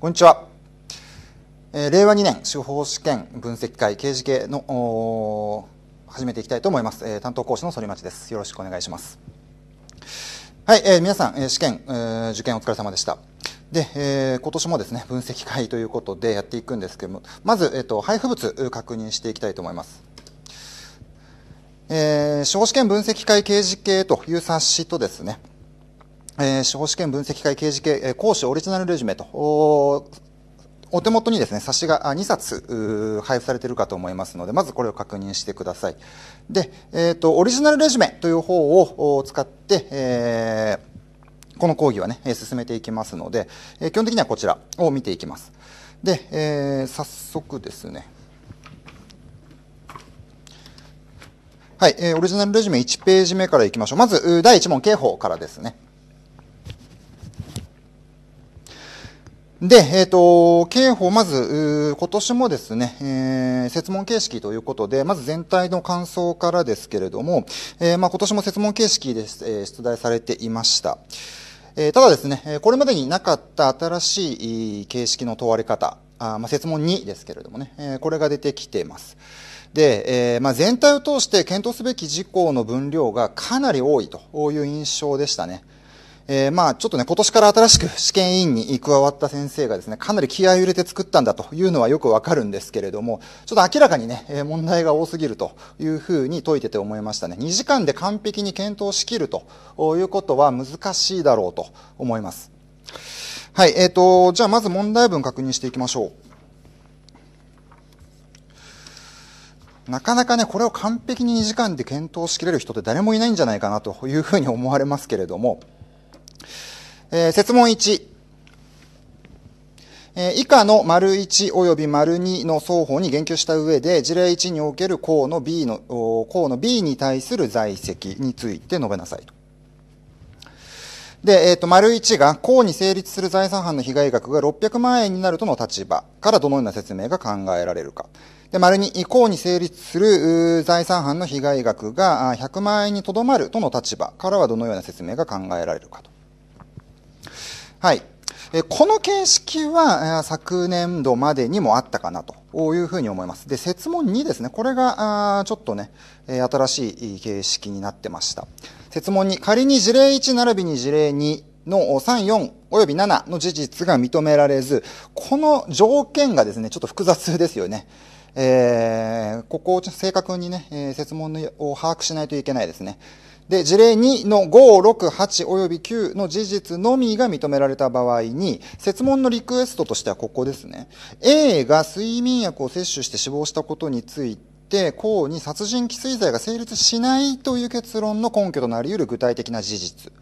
こんにちは。えー、令和2年司法試験分析会刑事系の始めていきたいと思います。えー、担当講師の反町です。よろしくお願いします。はい、えー、皆さん、えー、試験、えー、受験お疲れ様でした。で、えー、今年もですね、分析会ということでやっていくんですけども、まず、えっ、ー、と、配布物確認していきたいと思います。えー、司法試験分析会刑事系という冊子とですね、え司法試験分析会刑事系、講師オリジナルレジュメと、お手元にですね、冊子が2冊配布されているかと思いますので、まずこれを確認してください。で、えっ、ー、と、オリジナルレジュメという方を使って、えー、この講義はね、進めていきますので、基本的にはこちらを見ていきます。で、え早速ですね、はい、えオリジナルレジュメ1ページ目からいきましょう。まず、第1問、刑法からですね。で、えっ、ー、と、刑法、まず、今年もですね、えー、説問形式ということで、まず全体の感想からですけれども、えー、まあ、今年も説問形式で、え出題されていました。えー、ただですね、これまでになかった新しい形式の問われ方、あまあ、説問2ですけれどもね、えー、これが出てきています。で、えーまあ、全体を通して検討すべき事項の分量がかなり多いという印象でしたね。えー、まあちょっとね、今年から新しく試験委員に加わった先生がですね、かなり気合を入れて作ったんだというのはよくわかるんですけれども、ちょっと明らかにね、え問題が多すぎるというふうに解いてて思いましたね。2時間で完璧に検討しきるということは難しいだろうと思います。はい、えっ、ー、と、じゃあまず問題文確認していきましょう。なかなかね、これを完璧に2時間で検討しきれる人って誰もいないんじゃないかなというふうに思われますけれども、えー、説問1、え以下の丸1よび丸2の双方に言及した上で、事例1における項の B の、項の B に対する在籍について述べなさいと。で、えっ、ー、と、丸1が、項に成立する財産犯の被害額が600万円になるとの立場からどのような説明が考えられるか。で、丸2、公に成立する財産犯の被害額が100万円にとどまるとの立場からはどのような説明が考えられるかと。はい。この形式は昨年度までにもあったかなというふうに思います。で、設問2ですね。これがちょっとね、新しい形式になってました。設問2、仮に事例1並びに事例2の3、4及び7の事実が認められず、この条件がですね、ちょっと複雑ですよね。えー、ここを正確にね、設問を把握しないといけないですね。で、事例2の5、6、8及び9の事実のみが認められた場合に、説問のリクエストとしてはここですね。A が睡眠薬を摂取して死亡したことについて、公に殺人規制罪が成立しないという結論の根拠となり得る具体的な事実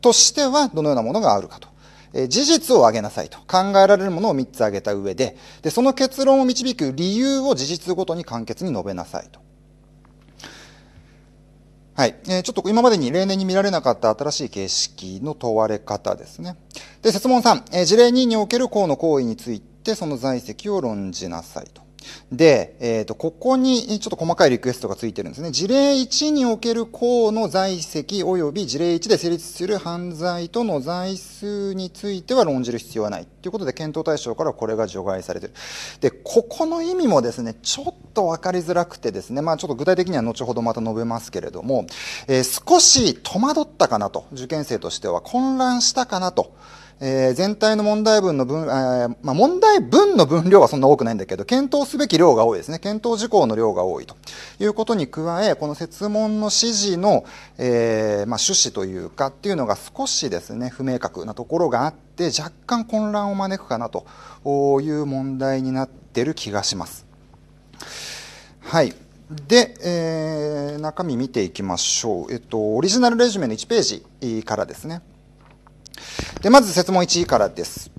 としてはどのようなものがあるかと。え事実を挙げなさいと考えられるものを3つ挙げた上でで、その結論を導く理由を事実ごとに簡潔に述べなさいと。はい。えー、ちょっと今までに例年に見られなかった新しい形式の問われ方ですね。で、説問3、えー、事例2における項の行為についてその在籍を論じなさいと。で、えっ、ー、と、ここにちょっと細かいリクエストがついてるんですね。事例1における項の在籍及び事例1で成立する犯罪との在数については論じる必要はない。ということで、検討対象からこれが除外されてる。で、ここの意味もですね、ちょっとわかりづらくてですね、まあちょっと具体的には後ほどまた述べますけれども、えー、少し戸惑ったかなと、受験生としては混乱したかなと。えー、全体の問題文の分、えー、まあ、問題文の分量はそんな多くないんだけど、検討すべき量が多いですね。検討事項の量が多いということに加え、この設問の指示の、えー、まあ、趣旨というかっていうのが少しですね、不明確なところがあって、若干混乱を招くかなという問題になってる気がします。はい。で、えー、中身見ていきましょう。えっと、オリジナルレジュメの1ページからですね。で、まず設問1からです。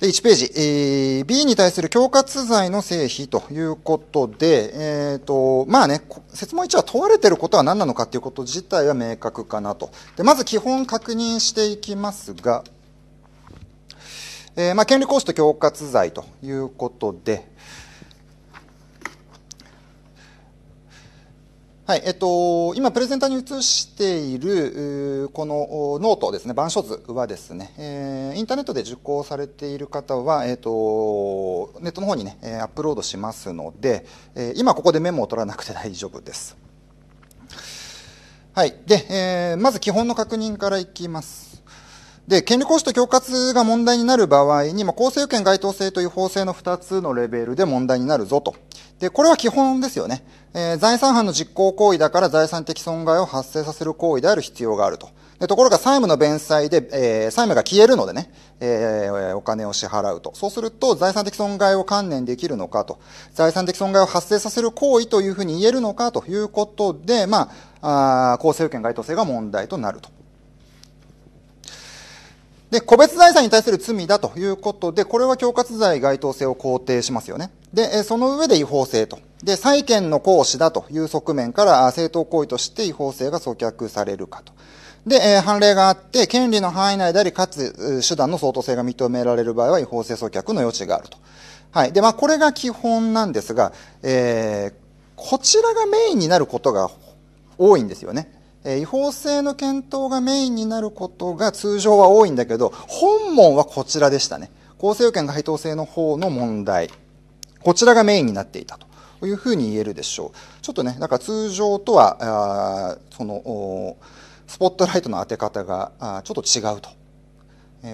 で、1ページ、えー、B に対する恐喝罪の成否ということで、えっ、ー、と、まあね、説問1は問われてることは何なのかということ自体は明確かなと。で、まず基本確認していきますが、えー、まあ、権利行使と恐喝罪ということで、はい、えっと、今プレゼンターに移している、このノートですね、板書図はですね、えー、インターネットで受講されている方は、えっと、ネットの方にね、アップロードしますので、え今ここでメモを取らなくて大丈夫です。はい。で、えー、まず基本の確認からいきます。で、権利行使と恐喝が問題になる場合に、まあ、公正要該当性という法制の2つのレベルで問題になるぞと。で、これは基本ですよね。えー、財産犯の実行行為だから財産的損害を発生させる行為である必要があると。でところが債務の弁済で、えー、債務が消えるのでね、えー、お金を支払うと。そうすると、財産的損害を観念できるのかと。財産的損害を発生させる行為というふうに言えるのかということで、まあ、あ公正要該当性が問題となると。で、個別財産に対する罪だということで、これは恐喝罪該当性を肯定しますよね。で、その上で違法性と。で、債権の行使だという側面から正当行為として違法性が阻却されるかと。で、え判例があって、権利の範囲内であり、かつ、手段の相当性が認められる場合は違法性阻却の余地があると。はい。で、まあ、これが基本なんですが、えー、こちらがメインになることが多いんですよね。違法性の検討がメインになることが通常は多いんだけど、本問はこちらでしたね。構成要件該当性の方の問題。こちらがメインになっていたというふうに言えるでしょう。ちょっとね、だから通常とは、あその、スポットライトの当て方がちょっと違うと。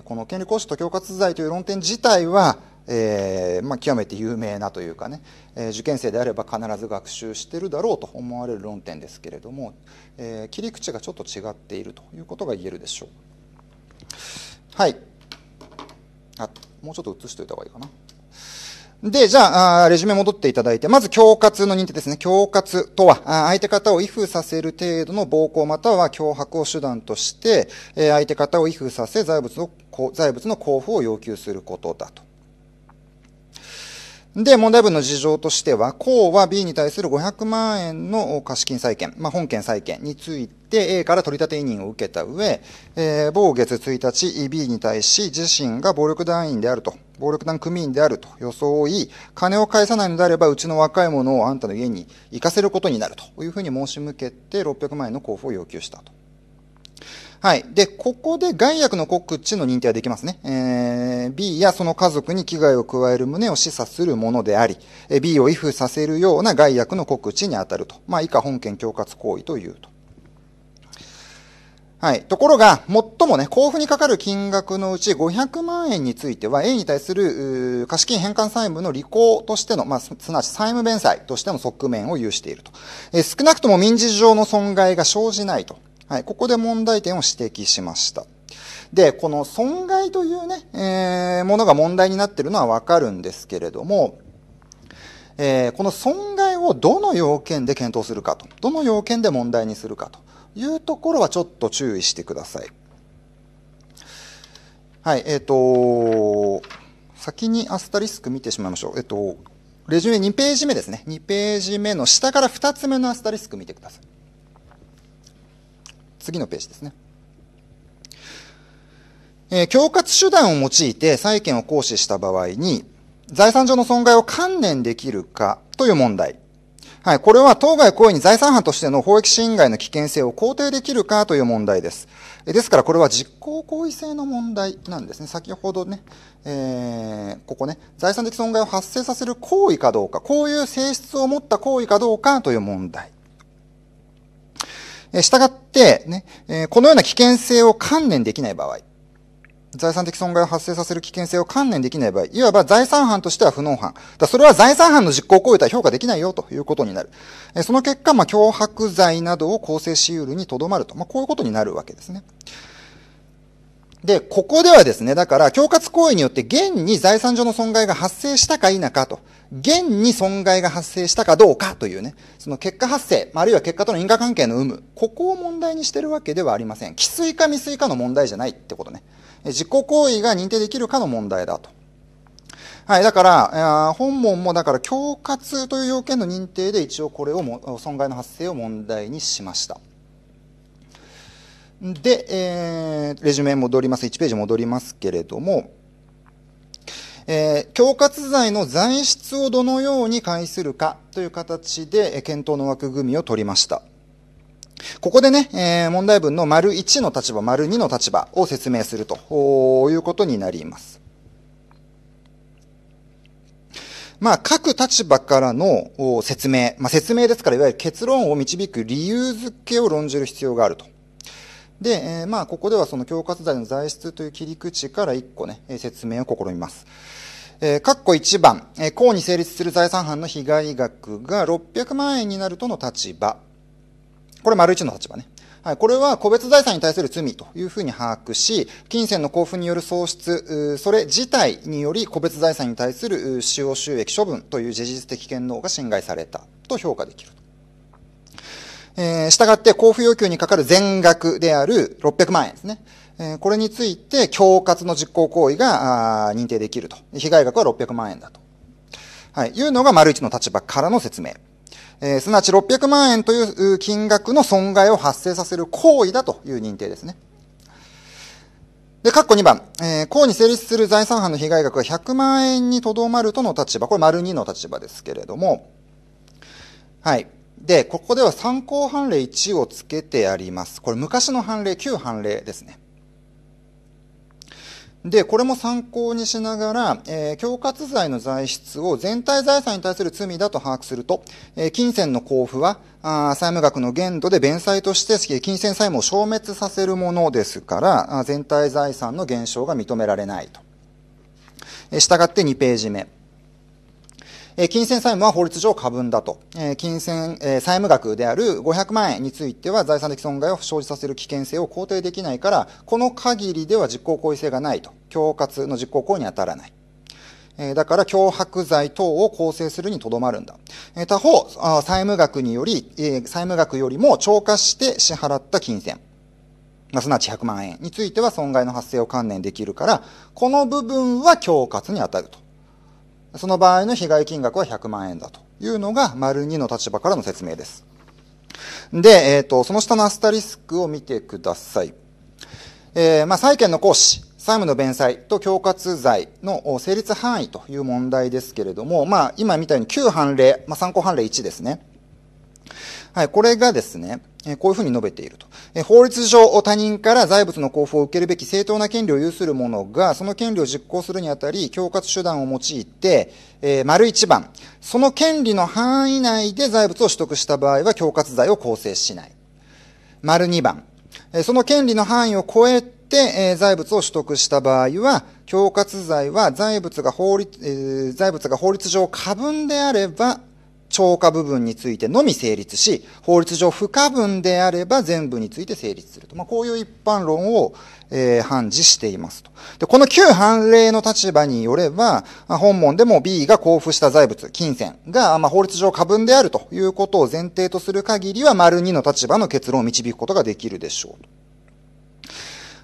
この権利行使と恐喝罪という論点自体は、えー、まあ、極めて有名なというかね、えー、受験生であれば必ず学習してるだろうと思われる論点ですけれども、えー、切り口がちょっと違っているということが言えるでしょう。はいあもうちょっと映しておいた方がいいかな。で、じゃあ、レジュメ戻っていただいて、まず、恐喝の認定ですね。恐喝とは、相手方を畏怖させる程度の暴行または脅迫を手段として、え相手方を畏怖させ、財物を、財物の交付を要求することだと。で、問題文の事情としては、項は B に対する500万円の貸金債権、まあ、本件債権について A から取り立て委任を受けた上、えー、某月1日 B に対し自身が暴力団員であると、暴力団組員であると装い、金を返さないのであれば、うちの若い者をあんたの家に行かせることになるというふうに申し向けて600万円の交付を要求したと。はい。で、ここで害悪の告知の認定はできますね。えー、B やその家族に危害を加える旨を示唆するものであり、B を依附させるような害悪の告知に当たると。まあ、以下本件恐喝行為というと。はい。ところが、最もね、交付にかかる金額のうち500万円については、A に対する貸金返還債務の履行としての、まあ、すなわち債務弁済としての側面を有していると。え少なくとも民事上の損害が生じないと。はい、ここで問題点を指摘しました。で、この損害というね、えー、ものが問題になってるのはわかるんですけれども、えー、この損害をどの要件で検討するかと、どの要件で問題にするかというところはちょっと注意してください。はい、えっ、ー、と、先にアスタリスク見てしまいましょう。えっ、ー、と、レジュメ2ページ目ですね。2ページ目の下から2つ目のアスタリスク見てください。次のページですね。えー、恐喝手段を用いて債権を行使した場合に、財産上の損害を観念できるかという問題。はい。これは当該行為に財産犯としての法益侵害の危険性を肯定できるかという問題です。ですからこれは実行行為性の問題なんですね。先ほどね、えー、ここね、財産的損害を発生させる行為かどうか、こういう性質を持った行為かどうかという問題。え従って、ね、えこのような危険性を観念できない場合、財産的損害を発生させる危険性を観念できない場合、いわば財産犯としては不能犯。だそれは財産犯の実行行為とは評価できないよということになる。えその結果、まあ、脅迫罪などを構成し得るにとどまると。まあ、こういうことになるわけですね。で、ここではですね、だから、恐喝行為によって現に財産上の損害が発生したか否かと、現に損害が発生したかどうかというね、その結果発生、あるいは結果との因果関係の有無、ここを問題にしてるわけではありません。既遂か未遂かの問題じゃないってことね。自己行為が認定できるかの問題だと。はい、だから、本門もだから、恐喝という要件の認定で一応これをも、損害の発生を問題にしました。で、えー、レジュメ戻ります。1ページ戻りますけれども、えー、恐喝罪の材質をどのように解するかという形で、えー、検討の枠組みを取りました。ここでね、えー、問題文の丸1の立場、丸2の立場を説明するということになります。まあ、各立場からの説明、まあ、説明ですから、いわゆる結論を導く理由付けを論じる必要があると。で、えー、まあ、ここではその恐喝罪の材質という切り口から1個ね、説明を試みます。えー、括弧1番、えー、公に成立する財産犯の被害額が600万円になるとの立場。これ、丸1の立場ね。はい、これは個別財産に対する罪というふうに把握し、金銭の交付による喪失、それ自体により個別財産に対する使用収益処分という事実的権能が侵害されたと評価できる。えー、従って交付要求にかかる全額である600万円ですね。えー、これについて、恐喝の実行行為が認定できると。被害額は600万円だと。はい。いうのが、丸一の立場からの説明。えー、すなわち600万円という金額の損害を発生させる行為だという認定ですね。で、括弧2番、えー、為に成立する財産犯の被害額が100万円にとどまるとの立場、これ、丸2の立場ですけれども、はい。で、ここでは参考判例1をつけてあります。これ昔の判例、旧判例ですね。で、これも参考にしながら、えー、恐喝罪の材質を全体財産に対する罪だと把握すると、えー、金銭の交付は、あ債務額の限度で弁済として、金銭債務を消滅させるものですから、あ全体財産の減少が認められないと。えー、従って2ページ目。え金銭債務は法律上過分だと。え金銭、え債務額である500万円については財産的損害を生じさせる危険性を肯定できないから、この限りでは実行行為性がないと。恐喝の実行行為に当たらない。えだから脅迫罪等を構成するにとどまるんだ。え他方、債務額により、え債務額よりも超過して支払った金銭。まあ、すなわち100万円については損害の発生を観念できるから、この部分は恐喝に当たると。その場合の被害金額は100万円だというのが、丸2の立場からの説明です。で、えっ、ー、と、その下のアスタリスクを見てください。えー、まあ、債権の行使、債務の弁済と恐喝罪の成立範囲という問題ですけれども、まあ、今みたいに旧判例、まあ、参考判例1ですね。はい、これがですね、こういうふうに述べていると。法律上、他人から財物の交付を受けるべき正当な権利を有する者が、その権利を実行するにあたり、恐喝手段を用いて、えー、丸一番、その権利の範囲内で財物を取得した場合は、恐喝罪を構成しない。丸二番、その権利の範囲を超えて、えー、財物を取得した場合は、恐喝罪は財物が法律、えー、財物が法律上過分であれば、超過部分についてのみ成立し、法律上不可分であれば全部について成立すると。まあ、こういう一般論を、えー、判事していますと。で、この旧判例の立場によれば、本門でも B が交付した財物、金銭が、まあ、法律上過分であるということを前提とする限りは、丸2の立場の結論を導くことができるでしょうと。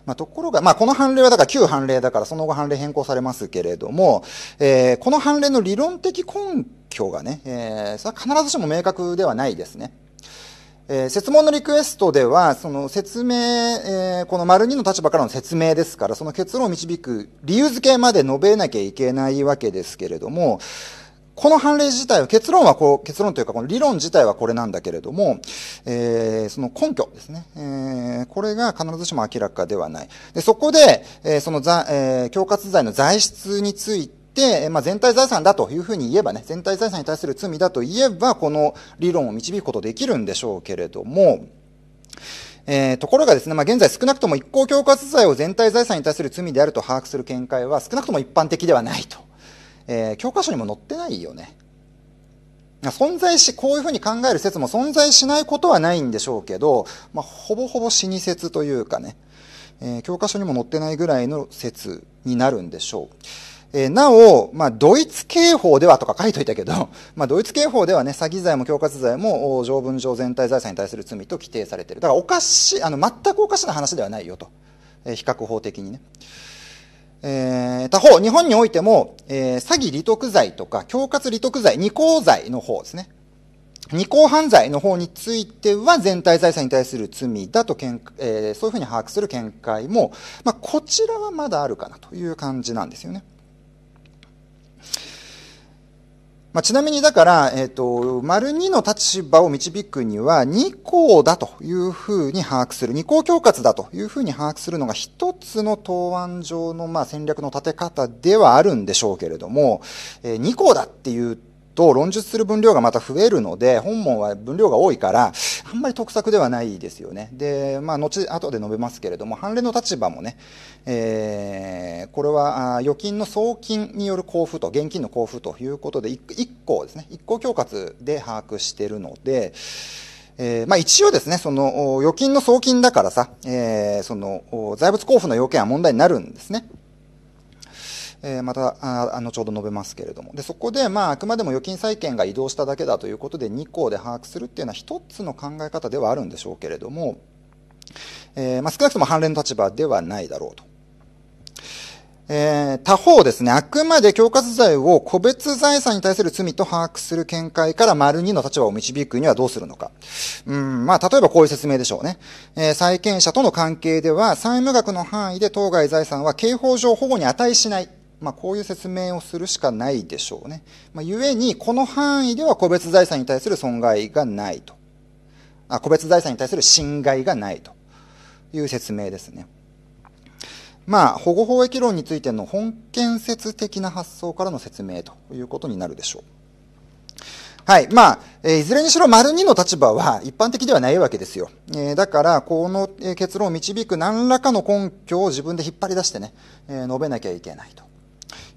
まあ、ところが、まあ、この判例はだから旧判例だからその後判例変更されますけれども、えー、この判例の理論的根拠がね、えー、それは必ずしも明確ではないですね。えー、説問のリクエストでは、その説明、えー、この丸2の立場からの説明ですから、その結論を導く理由付けまで述べなきゃいけないわけですけれども、この判例自体は、結論はこう、結論というか、この理論自体はこれなんだけれども、えー、その根拠ですね、えー、これが必ずしも明らかではない。で、そこで、えー、そのざ、えー、恐喝罪の材質について、で、まあ、全体財産だというふうに言えばね、全体財産に対する罪だと言えば、この理論を導くことできるんでしょうけれども、えー、ところがですね、まあ、現在少なくとも一向恐喝罪を全体財産に対する罪であると把握する見解は少なくとも一般的ではないと。えー、教科書にも載ってないよね。存在し、こういうふうに考える説も存在しないことはないんでしょうけど、まあ、ほぼほぼ死に説というかね、えー、教科書にも載ってないぐらいの説になるんでしょう。えー、なお、まあ、ドイツ刑法ではとか書いといたけど、まあ、ドイツ刑法ではね、詐欺罪も恐喝罪も、条文上全体財産に対する罪と規定されている。だから、おかしい、あの、全くおかしな話ではないよと。えー、比較法的にね。えー、他方、日本においても、えー、詐欺利得罪とか、恐喝利得罪、二項罪の方ですね。二項犯罪の方については全体財産に対する罪だとけん、えー、そういうふうに把握する見解も、まあ、こちらはまだあるかなという感じなんですよね。まあ、ちなみにだから、えっ、ー、と、丸2の立場を導くには、2項だというふうに把握する、2項恐喝だというふうに把握するのが一つの答案上の、まあ、戦略の立て方ではあるんでしょうけれども、えー、2項だっていうと、と論述する分量がまた増えるので本門は分量が多いからあんまり得策ではないですよねでまあ後後で述べますけれども判例の立場もね、えー、これは預金の送金による交付と現金の交付ということで 1, 個項ですね1項恐喝で把握しているのでえー、まあ一応ですね、その、預金の送金だからさ、えー、その、財物交付の要件は問題になるんですね。えまたあ後ほど述べますけれどもでそこで、まあ、あくまでも預金債権が移動しただけだということで2項で把握するっていうのは1つの考え方ではあるんでしょうけれども、えー、まあ、少なくとも反例の立場ではないだろうと。えー、他方ですね、あくまで恐喝罪を個別財産に対する罪と把握する見解から丸2の立場を導くにはどうするのか。うん、まあ、例えばこういう説明でしょうね。えー、債権者との関係では、債務額の範囲で当該財産は刑法上保護に値しない。まあ、こういう説明をするしかないでしょうね。まあ、故に、この範囲では個別財産に対する損害がないと。あ、個別財産に対する侵害がないという説明ですね。まあ、保護法益論についての本建設的な発想からの説明ということになるでしょう。はい。まあ、えいずれにしろ丸2の立場は一般的ではないわけですよ。えー、だから、この結論を導く何らかの根拠を自分で引っ張り出してね、えー、述べなきゃいけないと。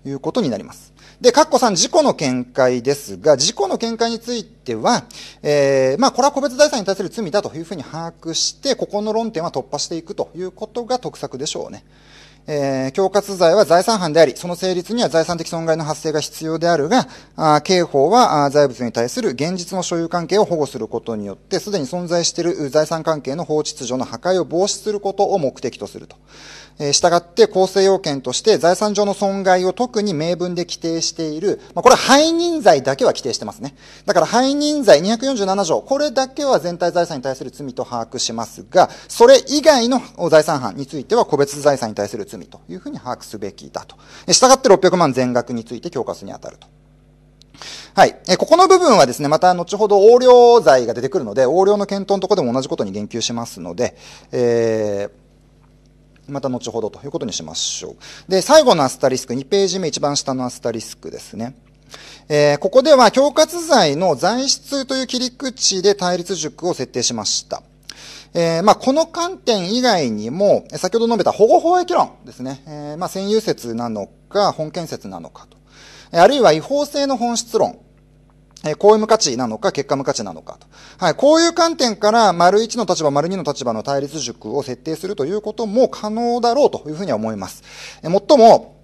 いうことになります。で、カッコ3、事故の見解ですが、事故の見解については、えー、まあ、これは個別財産に対する罪だというふうに把握して、ここの論点は突破していくということが得策でしょうね。えー、恐喝罪は財産犯であり、その成立には財産的損害の発生が必要であるが、あ刑法はあ財物に対する現実の所有関係を保護することによって、すでに存在している財産関係の法秩序の破壊を防止することを目的とすると。え従って構成要件として財産上の損害を特に明文で規定している、まあ、これは背任罪だけは規定してますね。だから背任罪247条、これだけは全体財産に対する罪と把握しますが、それ以外の財産犯については個別財産に対する罪というふうに把握すべきだと。従って600万全額について恐喝に当たると。はい。え、ここの部分はですね、また後ほど横領罪が出てくるので、横領の検討のとこでも同じことに言及しますので、えーまた後ほどということにしましょう。で、最後のアスタリスク、2ページ目一番下のアスタリスクですね。えー、ここでは恐喝罪の材質という切り口で対立軸を設定しました。えー、まあ、この観点以外にも、先ほど述べた保護法益論ですね。えー、まあ、占有説なのか、本件説なのかと。あるいは違法性の本質論えー、公務価値なのか、結果無価値なのかと。はい。こういう観点から、丸1の立場、丸2の立場の対立軸を設定するということも可能だろうというふうには思います。えー、もっとも、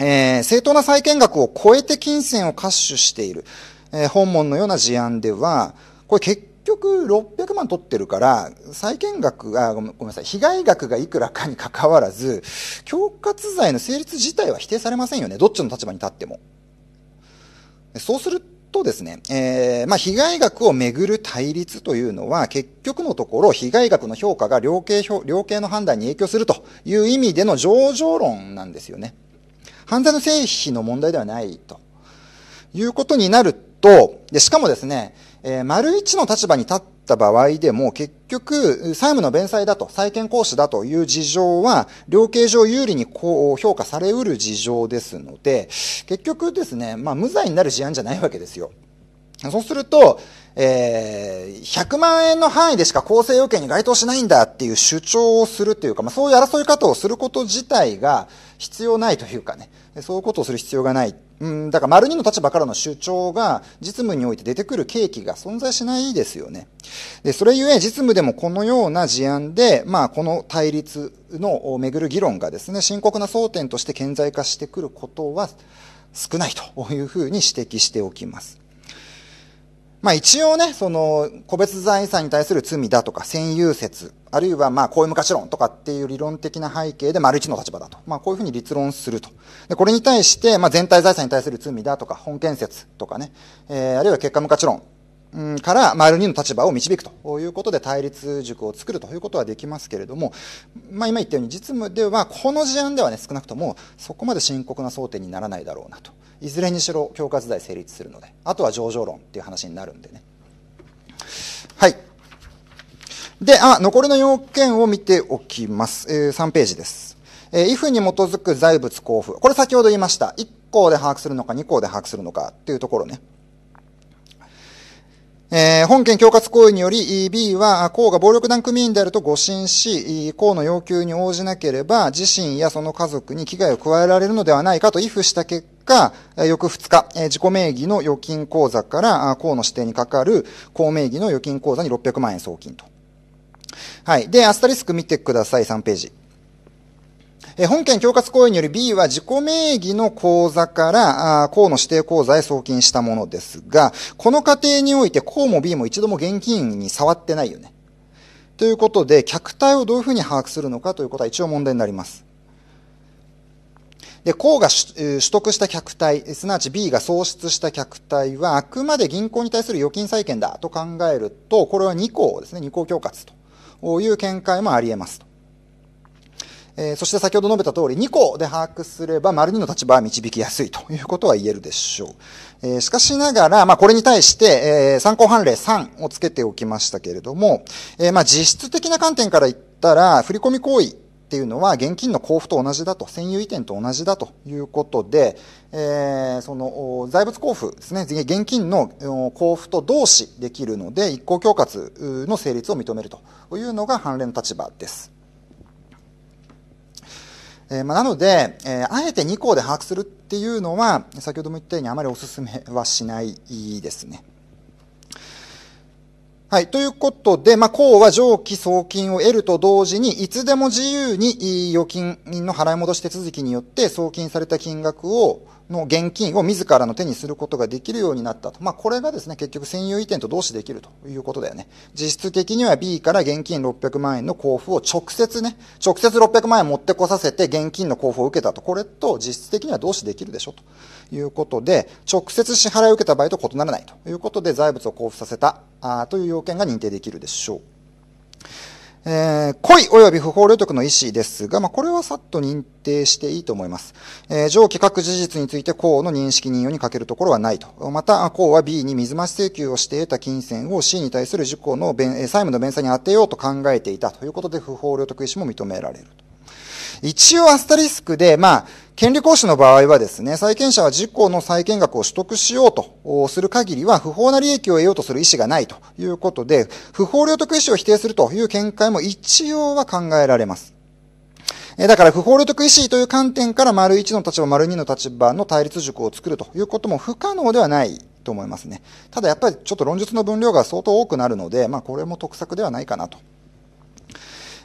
えー、正当な債権額を超えて金銭を滑取している、えー、本門のような事案では、これ結局600万取ってるから、債権額、あ、ごめんなさい、被害額がいくらかに関わらず、恐喝罪の成立自体は否定されませんよね。どっちの立場に立っても。そうするととですね、えー、まあ、被害額をめぐる対立というのは、結局のところ、被害額の評価が量刑量刑の判断に影響するという意味での上場論なんですよね。犯罪の成否の問題ではないということになると、でしかもですね、えー、丸一の立場に立っった場合でも結局、債務の弁済だと、債権行使だという事情は、量刑上有利にこう評価されうる事情ですので、結局ですね、まあ、無罪になる事案じゃないわけですよ。そうすると、えー、100万円の範囲でしか構成要件に該当しないんだっていう主張をするというか、まあ、そういう争い方をすること自体が必要ないというかね、そういうことをする必要がないうん、だから丸2の立場からの主張が実務において出てくる契機が存在しないですよね。で、それゆえ実務でもこのような事案で、まあこの対立のをめぐる議論がですね、深刻な争点として顕在化してくることは少ないというふうに指摘しておきます。まあ一応ね、その個別財産に対する罪だとか占有説あるいはまあこういう昔論とかっていう理論的な背景で丸一の立場だと。まあこういうふうに立論すると。で、これに対してまあ全体財産に対する罪だとか本建設とかね、えー、あるいは結果無価値論から丸二の立場を導くということで対立軸を作るということはできますけれども、まあ、今言ったように実務ではこの事案では、ね、少なくともそこまで深刻な争点にならないだろうなといずれにしろ恐喝罪成立するのであとは上場論という話になるんでね。はいで、あ、残りの要件を見ておきます。えー、3ページです。えー、if に基づく財物交付。これ先ほど言いました。1項で把握するのか、2項で把握するのかっていうところね。えー、本件恐喝行為により、B は、公が暴力団組員であると誤信し、公の要求に応じなければ、自身やその家族に危害を加えられるのではないかと、if した結果、翌2日、えー、自己名義の預金口座から、公の指定にかかる公名義の預金口座に600万円送金と。はい。で、アスタリスク見てください、3ページ。え本件恐喝行為により B は自己名義の口座から項の指定口座へ送金したものですが、この過程において公も B も一度も現金に触ってないよね。ということで、客体をどういうふうに把握するのかということは一応問題になります。で、項が取得した客体、すなわち B が創出した客体は、あくまで銀行に対する預金債権だと考えると、これは2項ですね、2項恐喝と。という見解もあり得ますと。えー、そして先ほど述べた通り、2個で把握すれば、丸2の立場は導きやすいということは言えるでしょう。えー、しかしながら、まあ、これに対して、えー、参考判例3をつけておきましたけれども、えまあ、実質的な観点から言ったら、振込行為っていうのは現金の交付と同じだと、占有移転と同じだということで、えー、その財物交付ですね、現金の交付と同視できるので、一項恐喝の成立を認めるというのが判例の立場です。えーまあ、なので、えー、あえて2項で把握するっていうのは、先ほども言ったようにあまりお勧めはしないですね。はい。ということで、まあ、公は上記送金を得ると同時に、いつでも自由に預金の払い戻し手続きによって送金された金額を、の現金を自らの手にすることができるようになったと。まあ、これがですね、結局占有移転と同視できるということだよね。実質的には B から現金600万円の交付を直接ね、直接600万円持ってこさせて現金の交付を受けたと。これと実質的には同視できるでしょと。いうことで、直接支払いを受けた場合と異ならないということで、財物を交付させたあという要件が認定できるでしょう。えー、故意及び不法領得の意思ですが、まあ、これはさっと認定していいと思います。えー、上記各事実について公の認識任用に欠けるところはないと。また、公は B に水増し請求をして得た金銭を C に対する事項の弁、債務の弁済に当てようと考えていたということで、不法領得意思も認められると。一応アスタリスクで、まあ、権利行使の場合はですね、債権者は事己の債権額を取得しようとする限りは、不法な利益を得ようとする意思がないということで、不法領得意思を否定するという見解も一応は考えられます。だから、不法領得意思という観点から、丸1の立場、丸2の立場の対立軸を作るということも不可能ではないと思いますね。ただ、やっぱりちょっと論述の分量が相当多くなるので、まあ、これも得策ではないかなと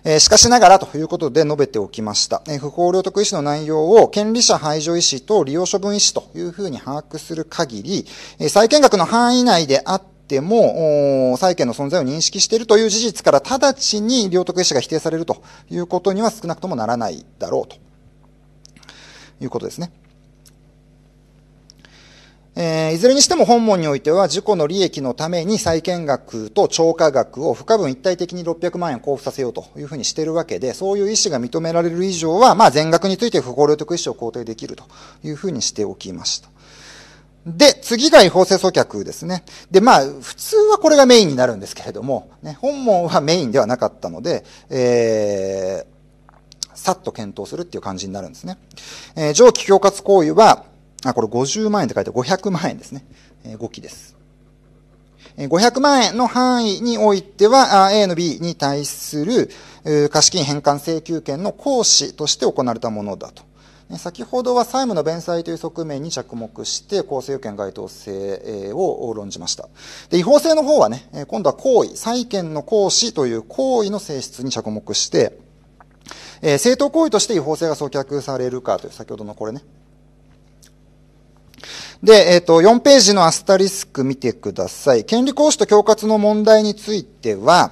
えしかしながらということで述べておきました。え不法領得意思の内容を権利者排除意思と利用処分意思というふうに把握する限り、え債権額の範囲内であっても、債権の存在を認識しているという事実から直ちに領得意思が否定されるということには少なくともならないだろうということですね。えー、いずれにしても本門においては事故の利益のために債権額と超過額を不可分一体的に600万円交付させようというふうにしているわけで、そういう意思が認められる以上は、まあ、全額について不法領得意思を肯定できるというふうにしておきました。で、次が違法性訴却ですね。で、まあ、普通はこれがメインになるんですけれども、ね、本門はメインではなかったので、えー、さっと検討するっていう感じになるんですね。えー、上記強括行為は、あ、これ50万円って書いて500万円ですね。えー、5期です。500万円の範囲においては、A の B に対する貸金返還請求権の行使として行われたものだと。先ほどは債務の弁済という側面に着目して、公正要件該当性を論じました。で違法性の方はね、今度は行為、債権の行使という行為の性質に着目して、正当行為として違法性が阻却されるかという、先ほどのこれね、で、えっ、ー、と、4ページのアスタリスク見てください。権利行使と恐喝の問題については、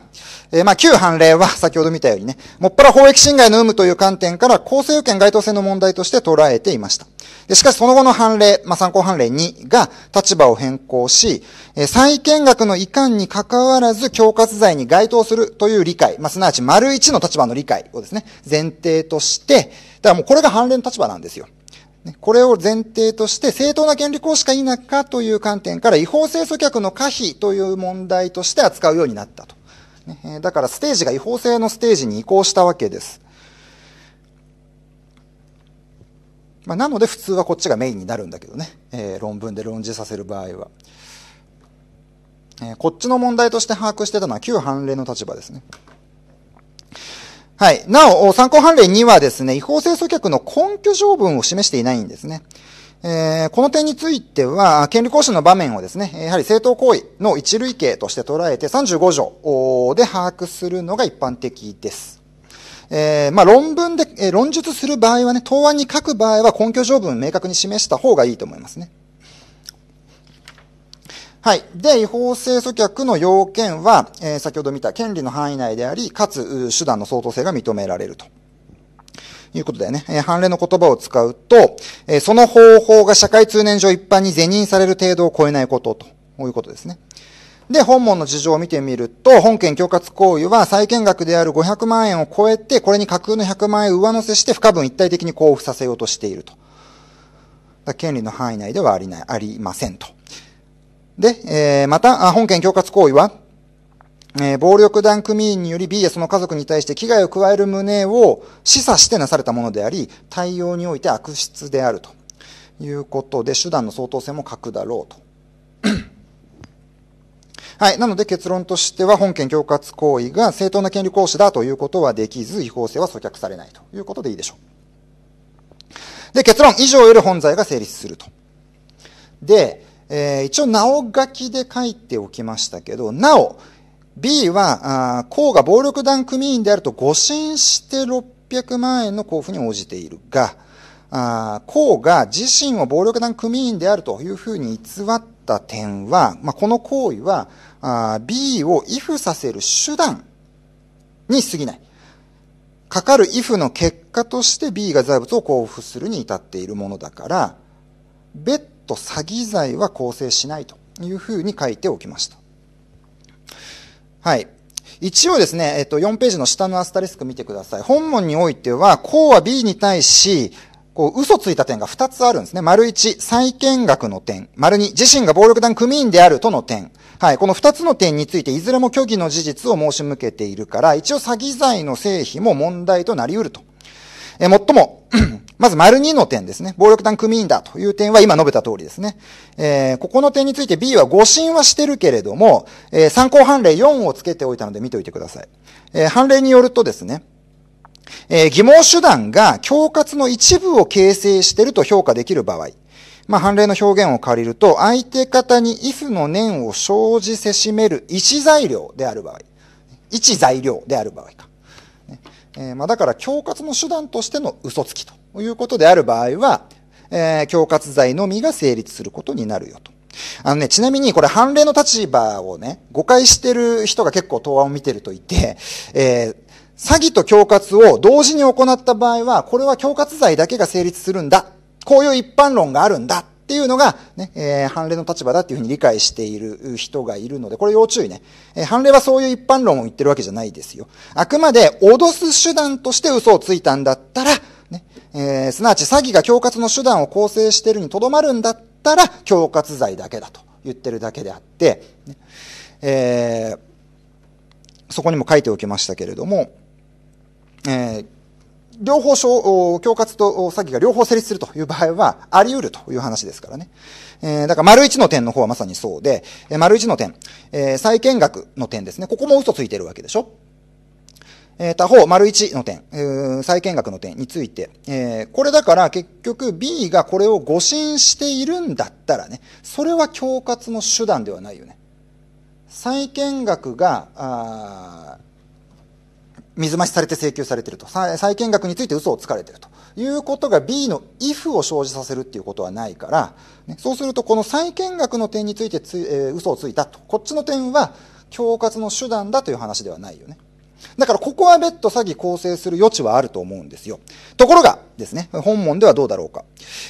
えー、まあ、旧判例は 先ほど見たようにね、もっぱら法益侵害の有無という観点から、公正要件該当性の問題として捉えていました。でしかし、その後の判例、まあ、参考判例2が立場を変更し、えー、債権額の遺憾に関わらず、恐喝罪に該当するという理解、まあ、すなわち、丸1の立場の理解をですね、前提として、だからもうこれが判例の立場なんですよ。これを前提として正当な権利行使か否かという観点から違法性阻却の可否という問題として扱うようになったと。だからステージが違法性のステージに移行したわけです。まあ、なので普通はこっちがメインになるんだけどね、えー、論文で論じさせる場合は、えー、こっちの問題として把握してたのは旧判例の立場ですね。はい。なお、参考判例にはですね、違法性訴却の根拠条文を示していないんですね。えー、この点については、権利行使の場面をですね、やはり正当行為の一類型として捉えて35条で把握するのが一般的です。えー、まあ、論文で、えー、論述する場合はね、答案に書く場合は根拠条文明確に示した方がいいと思いますね。はい。で、違法性阻却の要件は、えー、先ほど見た権利の範囲内であり、かつ手段の相当性が認められると。いうことだよね。えー、判例の言葉を使うと、えー、その方法が社会通念上一般に是認される程度を超えないことということですね。で、本文の事情を見てみると、本件恐喝行為は債権額である500万円を超えて、これに架空の100万円を上乗せして、不可分一体的に交付させようとしていると。権利の範囲内ではありない、ありませんとで、えー、また、本件恐喝行為は、えー、暴力団組員により B やその家族に対して危害を加える旨を示唆してなされたものであり、対応において悪質であるということで、手段の相当性も欠くだろうと。はい。なので結論としては、本件恐喝行為が正当な権利行使だということはできず、違法性は阻却されないということでいいでしょう。で、結論。以上より本罪が成立すると。で、えー、一応、なお書きで書いておきましたけど、なお、B は、あ公が暴力団組員であると誤信して600万円の交付に応じているが、あ公が自身を暴力団組員であるというふうに偽った点は、まあ、この行為はあ B を畏怖させる手段に過ぎない。かかる畏怖の結果として B が財物を交付するに至っているものだから、別と詐欺罪は構成しないというふうに書いておきました。はい。一応ですね、えっと、4ページの下のアスタリスク見てください。本文においては、うは B に対し、こう、嘘ついた点が2つあるんですね。丸1、再見学の点。丸2、自身が暴力団組員であるとの点。はい。この2つの点について、いずれも虚偽の事実を申し向けているから、一応詐欺罪の成否も問題となり得ると。え、もっともまず、丸2の点ですね。暴力団組員だという点は今述べた通りですね。えー、ここの点について B は誤信はしてるけれども、えー、参考判例4をつけておいたので見ておいてください。えー、判例によるとですね、えー、疑問手段が恐喝の一部を形成していると評価できる場合、まあ、判例の表現を借りると、相手方に if の念を生じせしめる一材料である場合、一材料である場合か。えー、まあ、だから、恐喝の手段としての嘘つきと。ということである場合は、えー、恐喝罪のみが成立することになるよと。あのね、ちなみにこれ判例の立場をね、誤解してる人が結構答案を見てるといて、えー、詐欺と恐喝を同時に行った場合は、これは恐喝罪だけが成立するんだ。こういう一般論があるんだ。っていうのが、ね、えー、判例の立場だっていうふうに理解している人がいるので、これ要注意ね。えー、判例はそういう一般論を言ってるわけじゃないですよ。あくまで脅す手段として嘘をついたんだったら、ねえー、すなわち詐欺が恐喝の手段を構成しているにとどまるんだったら恐喝罪だけだと言ってるだけであって、ねえー、そこにも書いておきましたけれども、えー、両方恐喝と詐欺が両方成立するという場合はあり得るという話ですからね。えー、だから丸一の点の方はまさにそうで、えー、丸一の点、えー、債権額の点ですね。ここも嘘ついてるわけでしょえー、他方、丸1の点、再見学の点について、えー、これだから結局 B がこれを誤信しているんだったらね、それは恐喝の手段ではないよね。債権額が、水増しされて請求されていると。債権額について嘘をつかれていると。いうことが B の if を生じさせるっていうことはないから、ね、そうするとこの債権額の点についてつ、えー、嘘をついたと。こっちの点は恐喝の手段だという話ではないよね。だからここは別途詐欺構成する余地はあると思うんですよ。ところがですね、本文ではどうだろうか。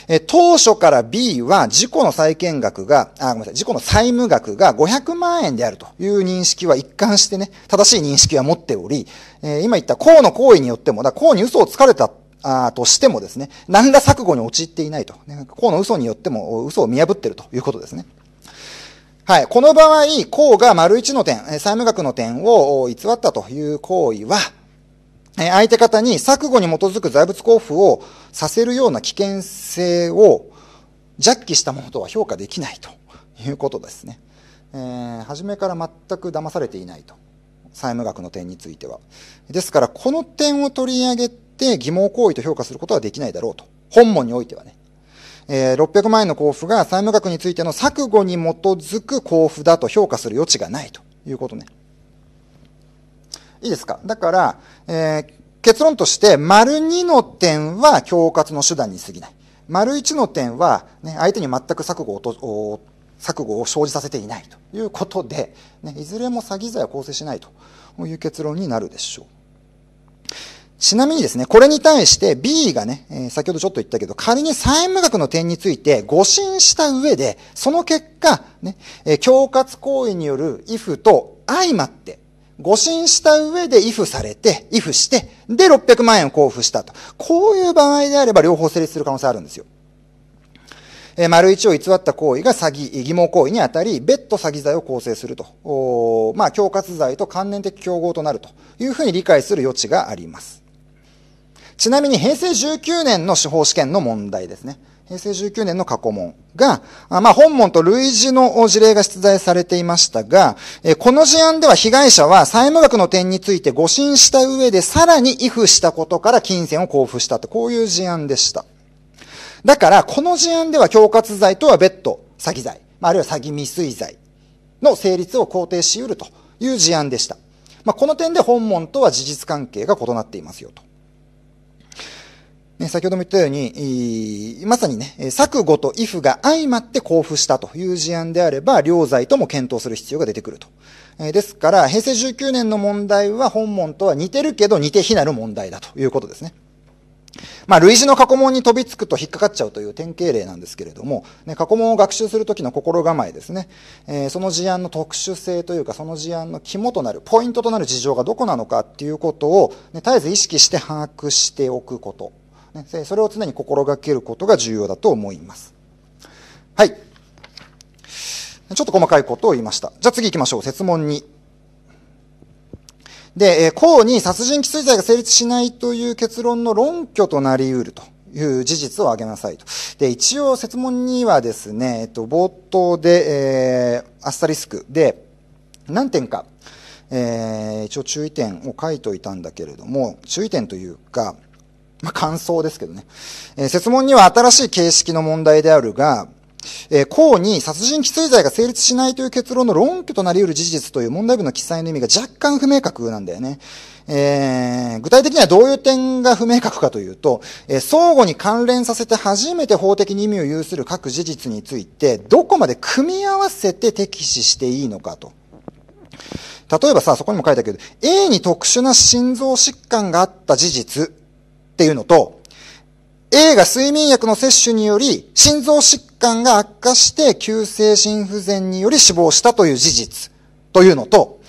え当初から B は事故の債権額が、あ、ごめんなさい、事故の債務額が500万円であるという認識は一貫してね、正しい認識は持っており、えー、今言った公の行為によっても、だ公に嘘をつかれたあとしてもですね、何ら錯誤に陥っていないと。ね、この嘘によっても嘘を見破ってるということですね。はい。この場合、項が丸1の点、債務額の点を偽ったという行為は、相手方に錯誤に基づく財物交付をさせるような危険性を弱気したものとは評価できないということですね。えー、初めから全く騙されていないと。債務額の点については。ですから、この点を取り上げて疑問行為と評価することはできないだろうと。本文においてはね。え600万円の交付が債務額についての錯誤に基づく交付だと評価する余地がないということね。いいですかだから、えー、結論として、丸2の点は恐喝の手段に過ぎない。丸1の点は、ね、相手に全く錯誤をと錯誤を生じさせていないということで、ね、いずれも詐欺罪は構成しないという結論になるでしょう。ちなみにですね、これに対して B がね、えー、先ほどちょっと言ったけど、仮に債務額の点について誤診した上で、その結果、ね、えー、恐喝行為による if と相まって、誤診した上で if されて、if して、で600万円を交付したと。こういう場合であれば両方成立する可能性あるんですよ。えー、丸一を偽った行為が詐欺、疑問行為にあたり、別途詐欺罪を構成すると。おまあ、恐喝罪と関連的競合となるというふうに理解する余地があります。ちなみに平成19年の司法試験の問題ですね。平成19年の過去問が、まあ、本問と類似の事例が出題されていましたが、この事案では被害者は債務額の点について誤審した上でさらに違付したことから金銭を交付したって、こういう事案でした。だから、この事案では恐喝罪とは別途詐欺罪、あるいは詐欺未遂罪の成立を肯定し得るという事案でした。まあ、この点で本問とは事実関係が異なっていますよと。ね、先ほども言ったように、まさにね、錯誤と if が相まって交付したという事案であれば、両罪とも検討する必要が出てくると。ですから、平成19年の問題は本問とは似てるけど似て非なる問題だということですね。まあ、類似の過去問に飛びつくと引っかかっちゃうという典型例なんですけれども、ね、過去問を学習するときの心構えですね、えー、その事案の特殊性というか、その事案の肝となる、ポイントとなる事情がどこなのかっていうことを、ね、絶えず意識して把握しておくこと。それを常に心がけることが重要だと思います。はい。ちょっと細かいことを言いました。じゃあ次行きましょう。説問2。で、えー、項に殺人規制罪が成立しないという結論の論拠となり得るという事実を挙げなさいと。で、一応説問にはですね、えっと、冒頭で、えー、アスタリスクで何点か、えー、一応注意点を書いといたんだけれども、注意点というか、まあ、感想ですけどね。えー、説問には新しい形式の問題であるが、えー、項に殺人規制罪が成立しないという結論の論拠となり得る事実という問題文の記載の意味が若干不明確なんだよね。えー、具体的にはどういう点が不明確かというと、えー、相互に関連させて初めて法的に意味を有する各事実について、どこまで組み合わせて敵視していいのかと。例えばさ、そこにも書いたけど、A に特殊な心臓疾患があった事実っていうのと、A が睡眠薬の摂取により心臓疾患が悪化して急性心不全により死亡したという事実というのと、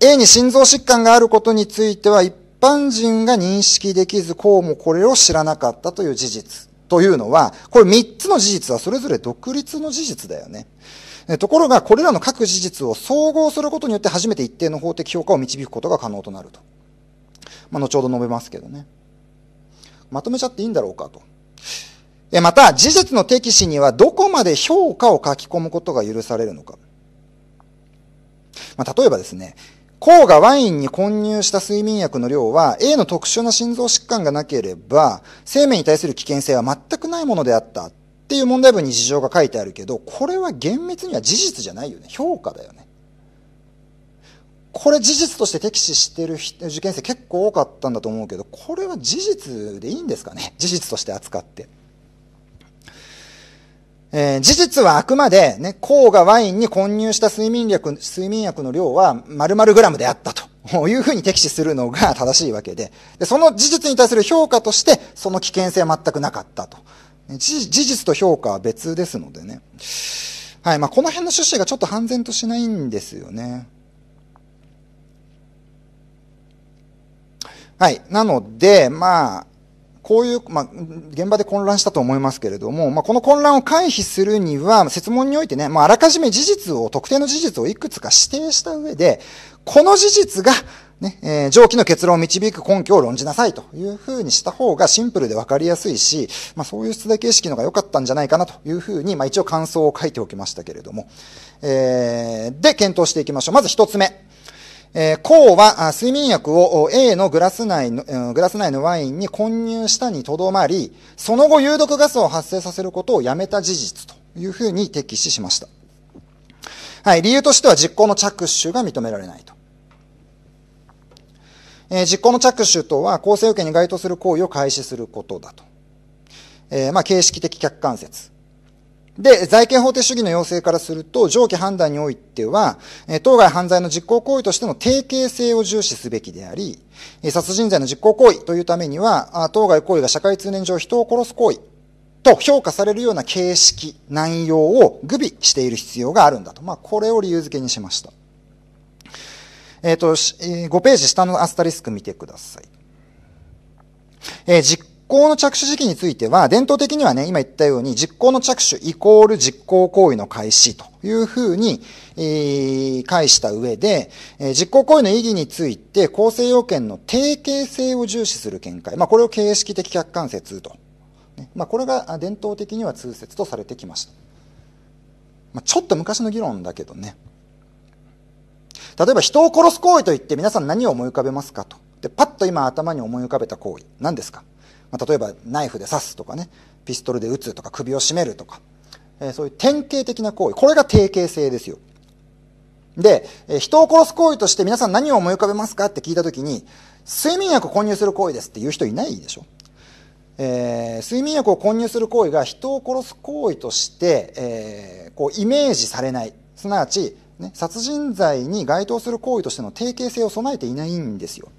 A に心臓疾患があることについては一般人が認識できずこうもこれを知らなかったという事実というのは、これ3つの事実はそれぞれ独立の事実だよね。ところが、これらの各事実を総合することによって初めて一定の法的評価を導くことが可能となると。まあ、後ほど述べますけどね。まとめちゃっていいんだろうかと。また、事実の敵視にはどこまで評価を書き込むことが許されるのか。まあ、例えばですね、甲がワインに混入した睡眠薬の量は A の特殊な心臓疾患がなければ生命に対する危険性は全くないものであったっていう問題文に事情が書いてあるけどこれは厳密には事実じゃないよね評価だよねこれ事実として敵視してる受験生結構多かったんだと思うけど、これは事実でいいんですかね事実として扱って。えー、事実はあくまで、ね、甲がワインに混入した睡眠薬、睡眠薬の量は〇〇グラムであったというふうに敵視するのが 正しいわけでで、その事実に対する評価として、その危険性は全くなかったと。事実と評価は別ですのでね。はい、まあ、この辺の趣旨がちょっと半然としないんですよね。はい。なので、まあ、こういう、まあ、現場で混乱したと思いますけれども、まあ、この混乱を回避するには、説問においてね、まあ、あらかじめ事実を、特定の事実をいくつか指定した上で、この事実が、ね、えー、上記の結論を導く根拠を論じなさいというふうにした方がシンプルでわかりやすいし、まあ、そういう出題形式の方が良かったんじゃないかなというふうに、まあ、一応感想を書いておきましたけれども、えー、で、検討していきましょう。まず一つ目。えー、うは睡眠薬を A のグラス内の、グラス内のワインに混入したにとどまり、その後有毒ガスを発生させることをやめた事実というふうに適視しました。はい、理由としては実行の着手が認められないと。えー、実行の着手とは、構成要件に該当する行為を開始することだと。えー、まあ、形式的客観説。で、財権法定主義の要請からすると、上記判断においては、当該犯罪の実行行為としての定型性を重視すべきであり、殺人罪の実行行為というためには、当該行為が社会通念上人を殺す行為と評価されるような形式、内容を具備している必要があるんだと。まあ、これを理由付けにしました。えっ、ー、と、5ページ下のアスタリスク見てください。えー、実行の着手時期については、伝統的にはね、今言ったように、実行の着手イコール実行行為の開始というふうに、え返した上で、え実行行為の意義について、構成要件の定型性を重視する見解。まあ、これを形式的客観説と。まあ、これが伝統的には通説とされてきました。まあ、ちょっと昔の議論だけどね。例えば人を殺す行為といって皆さん何を思い浮かべますかと。で、パッと今頭に思い浮かべた行為。何ですかまあ、例えばナイフで刺すとかねピストルで撃つとか首を絞めるとか、えー、そういう典型的な行為これが定型性ですよで、えー、人を殺す行為として皆さん何を思い浮かべますかって聞いた時に睡眠薬を混入する行為ですって言う人いないでしょえー、睡眠薬を混入する行為が人を殺す行為として、えー、こうイメージされないすなわち、ね、殺人罪に該当する行為としての定型性を備えていないんですよ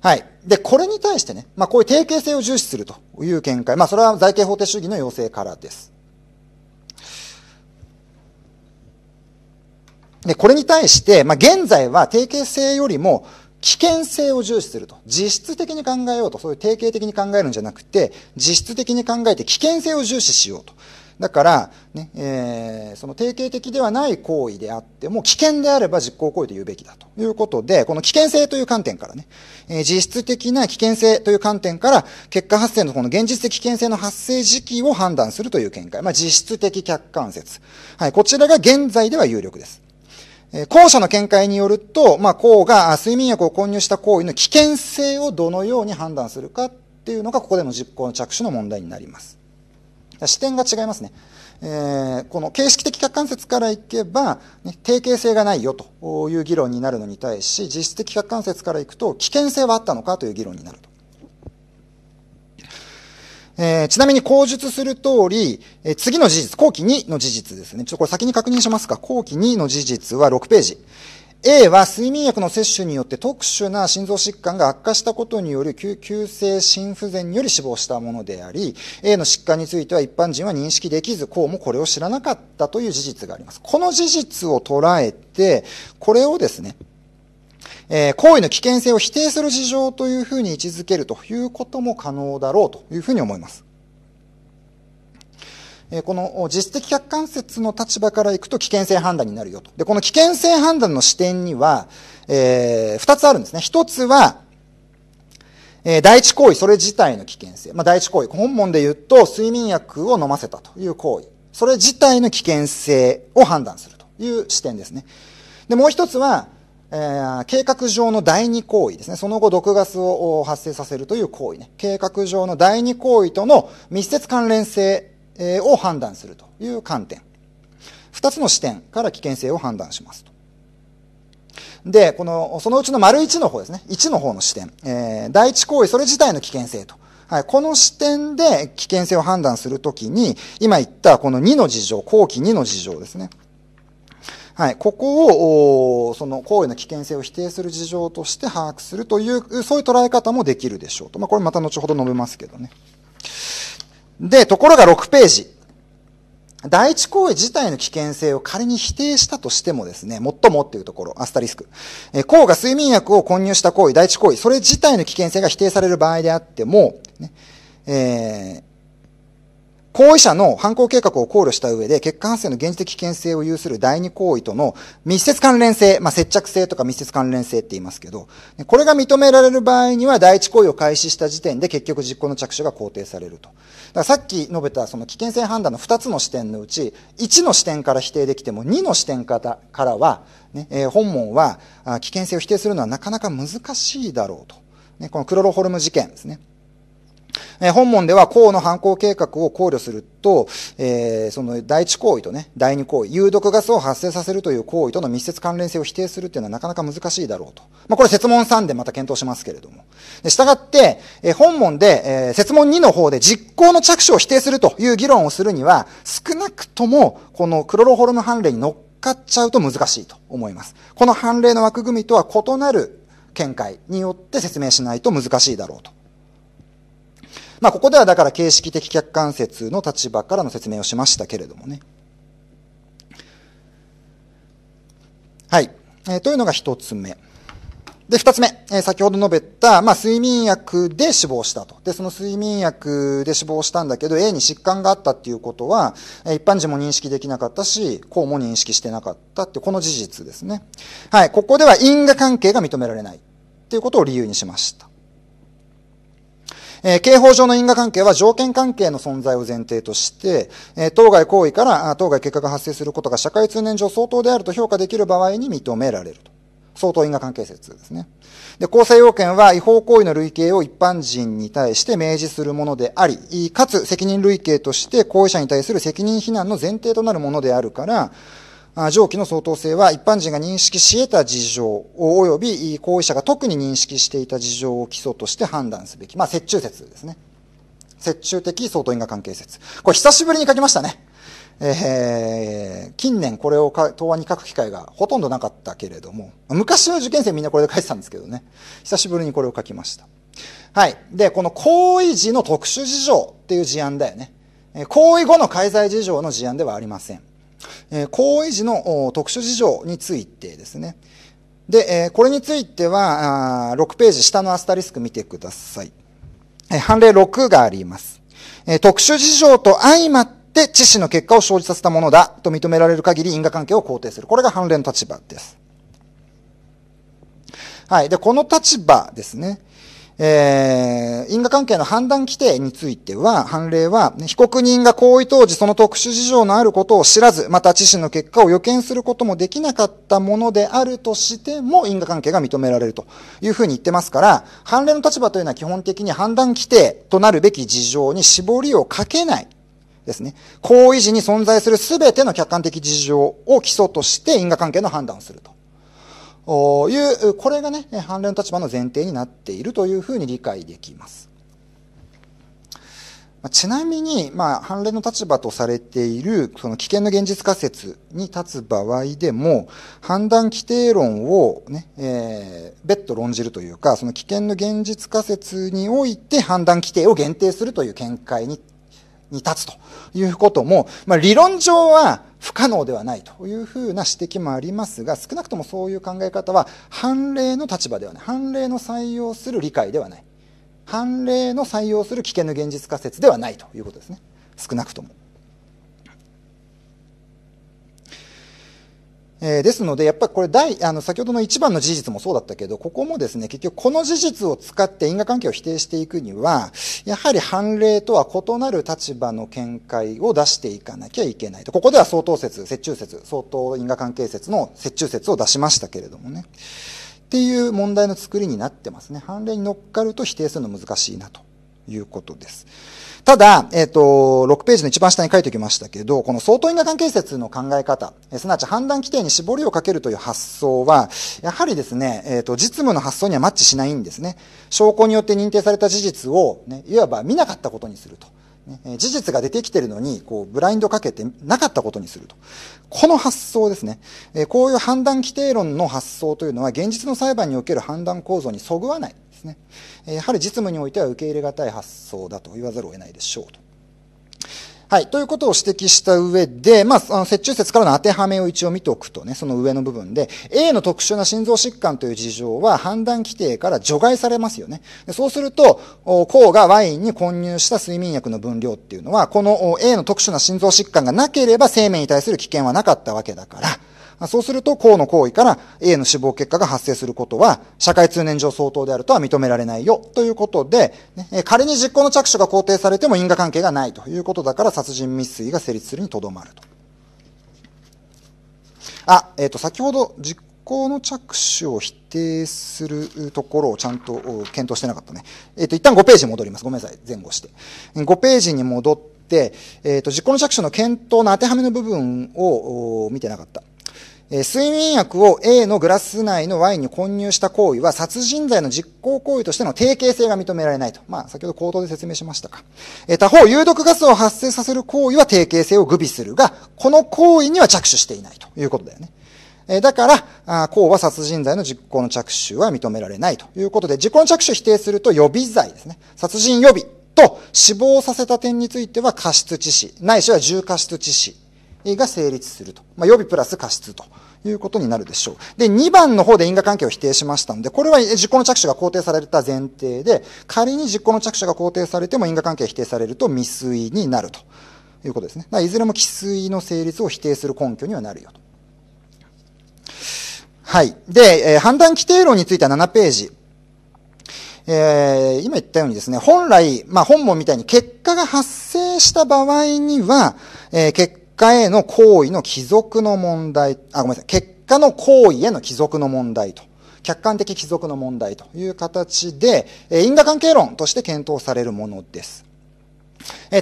はいで、これに対してね、まあこういう定型性を重視するという見解。まあそれは財形法定主義の要請からです。で、これに対して、まあ現在は定型性よりも危険性を重視すると。実質的に考えようと。そういう定型的に考えるんじゃなくて、実質的に考えて危険性を重視しようと。だから、ねえー、その定型的ではない行為であっても危険であれば実行行為と言うべきだということで、この危険性という観点からね、えー、実質的な危険性という観点から、結果発生のこの現実的危険性の発生時期を判断するという見解。まあ、実質的客観説。はい、こちらが現在では有力です。えー、後者の見解によると、まあ、公が睡眠薬を混入した行為の危険性をどのように判断するかっていうのが、ここでの実行の着手の問題になります。視点が違いますね。えー、この形式的客観説からいけば、ね、定型性がないよという議論になるのに対し、実質的客観説からいくと、危険性はあったのかという議論になると。えー、ちなみに口述する通り、えー、次の事実、後期2の事実ですね。ちょっとこれ先に確認しますか。後期2の事実は6ページ。A は睡眠薬の摂取によって特殊な心臓疾患が悪化したことによる急性心不全により死亡したものであり、A の疾患については一般人は認識できず、こうもこれを知らなかったという事実があります。この事実を捉えて、これをですね、えー、行為の危険性を否定する事情というふうに位置づけるということも可能だろうというふうに思います。えこの実質的客観説の立場からいくと危険性判断になるよと。で、この危険性判断の視点には、えー、二つあるんですね。一つは、えー、第一行為、それ自体の危険性。まあ、第一行為。本文で言うと、睡眠薬を飲ませたという行為。それ自体の危険性を判断するという視点ですね。で、もう一つは、えー、計画上の第二行為ですね。その後、毒ガスを発生させるという行為ね。計画上の第二行為との密接関連性を判断するという観点2つの視点から危険性を判断しますとでこのそのうちの丸1の方ですね1の方の視点、えー、第一行為それ自体の危険性とはい、この視点で危険性を判断するときに、今言ったこの2の事情、後期2の事情ですね。はい、ここを、その行為の危険性を否定する事情として把握するという、そういう捉え方もできるでしょうと。まあ、これまた後ほど述べますけどね。で、ところが6ページ。第一行為自体の危険性を仮に否定したとしてもですね、最もっていうところ、アスタリスク。えこうが睡眠薬を混入した行為、第一行為、それ自体の危険性が否定される場合であっても、ね、えー、行為者の犯行計画を考慮した上で、欠陥発生の現実的危険性を有する第二行為との密接関連性、まあ、接着性とか密接関連性って言いますけど、これが認められる場合には、第一行為を開始した時点で結局実行の着手が肯定されると。だからさっき述べたその危険性判断の2つの視点のうち、1の視点から否定できても、2の視点からは、ね、え本門は危険性を否定するのはなかなか難しいだろうと。ね、このクロロホルム事件ですね。え本問では公の犯行計画を考慮すると、えー、その第一行為とね、第二行為、有毒ガスを発生させるという行為との密接関連性を否定するっていうのはなかなか難しいだろうと。まあ、これ説問3でまた検討しますけれども。で、従って、えー、本問で、えー、説問2の方で実行の着手を否定するという議論をするには、少なくとも、このクロロホルム判例に乗っかっちゃうと難しいと思います。この判例の枠組みとは異なる見解によって説明しないと難しいだろうとまあ、ここではだから形式的客観説の立場からの説明をしましたけれどもね。はい。えー、というのが一つ目。で、二つ目。えー、先ほど述べた、まあ、睡眠薬で死亡したと。で、その睡眠薬で死亡したんだけど、A に疾患があったっていうことは、えー、一般人も認識できなかったし、こうも認識してなかったって、この事実ですね。はい。ここでは因果関係が認められない。っていうことを理由にしました。えー、刑法上の因果関係は条件関係の存在を前提として、えー、当該行為から当該結果が発生することが社会通念上相当であると評価できる場合に認められると。相当因果関係説ですね。で、構成要件は違法行為の類型を一般人に対して明示するものであり、かつ責任類型として行為者に対する責任非難の前提となるものであるから、上記の相当性は一般人が認識し得た事情及び行為者が特に認識していた事情を基礎として判断すべき。まあ、折衷説ですね。折衷的相当因果関係説。これ久しぶりに書きましたね。えー、近年これをか答案に書く機会がほとんどなかったけれども、昔の受験生みんなこれで書いてたんですけどね、久しぶりにこれを書きました。はい。で、この行為時の特殊事情っていう事案だよね。行為後の介在事情の事案ではありません。えー、行為時の特殊事情についてですね。で、えこれについては、6ページ下のアスタリスク見てください。え判例6があります。え特殊事情と相まって致死の結果を生じさせたものだと認められる限り因果関係を肯定する。これが判例の立場です。はい。で、この立場ですね。えー、因果関係の判断規定については、判例は、被告人が行為当時その特殊事情のあることを知らず、また致死の結果を予見することもできなかったものであるとしても、因果関係が認められるというふうに言ってますから、判例の立場というのは基本的に判断規定となるべき事情に絞りをかけないですね。行為時に存在する全ての客観的事情を基礎として因果関係の判断をすると。ーいう、これがね、反の立場の前提になっているというふうに理解できます。ちなみに、まあ、反例の立場とされている、その危険の現実仮説に立つ場合でも、判断規定論をね、えー、別途論じるというか、その危険の現実仮説において判断規定を限定するという見解にに立つということも、まあ、理論上は不可能ではないというふうな指摘もありますが、少なくともそういう考え方は、判例の立場ではない。判例の採用する理解ではない。判例の採用する危険の現実仮説ではないということですね。少なくとも。えー、ですので、やっぱりこれ第、あの、先ほどの一番の事実もそうだったけど、ここもですね、結局この事実を使って因果関係を否定していくには、やはり判例とは異なる立場の見解を出していかなきゃいけないと。ここでは相当説、折衷説、相当因果関係説の折衷説を出しましたけれどもね。っていう問題の作りになってますね。判例に乗っかると否定するの難しいなと。いうことです。ただ、えっ、ー、と、6ページの一番下に書いておきましたけど、この相当因果関係説の考え方、えすなわち判断規定に絞りをかけるという発想は、やはりですね、えっ、ー、と、実務の発想にはマッチしないんですね。証拠によって認定された事実を、ね、いわば見なかったことにすると。事実が出てきてるのに、こう、ブラインドかけてなかったことにすると。この発想ですね。こういう判断規定論の発想というのは、現実の裁判における判断構造にそぐわない。ですね。やはり実務においては受け入れがたい発想だと言わざるを得ないでしょうと。はい。ということを指摘した上で、まあ、あの、折衷説からの当てはめを一応見ておくとね、その上の部分で、A の特殊な心臓疾患という事情は判断規定から除外されますよね。そうすると、こうがワインに混入した睡眠薬の分量っていうのは、この A の特殊な心臓疾患がなければ生命に対する危険はなかったわけだから、そうすると、うの行為から A の死亡結果が発生することは、社会通念上相当であるとは認められないよ、ということで、仮に実行の着手が肯定されても因果関係がないということだから、殺人未遂が成立するにとどまると。あ、えっ、ー、と、先ほど実行の着手を否定するところをちゃんと検討してなかったね。えっ、ー、と、一旦5ページに戻ります。ごめんなさい。前後して。5ページに戻って、えっ、ー、と、実行の着手の検討の当てはめの部分を見てなかった。え睡眠薬を A のグラス内のワインに混入した行為は殺人罪の実行行為としての定型性が認められないと。まあ、先ほど口頭で説明しましたか。え他方、有毒ガスを発生させる行為は定型性を具備するが、この行為には着手していないということだよね。えだから、あこうは殺人罪の実行の着手は認められないということで、実行の着手を否定すると予備罪ですね。殺人予備と死亡させた点については過失致死、ないしは重過失致死が成立すると。まあ、予備プラス過失ということになるでしょう。で、2番の方で因果関係を否定しましたので、これは実行の着手が肯定された前提で、仮に実行の着手が肯定されても因果関係否定されると未遂になるということですね。いずれも既遂の成立を否定する根拠にはなるよと。はい。で、えー、判断規定論については7ページ。えー、今言ったようにですね、本来、まあ、本文みたいに結果が発生した場合には、えー、結果への行為の帰属の問題、あ、ごめんなさい、結果の行為への帰属の問題と、客観的帰属の問題という形で、因果関係論として検討されるものです。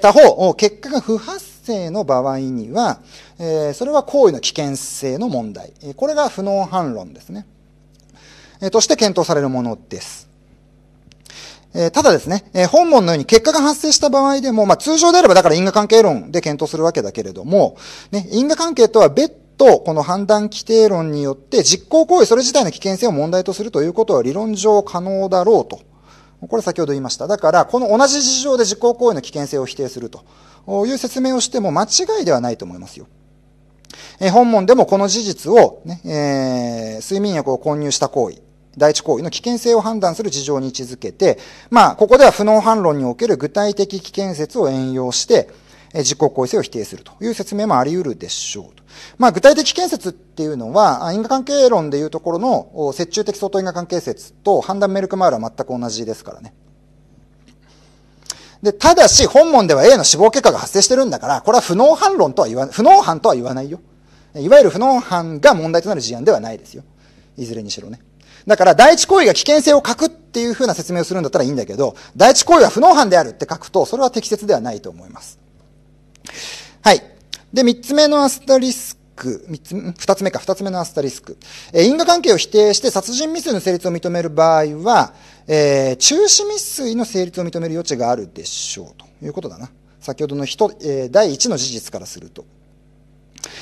他方、結果が不発生の場合には、それは行為の危険性の問題。これが不能反論ですね。として検討されるものです。えただですね、え本文のように結果が発生した場合でも、まあ、通常であればだから因果関係論で検討するわけだけれども、ね、因果関係とは別途この判断規定論によって実行行為それ自体の危険性を問題とするということは理論上可能だろうと。これ先ほど言いました。だから、この同じ事情で実行行為の危険性を否定するという説明をしても間違いではないと思いますよ。え本文でもこの事実をね、ねえー、睡眠薬を混入した行為、第一行為の危険性を判断する事情に位置づけて、まあ、ここでは不能反論における具体的危険説を援用して、実行行為性を否定するという説明もあり得るでしょうと。まあ、具体的険説っていうのは、因果関係論でいうところの、折衷的相当因果関係説と判断メルクマールは全く同じですからね。で、ただし、本文では A の死亡結果が発生してるんだから、これは不能反論とは言わ、不能犯とは言わないよ。いわゆる不能犯が問題となる事案ではないですよ。いずれにしろね。だから第一行為が危険性を欠くっていうふうな説明をするんだったらいいんだけど、第一行為は不能犯であるって書くと、それは適切ではないと思います。はい。で、三つ目のアスタリスク、三つ、二つ目か、二つ目のアスタリスク。えー、因果関係を否定して殺人未遂の成立を認める場合は、えー、中止未遂の成立を認める余地があるでしょうということだな。先ほどの人、えー、第一の事実からすると。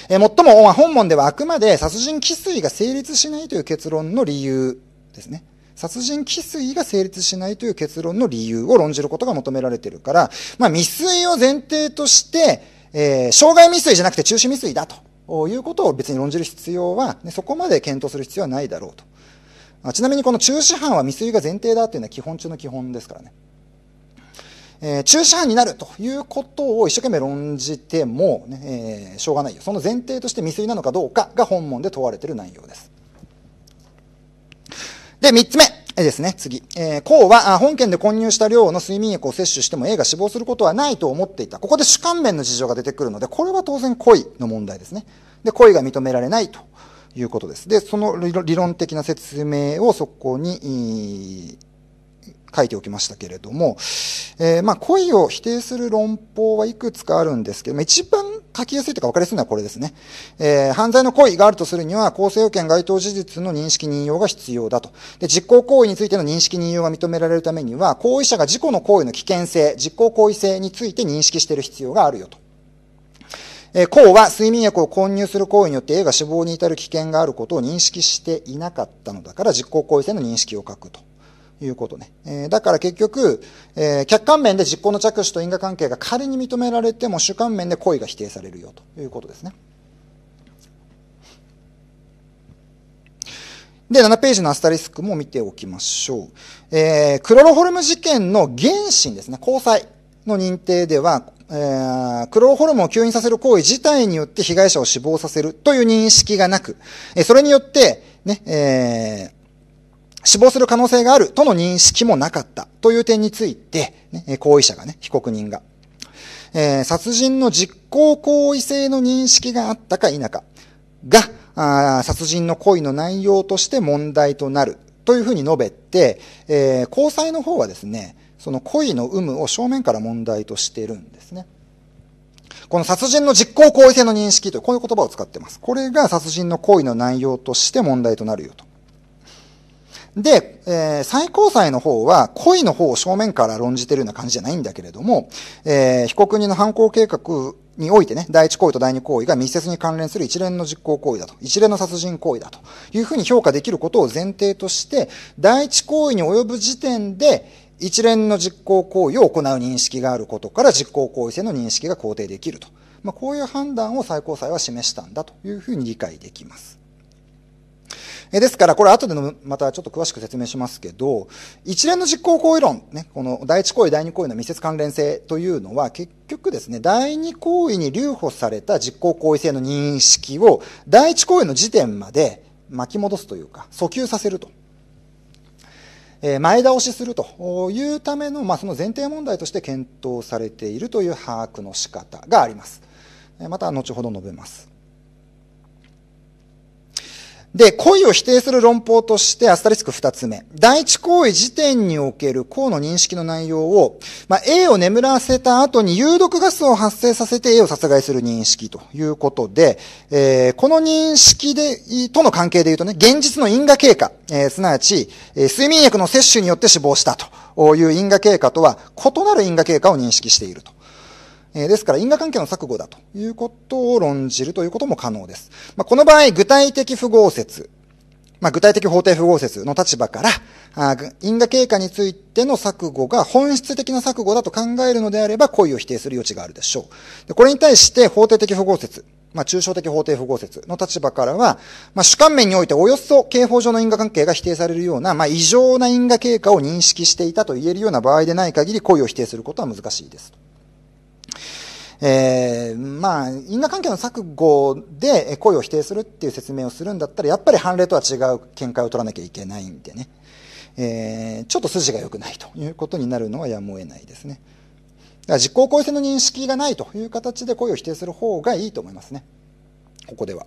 えー、もっとも、本文ではあくまで殺人規遂が成立しないという結論の理由ですね。殺人規遂が成立しないという結論の理由を論じることが求められているから、まあ、未遂を前提として、えー、傷害未遂じゃなくて中止未遂だということを別に論じる必要は、ね、そこまで検討する必要はないだろうと。あちなみにこの中止犯は未遂が前提だというのは基本中の基本ですからね。えー、中止犯になるということを一生懸命論じてもね、えー、しょうがないよその前提として未遂なのかどうかが本問で問われている内容ですで3つ目ですね、次。えー、公は、本件で混入した量の睡眠薬を摂取しても A が死亡することはないと思っていた。ここで主観面の事情が出てくるので、これは当然故意の問題ですね。で、故が認められないということです。で、その理論的な説明をそこに、書いておきましたけれども、えー、まあ、恋を否定する論法はいくつかあるんですけども、一番書きやすいというか分かりやすいのはこれですね。えー、犯罪の行為があるとするには、構成要件該当事実の認識任用が必要だと。で、実行行為についての認識任用が認められるためには、行為者が事故の行為の危険性、実行行為性について認識している必要があるよと。えー、公は睡眠薬を混入する行為によって A が死亡に至る危険があることを認識していなかったのだから、実行行為性の認識を書くと。いうことね。えだから結局、え客観面で実行の着手と因果関係が仮に認められても主観面で行為が否定されるよということですね。で、7ページのアスタリスクも見ておきましょう。えー、クロロホルム事件の原審ですね、交際の認定では、えー、クロロホルムを吸引させる行為自体によって被害者を死亡させるという認識がなく、えー、それによって、ね、え死亡する可能性があるとの認識もなかったという点について、ね、行為者がね、被告人が、えー、殺人の実行行為性の認識があったか否かが、殺人の行為の内容として問題となるというふうに述べて、えー、交際の方はですね、その故意の有無を正面から問題としてるんですね。この殺人の実行行為性の認識という、こういう言葉を使ってます。これが殺人の行為の内容として問題となるよと。で、えー、最高裁の方は、故意の方を正面から論じてるような感じじゃないんだけれども、えー、被告人の犯行計画においてね、第一行為と第二行為が密接に関連する一連の実行行為だと、一連の殺人行為だというふうに評価できることを前提として、第一行為に及ぶ時点で、一連の実行行為を行う認識があることから実行行為性の認識が肯定できると。まあ、こういう判断を最高裁は示したんだというふうに理解できます。えですから、これ後でのまたちょっと詳しく説明しますけど、一連の実行行為論、ね、この第一行為、第二行為の密接関連性というのは、結局ですね、第二行為に留保された実行行為性の認識を、第一行為の時点まで巻き戻すというか、訴求させると。え前倒しするというための、まあ、その前提問題として検討されているという把握の仕方があります。また後ほど述べます。で、恋を否定する論法として、アスタリスク二つ目。第一行為時点における項の認識の内容を、まあ、A を眠らせた後に有毒ガスを発生させて A を殺害する認識ということで、えー、この認識で、との関係で言うとね、現実の因果経過、えー、すなわち、えー、睡眠薬の摂取によって死亡したという因果経過とは異なる因果経過を認識していると。ですから因果関係の錯誤だということを論じるということも可能です。まあ、この場合、具体的符号説、まあ、具体的法定符号説の立場から、あ因果経過についての錯誤が本質的な錯誤だと考えるのであれば、行為を否定する余地があるでしょう。でこれに対して法定的符号説、まあ、抽象的法定符号説の立場からは、まあ、主観面においておよそ刑法上の因果関係が否定されるような、まあ、異常な因果経過を認識していたと言えるような場合でない限り、行為を否定することは難しいです。えー、まあ、因果関係の錯誤で行為を否定するっていう説明をするんだったら、やっぱり判例とは違う見解を取らなきゃいけないんでね、えー、ちょっと筋が良くないということになるのはやむを得ないですね。だから実行行為性の認識がないという形で行為を否定する方がいいと思いますね。ここでは。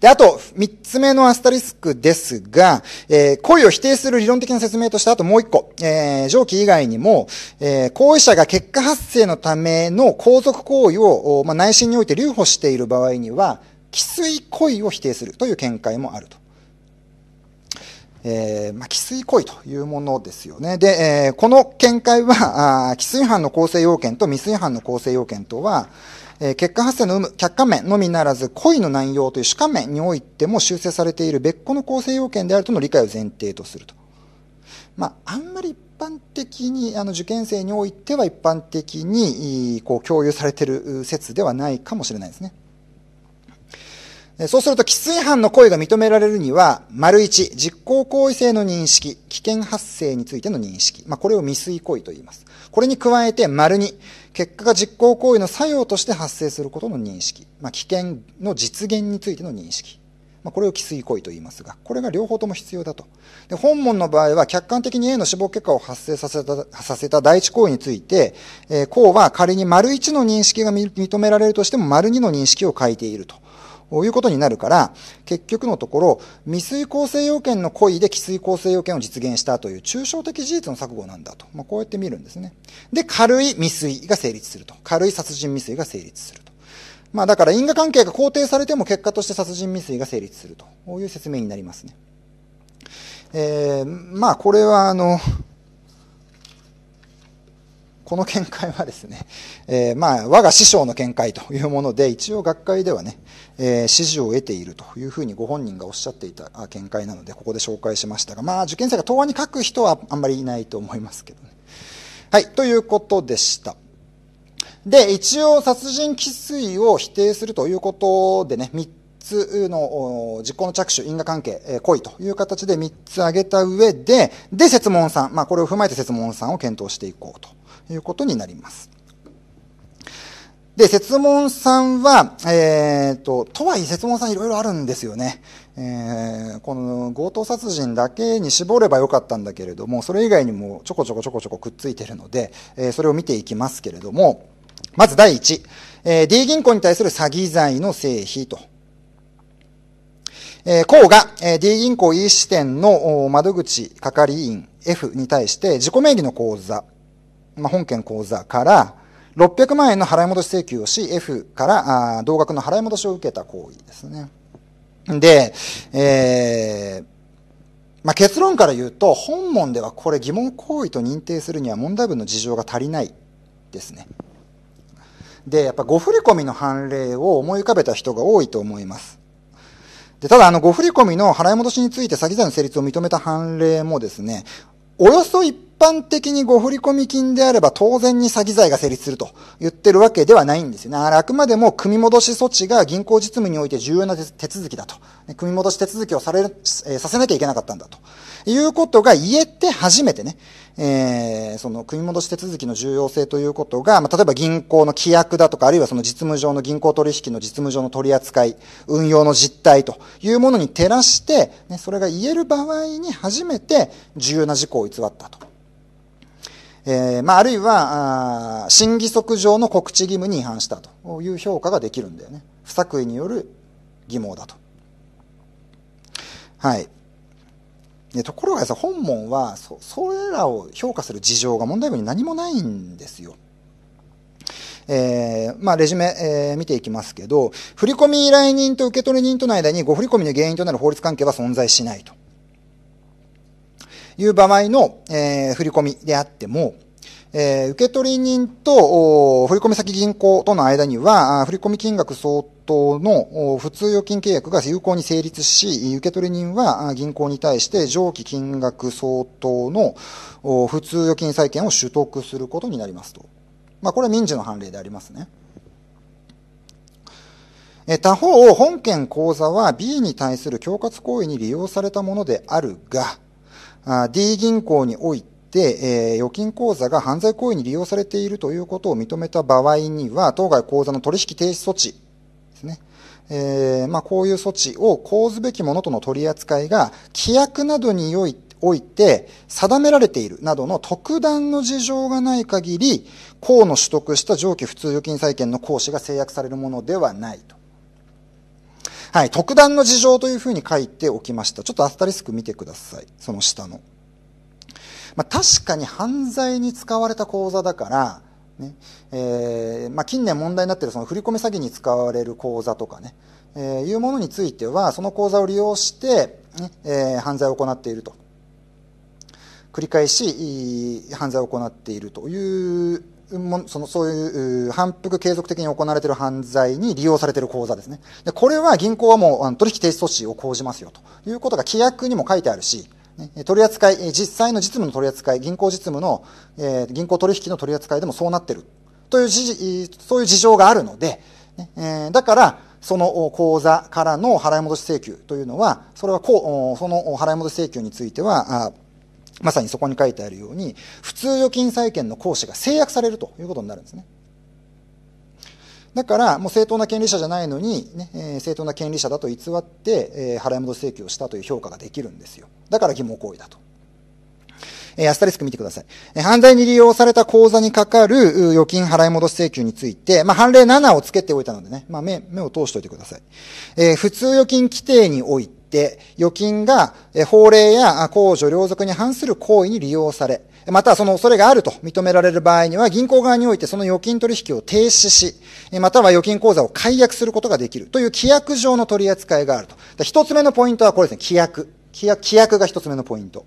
で、あと、三つ目のアスタリスクですが、えー、行為を否定する理論的な説明として、あともう一個、えー、上記以外にも、えー、行為者が結果発生のための皇族行為を、まあ、内心において留保している場合には、既遂行為を否定するという見解もあると。えー、まあ、既遂行為というものですよね。で、えー、この見解は、あ既遂犯の構成要件と未遂犯の構成要件とは、え結果発生の有無、客観面のみならず、故意の内容という主観面においても修正されている別個の構成要件であるとの理解を前提とすると。まあ、あんまり一般的に、あの、受験生においては一般的に、こう、共有されている説ではないかもしれないですね。そうすると、規制違反の行為が認められるには、丸1、実行行為性の認識、危険発生についての認識。まあ、これを未遂行為と言います。これに加えて、丸2、結果が実行行為の作用として発生することの認識、まあ、危険の実現についての認識、まあ、これを規水行為と言いますが、これが両方とも必要だと。で本門の場合は、客観的に A の死亡結果を発生させたさせた第一行為について、えー、項は仮に丸1の認識が認められるとしても、丸2の認識を書いていると。いうことになるから、結局のところ、未遂構成要件の故意で既遂構成要件を実現したという抽象的事実の錯誤なんだと。まあ、こうやって見るんですね。で、軽い未遂が成立すると。軽い殺人未遂が成立すると。まあだから因果関係が肯定されても結果として殺人未遂が成立するという説明になりますね。えー、まあこれはあの、この見解はですね、えー、まあ、我が師匠の見解というもので、一応学会ではね、えー、支持を得ているというふうにご本人がおっしゃっていた見解なので、ここで紹介しましたが、まあ、受験生が答案に書く人はあんまりいないと思いますけどね。はい、ということでした。で、一応殺人既遂を否定するということでね、3つの実行の着手、因果関係、え故意という形で3つ挙げた上で、で、説問さん、まあこれを踏まえて説問さんを検討していこうと。いうことになります。で、節問さんは、えー、と、とはいえ説問さんいろいろあるんですよね。えー、この強盗殺人だけに絞ればよかったんだけれども、それ以外にもちょこちょこちょこちょこくっついてるので、えー、それを見ていきますけれども、まず第1、えー、D 銀行に対する詐欺罪の成否と。えー、が、えー、D 銀行 E 支店の窓口係員 F に対して自己名義の口座、まあ、本件口座から600万円の払い戻し請求をし、F からあ同額の払い戻しを受けた行為ですね。で、えー、まあ、結論から言うと、本門ではこれ疑問行為と認定するには問題文の事情が足りないですね。で、やっぱ誤振込の判例を思い浮かべた人が多いと思います。で、ただあの誤振込の払い戻しについて先々の成立を認めた判例もですね、およそ一般的にご振込金であれば当然に詐欺罪が成立すると言ってるわけではないんですよね。ああくまでも組み戻し措置が銀行実務において重要な手続きだと。組み戻し手続きをされ、えー、させなきゃいけなかったんだと。いうことが言えて初めてね、えー、その組み戻し手続きの重要性ということが、まあ、例えば銀行の規約だとか、あるいはその実務上の銀行取引の実務上の取り扱い、運用の実態というものに照らして、ね、それが言える場合に初めて重要な事項を偽ったと。えーまあ、あるいはあ、審議則上の告知義務に違反したという評価ができるんだよね。不作為による疑問だと。はい。でところがさ本門はそそれらを評価する事情が問題文に何もないんですよ。えー、まあ、レジュメ、えー、見ていきますけど、振込依頼人と受取人との間にご振込の原因となる法律関係は存在しないと。いう場合の、えー、振込であっても、えー、受取人と振込先銀行との間には、振込金額相当の普通預金契約が有効に成立し、受取人は銀行に対して上記金額相当の普通預金債権を取得することになりますと。まあ、これは民事の判例でありますね。え他方、本件口座は B に対する恐喝行為に利用されたものであるが、D 銀行においてで、えー、預金口座が犯罪行為に利用されているということを認めた場合には、当該口座の取引停止措置ですね。えー、まあ、こういう措置を講ずべきものとの取り扱いが、規約などにおいて定められているなどの特段の事情がない限り、公の取得した上記普通預金債権の行使が制約されるものではないと。はい、特段の事情というふうに書いておきました。ちょっとアスタリスク見てください。その下の。まあ、確かに犯罪に使われた口座だから、ねえーまあ、近年問題になっているその振込詐欺に使われる口座とかね、えー、いうものについてはその口座を利用してね、えー、犯罪を行っていると繰り返し犯罪を行っているというもそのそういう反復継続的に行われている犯罪に利用されている口座ですねでこれは銀行はもう取引停止措置を講じますよということが規約にも書いてあるし取り扱い、実際の実務の取り扱い、銀行実務の、えー、銀行取引の取り扱いでもそうなってる。という事、そういう事情があるので、えー、だから、その口座からの払い戻し請求というのは、それはこう、その払い戻し請求については、まさにそこに書いてあるように、普通預金債権の行使が制約されるということになるんですね。だから、もう正当な権利者じゃないのに、ね正当な権利者だと偽って、え払い戻し請求をしたという評価ができるんですよ。だから疑問行為だと。えアスタリスク見てください。え犯罪に利用された口座にかかる預金払い戻し請求について、まあ、判例7をつけておいたのでね、まあ、目、目を通しておいてください。えー、普通預金規定において、預金が法令や公助両属に反する行為に利用され、またその、恐れがあると認められる場合には、銀行側においてその預金取引を停止し、または預金口座を解約することができるという規約上の取り扱いがあると。一つ目のポイントはこれですね、規約。規約規約が一つ目のポイント。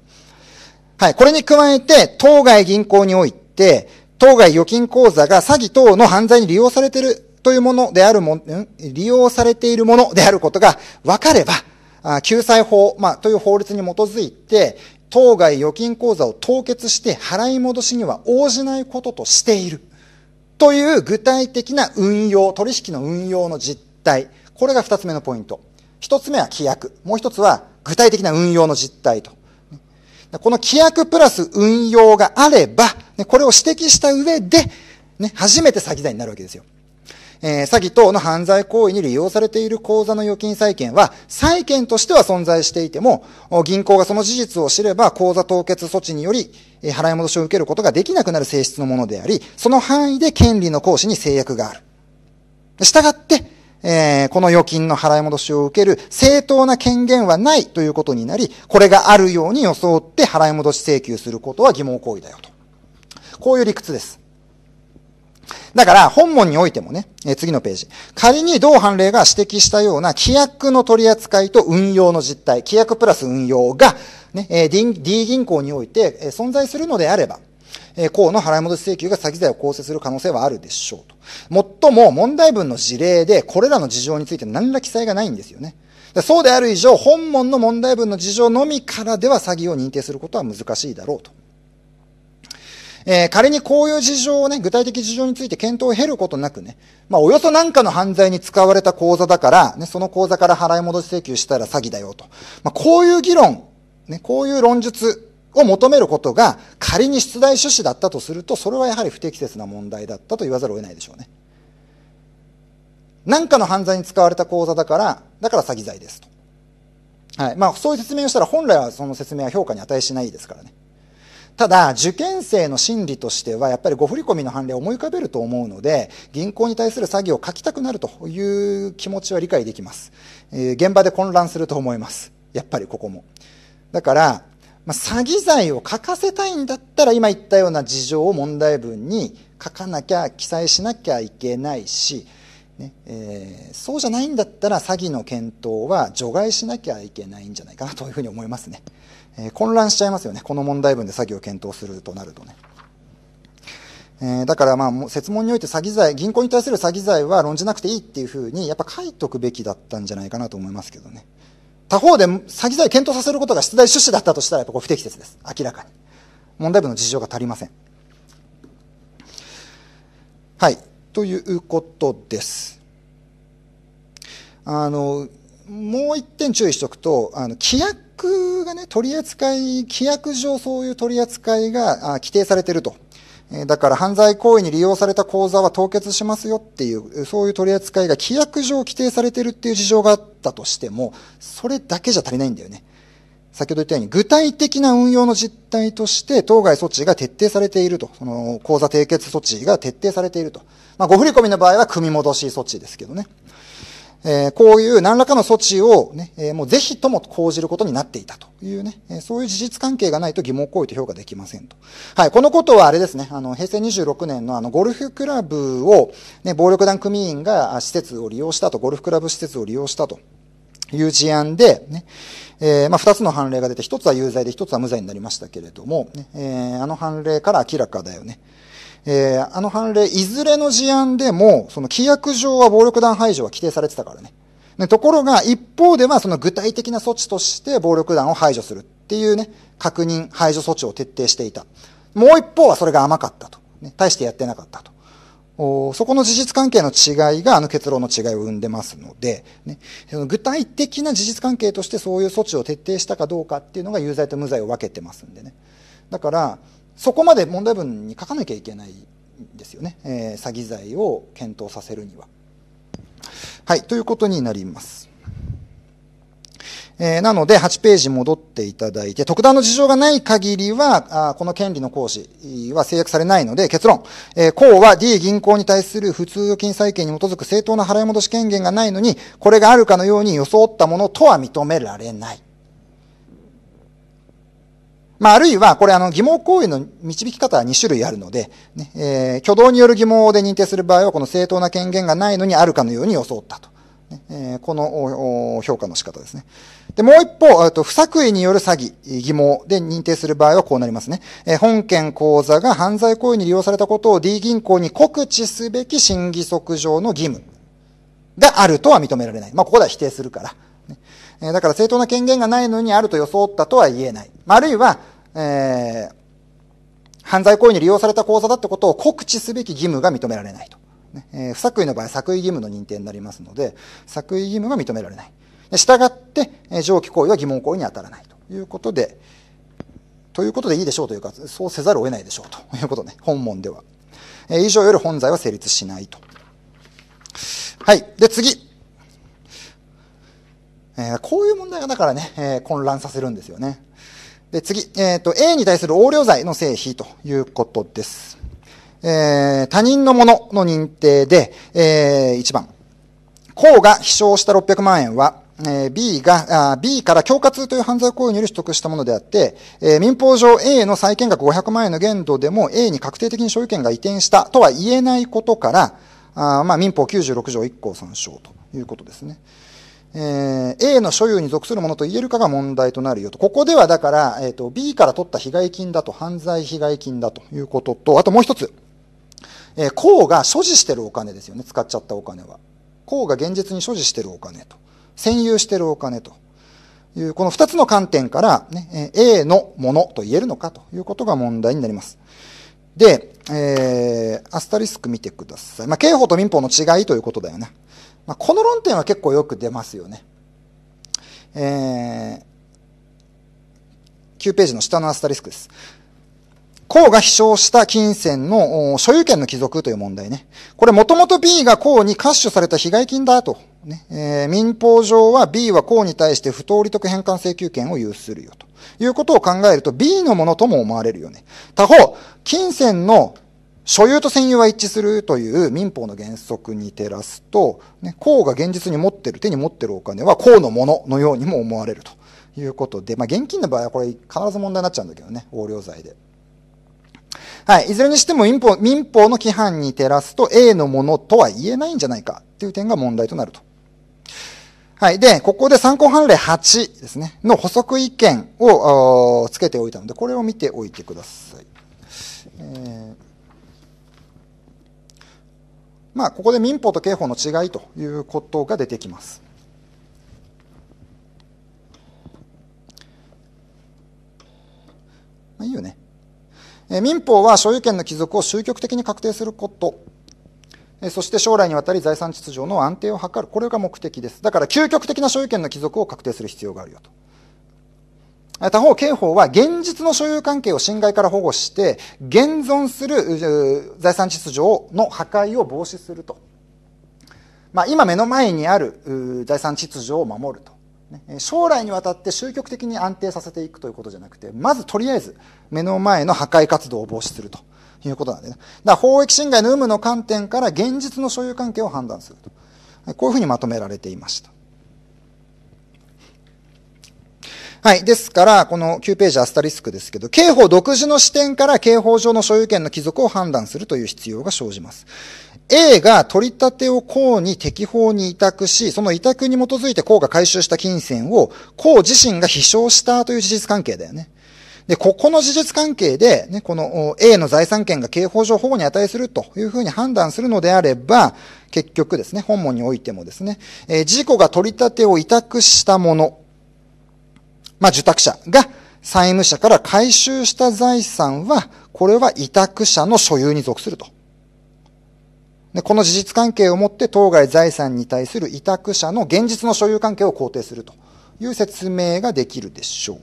はい。これに加えて、当該銀行において、当該預金口座が詐欺等の犯罪に利用されているというものであるも、ん、利用されているものであることが分かれば、救済法、まあ、という法律に基づいて、当該預金口座を凍結して払い戻しには応じないこととしている。という具体的な運用、取引の運用の実態。これが二つ目のポイント。一つ目は規約。もう一つは具体的な運用の実態と。この規約プラス運用があれば、これを指摘した上で、ね、初めて詐欺罪になるわけですよ。えー、詐欺等の犯罪行為に利用されている口座の預金債権は、債権としては存在していても、銀行がその事実を知れば、口座凍結措置により、えー、払い戻しを受けることができなくなる性質のものであり、その範囲で権利の行使に制約がある。したがって、えー、この預金の払い戻しを受ける正当な権限はないということになり、これがあるように装って払い戻し請求することは疑問行為だよと。こういう理屈です。だから、本文においてもね、え次のページ。仮に同判例が指摘したような規約の取り扱いと運用の実態、規約プラス運用が、ね、え D 銀行において、え存在するのであれば、えー、項の払い戻し請求が詐欺罪を構成する可能性はあるでしょうと。もっとも、問題文の事例で、これらの事情について何ら記載がないんですよね。そうである以上、本文の問題文の事情のみからでは詐欺を認定することは難しいだろうと。えー、仮にこういう事情をね、具体的事情について検討を経ることなくね、まあ、およそ何かの犯罪に使われた口座だから、ね、その口座から払い戻し請求したら詐欺だよと。まあ、こういう議論、ね、こういう論述を求めることが、仮に出題趣旨だったとすると、それはやはり不適切な問題だったと言わざるを得ないでしょうね。何かの犯罪に使われた口座だから、だから詐欺罪ですと。はい。まあ、そういう説明をしたら、本来はその説明は評価に値しないですからね。ただ受験生の心理としてはやっぱり誤振込の判例を思い浮かべると思うので銀行に対する詐欺を書きたくなるという気持ちは理解できます、えー、現場で混乱すると思いますやっぱりここもだからまあ、詐欺罪を書かせたいんだったら今言ったような事情を問題文に書かなきゃ記載しなきゃいけないし、ねえー、そうじゃないんだったら詐欺の検討は除外しなきゃいけないんじゃないかなというふうに思いますね。えー、混乱しちゃいますよね。この問題文で詐欺を検討するとなるとね。えー、だからまあ、説問において詐欺罪、銀行に対する詐欺罪は論じなくていいっていうふうに、やっぱ書いとくべきだったんじゃないかなと思いますけどね。他方で詐欺罪を検討させることが出題趣旨だったとしたら、やっぱこれ不適切です。明らかに。問題文の事情が足りません。はい。ということです。あの、もう一点注意しておくと、あの、規約薬がね、取り扱い、規約上そういう取り扱いが規定されてると。だから犯罪行為に利用された口座は凍結しますよっていう、そういう取り扱いが規約上規定されてるっていう事情があったとしても、それだけじゃ足りないんだよね。先ほど言ったように具体的な運用の実態として当該措置が徹底されていると。その口座締結措置が徹底されていると。まあ、ご振り込みの場合は組み戻し措置ですけどね。えー、こういう何らかの措置をね、えー、もうぜひとも講じることになっていたというね、えー、そういう事実関係がないと疑問行為と評価できませんと。はい、このことはあれですね、あの、平成26年のあの、ゴルフクラブを、ね、暴力団組員が施設を利用したと、ゴルフクラブ施設を利用したという事案で、ね、えー、まあ、二つの判例が出て、一つは有罪で一つは無罪になりましたけれども、ね、えー、あの判例から明らかだよね。えー、あの判例、いずれの事案でも、その規約上は暴力団排除は規定されてたからね。ねところが、一方では、その具体的な措置として暴力団を排除するっていうね、確認、排除措置を徹底していた。もう一方はそれが甘かったと。ね、大してやってなかったと。そこの事実関係の違いがあの結論の違いを生んでますので、ね、その具体的な事実関係としてそういう措置を徹底したかどうかっていうのが有罪と無罪を分けてますんでね。だから、そこまで問題文に書かなきゃいけないんですよね、えー、詐欺罪を検討させるには。はい、ということになります。えー、なので、8ページ戻っていただいて、特段の事情がない限りは、あこの権利の行使は制約されないので、結論。えー、公は D 銀行に対する普通預金債権に基づく正当な払い戻し権限がないのに、これがあるかのように装ったものとは認められない。まあ、あるいは、これ、あの、疑問行為の導き方は2種類あるので、ね、えー、挙動による疑問で認定する場合は、この正当な権限がないのにあるかのように装ったと。ね、えー、この評価の仕方ですね。で、もう一方、と不作為による詐欺、疑問で認定する場合はこうなりますね。えー、本件口座が犯罪行為に利用されたことを D 銀行に告知すべき審議則上の義務があるとは認められない。まあ、ここでは否定するから。えだから正当な権限がないのにあると装ったとは言えない。あるいは、えー、犯罪行為に利用された口座だってことを告知すべき義務が認められないと。ねえー、不作為の場合、作為義務の認定になりますので、作為義務が認められない。従って、えー、上記行為は疑問行為に当たらないということで、ということでいいでしょうというか、そうせざるを得ないでしょうということね、本文では。えー、以上より本罪は成立しないと。はい。で、次。えー、こういう問題がだからね、えー、混乱させるんですよね。で、次、えっ、ー、と、A に対する横領罪の成否ということです。えー、他人のものの認定で、えー、1番。公が飛翔した600万円は、えー、B があ、B から恐喝という犯罪行為により取得したものであって、えー、民法上 A の債権額500万円の限度でも A に確定的に所有権が移転したとは言えないことから、あまあ、民法96条1項参照ということですね。えー、A の所有に属するものと言えるかが問題となるよと。ここではだから、えっ、ー、と、B から取った被害金だと、犯罪被害金だということと、あともう一つ、えー、公が所持してるお金ですよね、使っちゃったお金は。公が現実に所持してるお金と、占有してるお金という、この二つの観点からね、え A のものと言えるのかということが問題になります。で、えー、アスタリスク見てください。まあ、刑法と民法の違いということだよね。まあ、この論点は結構よく出ますよね。えー、9ページの下のアスタリスクです。公が飛翔した金銭の所有権の帰属という問題ね。これもともと B が公に割取された被害金だと。ねえー、民法上は B は公に対して不当利得返還請求権を有するよということを考えると B のものとも思われるよね。他方、金銭の所有と占有は一致するという民法の原則に照らすと、ね、公が現実に持ってる、手に持ってるお金は公のもののようにも思われるということで、まあ、現金の場合はこれ必ず問題になっちゃうんだけどね、横領罪で。はい。いずれにしても民法、民法の規範に照らすと A のものとは言えないんじゃないかっていう点が問題となると。はい。で、ここで参考判例8ですね、の補足意見をつけておいたので、これを見ておいてください。えーまあ、ここで民法と刑法の違いということが出てきます。まあ、いいよね。え民法は所有権の帰属を終局的に確定すること。えそして将来にわたり財産秩序の安定を図る。これが目的です。だから究極的な所有権の帰属を確定する必要があるよと。他方、刑法は現実の所有関係を侵害から保護して、現存する財産秩序の破壊を防止すると。まあ、今目の前にある財産秩序を守ると。将来にわたって終局的に安定させていくということじゃなくて、まずとりあえず目の前の破壊活動を防止するということなんでね。だから法益侵害の有無の観点から現実の所有関係を判断すると。こういうふうにまとめられていました。はい。ですから、この9ページアスタリスクですけど、刑法独自の視点から刑法上の所有権の帰属を判断するという必要が生じます。A が取り立てを公に適法に委託し、その委託に基づいて公が回収した金銭を公自身が飛翔したという事実関係だよね。で、ここの事実関係で、ね、この A の財産権が刑法上保護に値するというふうに判断するのであれば、結局ですね、本文においてもですね、えー、事故が取り立てを委託したものまあ、受託者が債務者から回収した財産は、これは委託者の所有に属すると。でこの事実関係をもって当該財産に対する委託者の現実の所有関係を肯定するという説明ができるでしょう。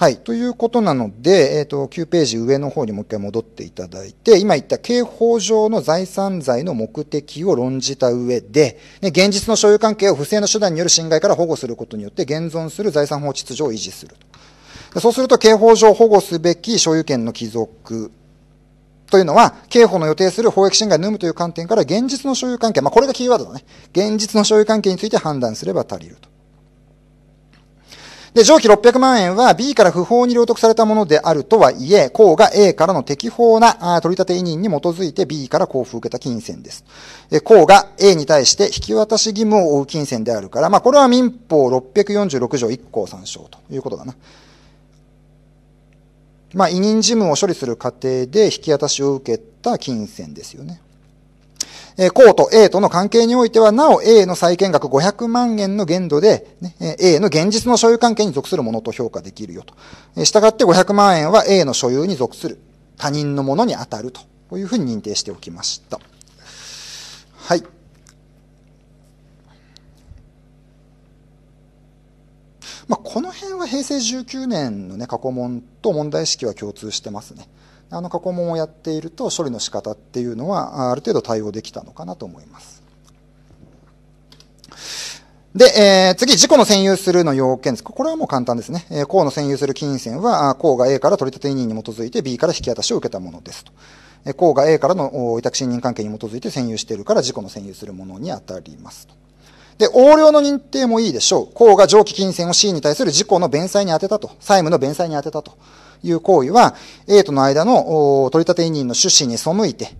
はい。ということなので、えっ、ー、と、9ページ上の方にもう一回戻っていただいて、今言った刑法上の財産罪の目的を論じた上で、ね、現実の所有関係を不正な手段による侵害から保護することによって現存する財産法秩序を維持すると。そうすると、刑法上保護すべき所有権の帰属というのは、刑法の予定する法益侵害の有無という観点から現実の所有関係、まあ、これがキーワードだね。現実の所有関係について判断すれば足りると。で、上記600万円は B から不法に領得されたものであるとはいえ、公が A からの適法な取り立て委任に基づいて B から交付を受けた金銭です。で、項が A に対して引き渡し義務を負う金銭であるから、まあ、これは民法646条1項参章ということだな。まあ、委任事務を処理する過程で引き渡しを受けた金銭ですよね。公と A との関係においては、なお A の債権額500万円の限度で、ね、A の現実の所有関係に属するものと評価できるよと。従って500万円は A の所有に属する他人のものに当たるというふうに認定しておきました。はい。まあ、この辺は平成19年のね、過去問と問題意識は共通してますね。あの過去問をやっていると処理の仕方っていうのはある程度対応できたのかなと思います。で、えー、次、自己の占有するの要件です。これはもう簡単ですね。えー、項の占有する金銭は、項が A から取り立て委任に基づいて B から引き渡しを受けたものですと。えー、項が A からの委託信任関係に基づいて占有しているから自己の占有するものに当たりますと。で、横領の認定もいいでしょう。項が上記金銭を C に対する自己の弁済に当てたと。債務の弁済に当てたと。いう行為は、A との間の取り立て委任の趣旨に背いて、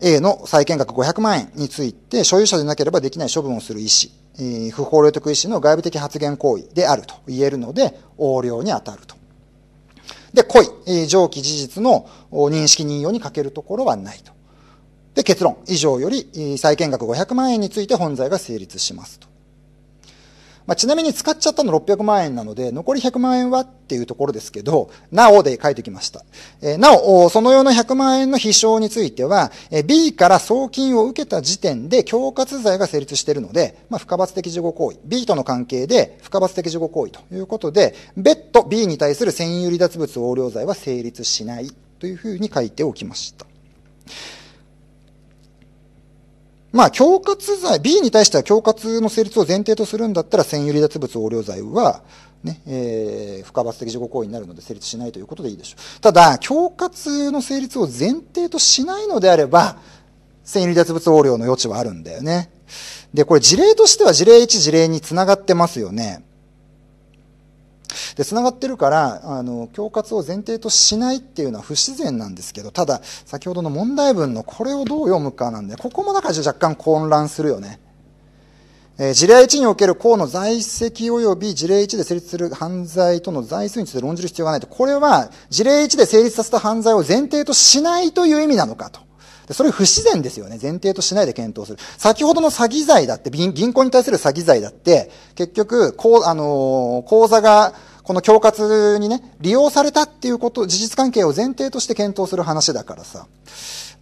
A の債権額500万円について、所有者でなければできない処分をする意思、えー、不法領得意思の外部的発言行為であると言えるので、横領に当たると。で、故意、えー、上記事実の認識任用に欠けるところはないと。で、結論、以上より、債権額500万円について本罪が成立しますと。まあ、ちなみに使っちゃったの600万円なので、残り100万円はっていうところですけど、なおで書いてきました。えー、なお、そのような100万円の非償については、えー、B から送金を受けた時点で恐喝罪が成立しているので、まあ、不可罰的事後行為、B との関係で不可罰的事後行為ということで、別途 B に対する占有離脱物横領罪は成立しないというふうに書いておきました。まあ、恐喝罪、B に対しては恐喝の成立を前提とするんだったら、占有離脱物横領罪は、ね、えー、不可罰的事故行為になるので成立しないということでいいでしょう。ただ、恐喝の成立を前提としないのであれば、占有離脱物横領の余地はあるんだよね。で、これ事例としては事例1、事例につながってますよね。で、繋がってるから、あの、恐喝を前提としないっていうのは不自然なんですけど、ただ、先ほどの問題文のこれをどう読むかなんで、ここもだから若干混乱するよね。えー、事例1における項の在籍及び事例1で成立する犯罪との在数について論じる必要がないと。これは、事例1で成立させた犯罪を前提としないという意味なのかと。で、それ不自然ですよね。前提としないで検討する。先ほどの詐欺罪だって、銀行に対する詐欺罪だって、結局、こう、あのー、口座が、この恐喝にね、利用されたっていうこと、事実関係を前提として検討する話だからさ。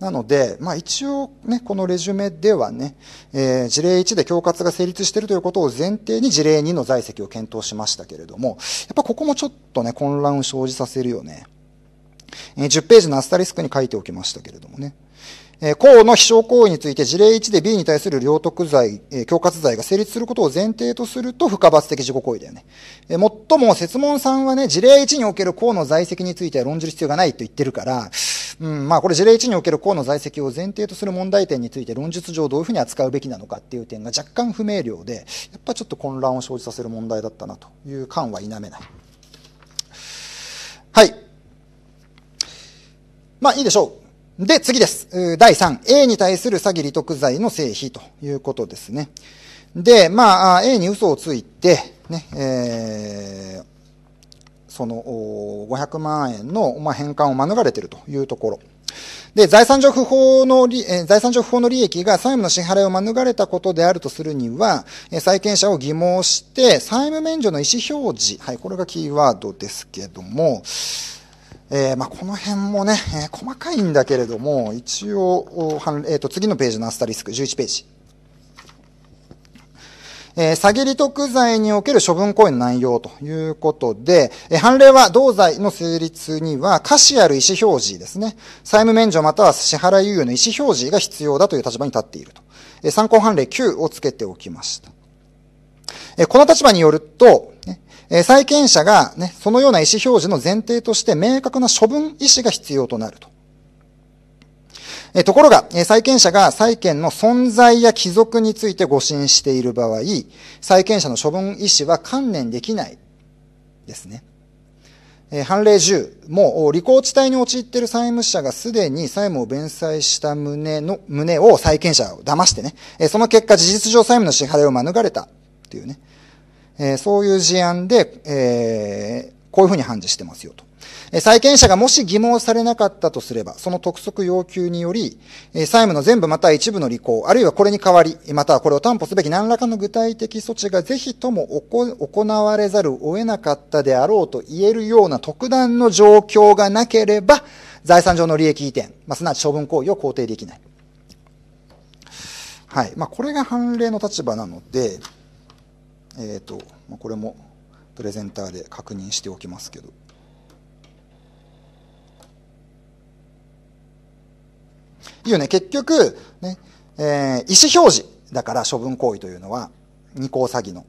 なので、まあ一応ね、このレジュメではね、えー、事例1で恐喝が成立しているということを前提に事例2の在籍を検討しましたけれども、やっぱここもちょっとね、混乱を生じさせるよね。えー、10ページのアスタリスクに書いておきましたけれどもね。えー、の非翔行為について事例1で B に対する領得罪、えー、恐喝罪が成立することを前提とすると不可罰的自己行為だよね。えー、最も、説問さんはね、事例1における公の在籍については論じる必要がないと言ってるから、うん、まあこれ事例1における公の在籍を前提とする問題点について論述上どういうふうに扱うべきなのかっていう点が若干不明瞭で、やっぱちょっと混乱を生じさせる問題だったなという感は否めない。はい。まあいいでしょう。で、次です。第3、A に対する詐欺利得罪の成否ということですね。で、まあ、A に嘘をついて、ね、えー、その、500万円の、まあ、返還を免れているというところ。で、財産上不法の、え財産上不法の利益が債務の支払いを免れたことであるとするには、え債権者を疑問して、債務免除の意思表示。はい、これがキーワードですけども、えーまあ、この辺もね、えー、細かいんだけれども、一応、えーと、次のページのアスタリスク、11ページ。えー、下げ利得罪における処分行為の内容ということで、えー、判例は同罪の成立には、可視ある意思表示ですね、債務免除または支払い猶予の意思表示が必要だという立場に立っていると。えー、参考判例9をつけておきました。えー、この立場によると、え債権者が、ね、そのような意思表示の前提として明確な処分意思が必要となると。えところが、え債権者が債権の存在や帰属について誤信している場合、債権者の処分意思は観念できないですね。え判例10も、履行地帯に陥っている債務者がすでに債務を弁済した旨の、旨を債権者を騙してね、えその結果事実上債務の支払いを免れたっていうね。えー、そういう事案で、えー、こういうふうに判事してますよと。債権者がもし疑問されなかったとすれば、その督促要求により、債務の全部または一部の履行、あるいはこれに代わり、またはこれを担保すべき何らかの具体的措置がぜひとも行われざるを得なかったであろうと言えるような特段の状況がなければ、財産上の利益移転、まあ、すなわち処分行為を肯定できない。はい。まあ、これが判例の立場なので、えーとまあ、これもプレゼンターで確認しておきますけど。いいよね結局ね、えー、意思表示だから処分行為というのは二項詐欺の、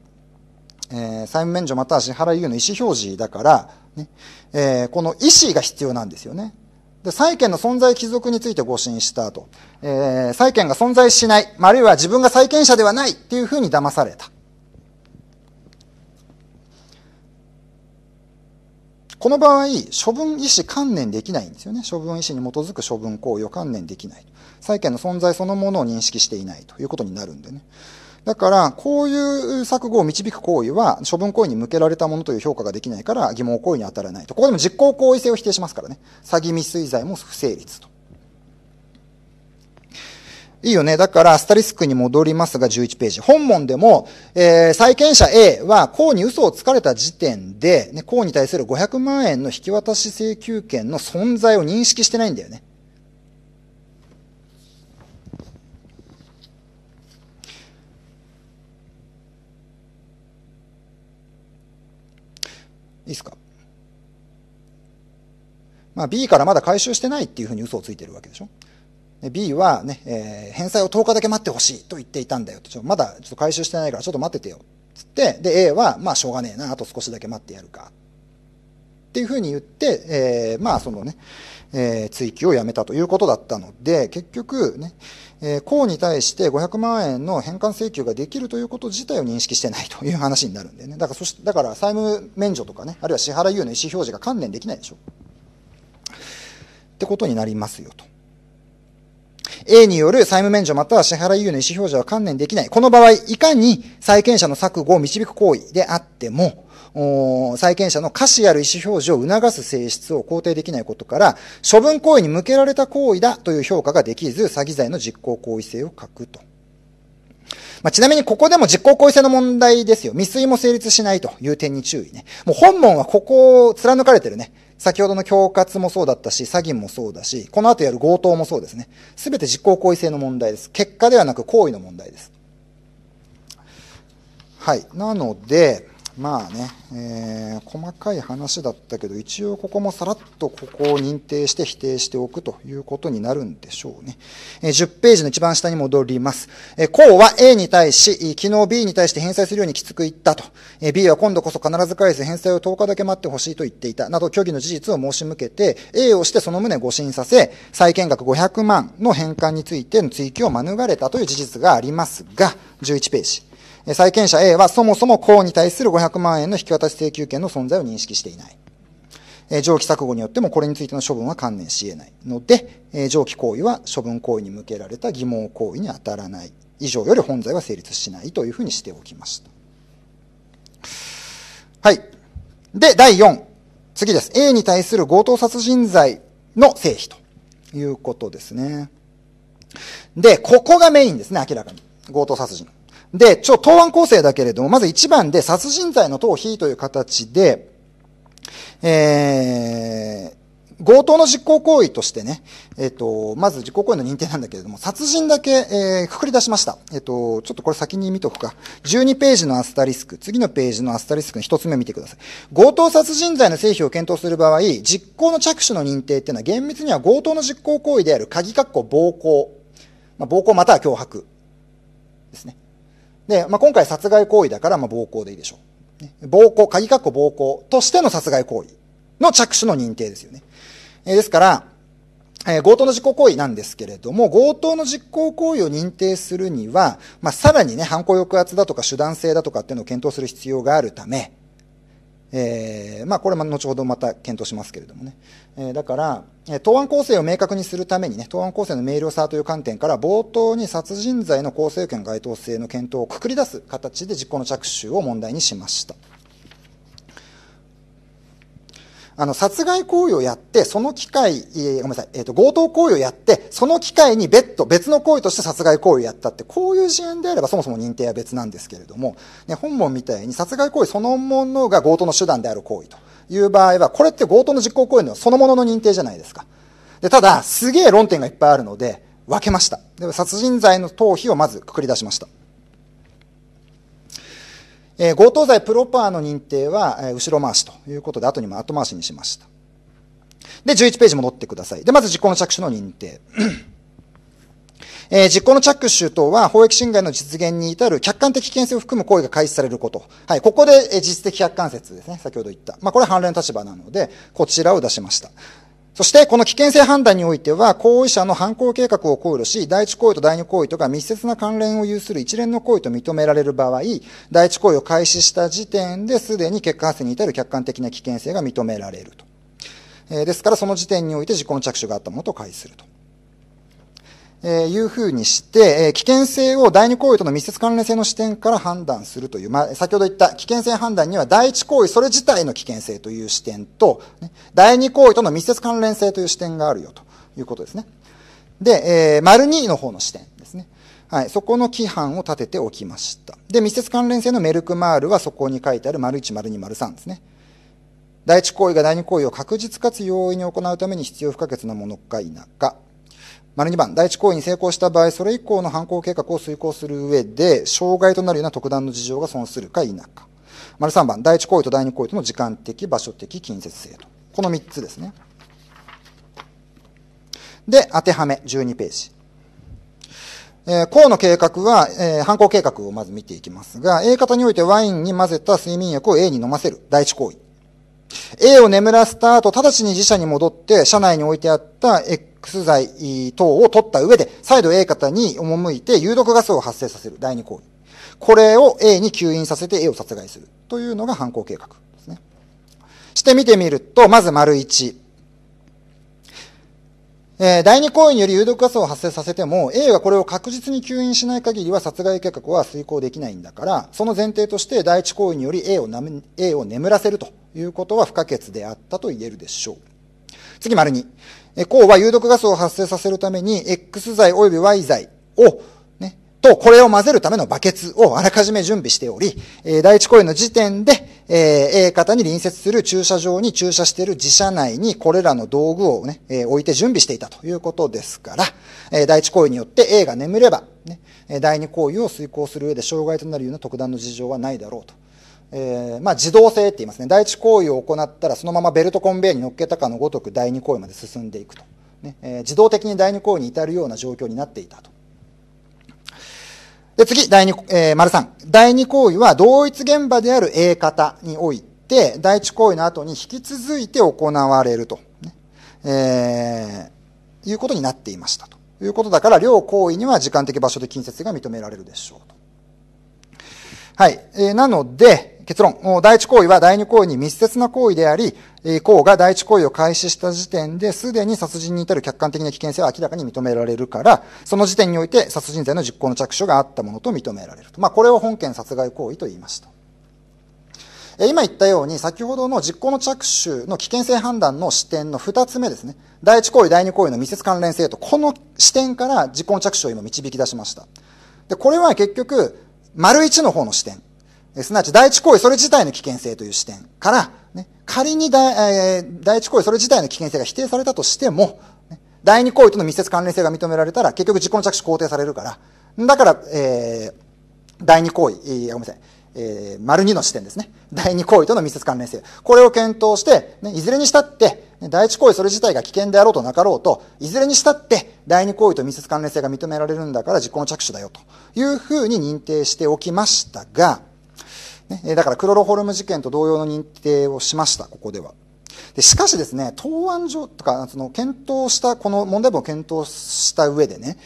えー、債務免除または支払いうの意思表示だからね、えー、この意思が必要なんですよね。で債権の存在帰属について誤信したと、えー、債権が存在しない、まあ、あるいは自分が債権者ではないっていうふうに騙された。この場合、処分意思観念できないんですよね。処分意思に基づく処分行為を観念できない。債権の存在そのものを認識していないということになるんでね。だから、こういう錯誤を導く行為は、処分行為に向けられたものという評価ができないから、疑問行為に当たらないと。ここでも実行行為性を否定しますからね。詐欺未遂罪も不成立と。いいよね。だから、スタリスクに戻りますが、11ページ。本文でも、えー、債権者 A は、公に嘘をつかれた時点で、ね、公に対する500万円の引き渡し請求権の存在を認識してないんだよね。いいですかまあ、B からまだ回収してないっていうふうに嘘をついてるわけでしょ B はね、えー、返済を10日だけ待ってほしいと言っていたんだよと。ちょまだちょっと回収してないからちょっと待っててよ。つって、で、A は、まあしょうがねえな、あと少しだけ待ってやるか。っていうふうに言って、えー、まあそのね、えー、追及をやめたということだったので、結局ね、えー、公に対して500万円の返還請求ができるということ自体を認識してないという話になるんでね。だからそし、だから債務免除とかね、あるいは支払い猶予の意思表示が観念できないでしょ。ってことになりますよと。A による債務免除または支払い猶予の意思表示は観念できない。この場合、いかに債権者の錯誤を導く行為であっても、債権者の可視ある意思表示を促す性質を肯定できないことから、処分行為に向けられた行為だという評価ができず、詐欺罪の実行行為性を欠くと。まあ、ちなみにここでも実行行為性の問題ですよ。未遂も成立しないという点に注意ね。もう本文はここを貫かれてるね。先ほどの恐喝もそうだったし、詐欺もそうだし、この後やる強盗もそうですね。すべて実行行為性の問題です。結果ではなく行為の問題です。はい。なので、まあね、えー、細かい話だったけど、一応ここもさらっとここを認定して否定しておくということになるんでしょうね。えー、10ページの一番下に戻ります。えー、項は A に対し、昨日 B に対して返済するようにきつく言ったと。えー、B は今度こそ必ず返す返済を10日だけ待ってほしいと言っていた。など、虚偽の事実を申し向けて、A をしてその旨誤審させ、債権額500万の返還についての追及を免れたという事実がありますが、11ページ。債権者 A はそもそも公に対する500万円の引き渡し請求権の存在を認識していない。え上記錯誤によってもこれについての処分は観念し得ないので、え上記行為は処分行為に向けられた疑問行為に当たらない。以上より本罪は成立しないというふうにしておきました。はい。で、第4。次です。A に対する強盗殺人罪の成否ということですね。で、ここがメインですね、明らかに。強盗殺人。で、ちょ、答案構成だけれども、まず1番で殺人罪の逃避という形で、えー、強盗の実行行為としてね、えっ、ー、と、まず実行行為の認定なんだけれども、殺人だけ、えー、くくり出しました。えっ、ー、と、ちょっとこれ先に見とくか。12ページのアスタリスク、次のページのアスタリスクの一つ目を見てください。強盗殺人罪の成否を検討する場合、実行の着手の認定っていうのは厳密には強盗の実行行為である鍵括弧暴行、まあ、暴行または脅迫ですね。で、まあ、今回殺害行為だから、まあ、暴行でいいでしょう。ね、暴行、鍵括弧暴行としての殺害行為の着手の認定ですよね。えー、ですから、えー、強盗の実行行為なんですけれども、強盗の実行行為を認定するには、まあ、さらにね、犯行抑圧だとか手段性だとかっていうのを検討する必要があるため、えー、まあ、これも後ほどまた検討しますけれどもね。えだから、え答案構成を明確にするためにね、答案構成の明瞭さという観点から、冒頭に殺人罪の構成権該当性の検討をくくり出す形で実行の着手を問題にしました。あの、殺害行為をやって、その機会、えー、ごめんなさい、えっ、ー、と、強盗行為をやって、その機会に別途、別の行為として殺害行為をやったって、こういう事案であればそもそも認定は別なんですけれども、ね、本文みたいに殺害行為そのものが強盗の手段である行為と。いう場合は、これって強盗の実行行為のそのものの認定じゃないですか。で、ただ、すげえ論点がいっぱいあるので、分けました。で殺人罪の逃避をまずくくり出しました。えー、強盗罪プロパーの認定は、えー、後ろ回しということで、後にも後回しにしました。で、11ページ戻ってください。で、まず実行の着手の認定。えー、実行の着手等は法益侵害の実現に至る客観的危険性を含む行為が開始されること。はい、ここで、えー、実質的客観説ですね。先ほど言った。まあ、これは反論立場なので、こちらを出しました。そして、この危険性判断においては、行為者の犯行計画を考慮し、第一行為と第二行為とが密接な関連を有する一連の行為と認められる場合、第一行為を開始した時点ですでに結果発生に至る客観的な危険性が認められると。えー、ですから、その時点において実行の着手があったものと開始すると。えー、いうふうにして、えー、危険性を第二行為との密接関連性の視点から判断するという、まあ、先ほど言った危険性判断には第一行為それ自体の危険性という視点と、ね、第二行為との密接関連性という視点があるよということですね。で、えー、丸二の方の視点ですね。はい、そこの規範を立てておきました。で、密接関連性のメルクマールはそこに書いてある丸一丸二丸三ですね。第一行為が第二行為を確実かつ容易に行うために必要不可欠なものか否か。丸2番、第一行為に成功した場合、それ以降の犯行計画を遂行する上で、障害となるような特段の事情が損するか否か。丸3番、第一行為と第二行為との時間的、場所的、近接性と。この3つですね。で、当てはめ、12ページ。えー、項の計画は、えー、犯行計画をまず見ていきますが、A 型においてワインに混ぜた睡眠薬を A に飲ませる、第一行為。A を眠らせた後、直ちに自社に戻って、車内に置いてあった薬剤等を取った上で、再度 A 型に赴いて有毒ガスを発生させる。第二行為。これを A に吸引させて A を殺害する。というのが犯行計画ですね。して見てみると、まず丸1。えー、第二行為により有毒ガスを発生させても、A がこれを確実に吸引しない限りは殺害計画は遂行できないんだから、その前提として第一行為により A を A を眠らせるということは不可欠であったと言えるでしょう。次、丸2。項は有毒ガスを発生させるために X 剤及び Y 剤を、ね、とこれを混ぜるためのバケツをあらかじめ準備しており、えー、第一行為の時点で、えー、A 型に隣接する駐車場に駐車している自社内にこれらの道具をね、えー、置いて準備していたということですから、えー、第一行為によって A が眠れば、ね、第二行為を遂行する上で障害となるような特段の事情はないだろうと。えー、まあ、自動性って言いますね第一行為を行ったらそのままベルトコンベアーに乗っけたかのごとく第二行為まで進んでいくと、ねえー、自動的に第二行為に至るような状況になっていたとで次第二、えー、丸三。第二行為は同一現場である A 型において第一行為の後に引き続いて行われると、ね、えー、いうことになっていましたということだから両行為には時間的場所で近接が認められるでしょうとはい、えー、なので、結論。第一行為は第二行為に密接な行為であり、項が第一行為を開始した時点ですでに殺人に至る客観的な危険性は明らかに認められるから、その時点において殺人罪の実行の着手があったものと認められると。まあ、これを本件殺害行為と言いました。え、今言ったように、先ほどの実行の着手の危険性判断の視点の二つ目ですね。第一行為、第二行為の密接関連性と、この視点から実行の着手を今導き出しました。で、これは結局、丸一の方の視点。すなわち第一行為それ自体の危険性という視点から、ね、仮に第,、えー、第一行為それ自体の危険性が否定されたとしても、ね、第二行為との密接関連性が認められたら、結局自己の着手肯定されるから、だから、えー、第二行為、えー、ごめんなさい。えー、丸二の視点ですね。第二行為との密接関連性。これを検討して、ね、いずれにしたって、ね、第一行為それ自体が危険であろうとなかろうと、いずれにしたって、第二行為と密接関連性が認められるんだから実行の着手だよというふうに認定しておきましたが、ね、だからクロロホルム事件と同様の認定をしました、ここでは。でしかしですね、答案上とか、その検討した、この問題文を検討した上でね、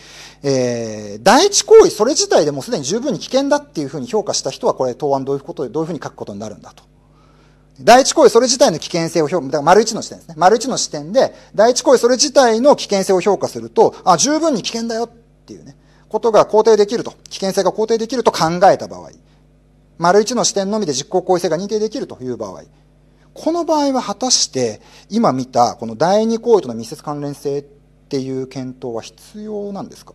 えー、第一行為それ自体でもすでに十分に危険だっていうふうに評価した人は、これ答案どういうことで、どういうふうに書くことになるんだと。第一行為それ自体の危険性を評価、だから丸一の視点ですね。丸一の視点で、第一行為それ自体の危険性を評価すると、あ、十分に危険だよっていうね、ことが肯定できると、危険性が肯定できると考えた場合。丸1の視点のみで実行行為性が認定できるという場合。この場合は果たして今見たこの第二行為との密接関連性っていう検討は必要なんですか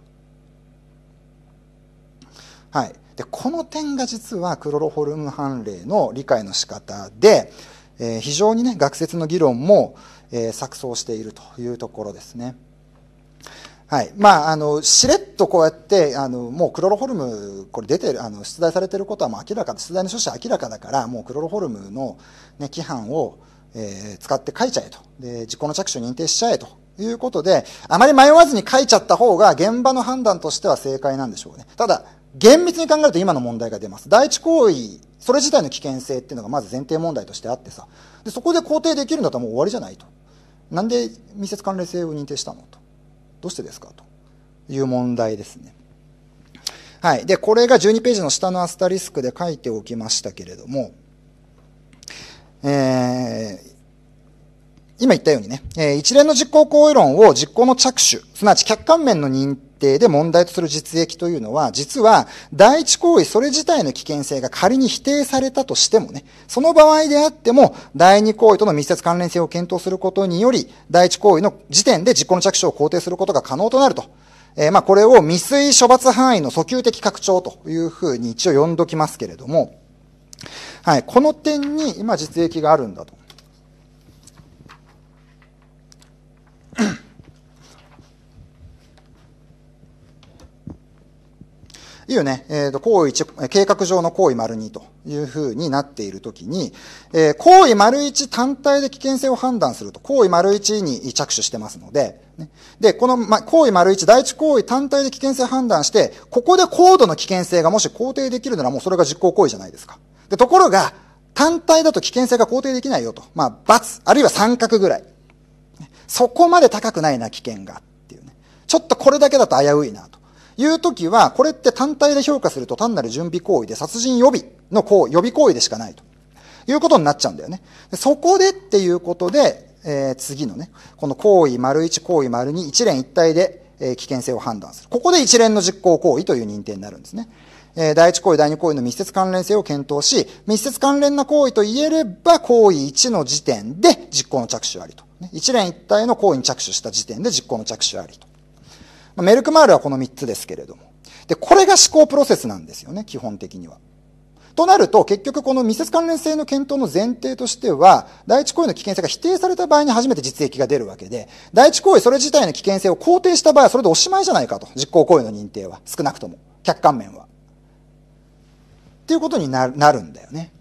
はい。で、この点が実はクロロホルム判例の理解の仕方で、えー、非常にね、学説の議論も、えー、錯綜しているというところですね。はい。まあ、あの、しれっとこうやって、あの、もうクロロホルム、これ出てる、あの、出題されてることはもう明らかで、出題の書士は明らかだから、もうクロロホルムの、ね、規範を、えー、使って書いちゃえと。で、実行の着手認定しちゃえと。いうことで、あまり迷わずに書いちゃった方が、現場の判断としては正解なんでしょうね。ただ、厳密に考えると今の問題が出ます。第一行為、それ自体の危険性っていうのがまず前提問題としてあってさ。で、そこで肯定できるんだったらもう終わりじゃないと。なんで密接関連性を認定したのと。どうしてですかという問題ですね。はい。で、これが12ページの下のアスタリスクで書いておきましたけれども、えー、今言ったようにね、えー、一連の実行行為論を実行の着手、すなわち客観面の認定で問題とする実益というのは、実は第一行為それ自体の危険性が仮に否定されたとしてもね、その場合であっても、第二行為との密接関連性を検討することにより、第一行為の時点で実行の着手を肯定することが可能となると。えー、まあこれを未遂処罰範囲の訴求的拡張というふうに一応読んどきますけれども、はい、この点に今実益があるんだと。いうね、えー、と行為1、計画上の行為丸2というふうになっているときに、えー、行為丸1単体で危険性を判断すると、行為丸1に着手してますので、ね、で、この、ま、行為丸1、第一行為単体で危険性判断して、ここで高度の危険性がもし肯定できるならもうそれが実行行為じゃないですか。で、ところが、単体だと危険性が肯定できないよと。まあ、罰、あるいは三角ぐらい。そこまで高くないな、危険が。っていうね。ちょっとこれだけだと危ういなと。いうときは、これって単体で評価すると単なる準備行為で殺人予備の行為、予備行為でしかないということになっちゃうんだよね。そこでっていうことで、えー、次のね、この行為丸1、行為丸2、一連一体で、えー、危険性を判断する。ここで一連の実行行為という認定になるんですね。えー、第一行為、第二行為の密接関連性を検討し、密接関連な行為と言えれば、行為1の時点で実行の着手ありと。ね、一連一体の行為に着手した時点で実行の着手ありと。メルクマールはこの3つですけれども。で、これが思考プロセスなんですよね、基本的には。となると、結局この密接関連性の検討の前提としては、第一行為の危険性が否定された場合に初めて実益が出るわけで、第一行為それ自体の危険性を肯定した場合はそれでおしまいじゃないかと、実行行為の認定は、少なくとも、客観面は。っていうことになるんだよね。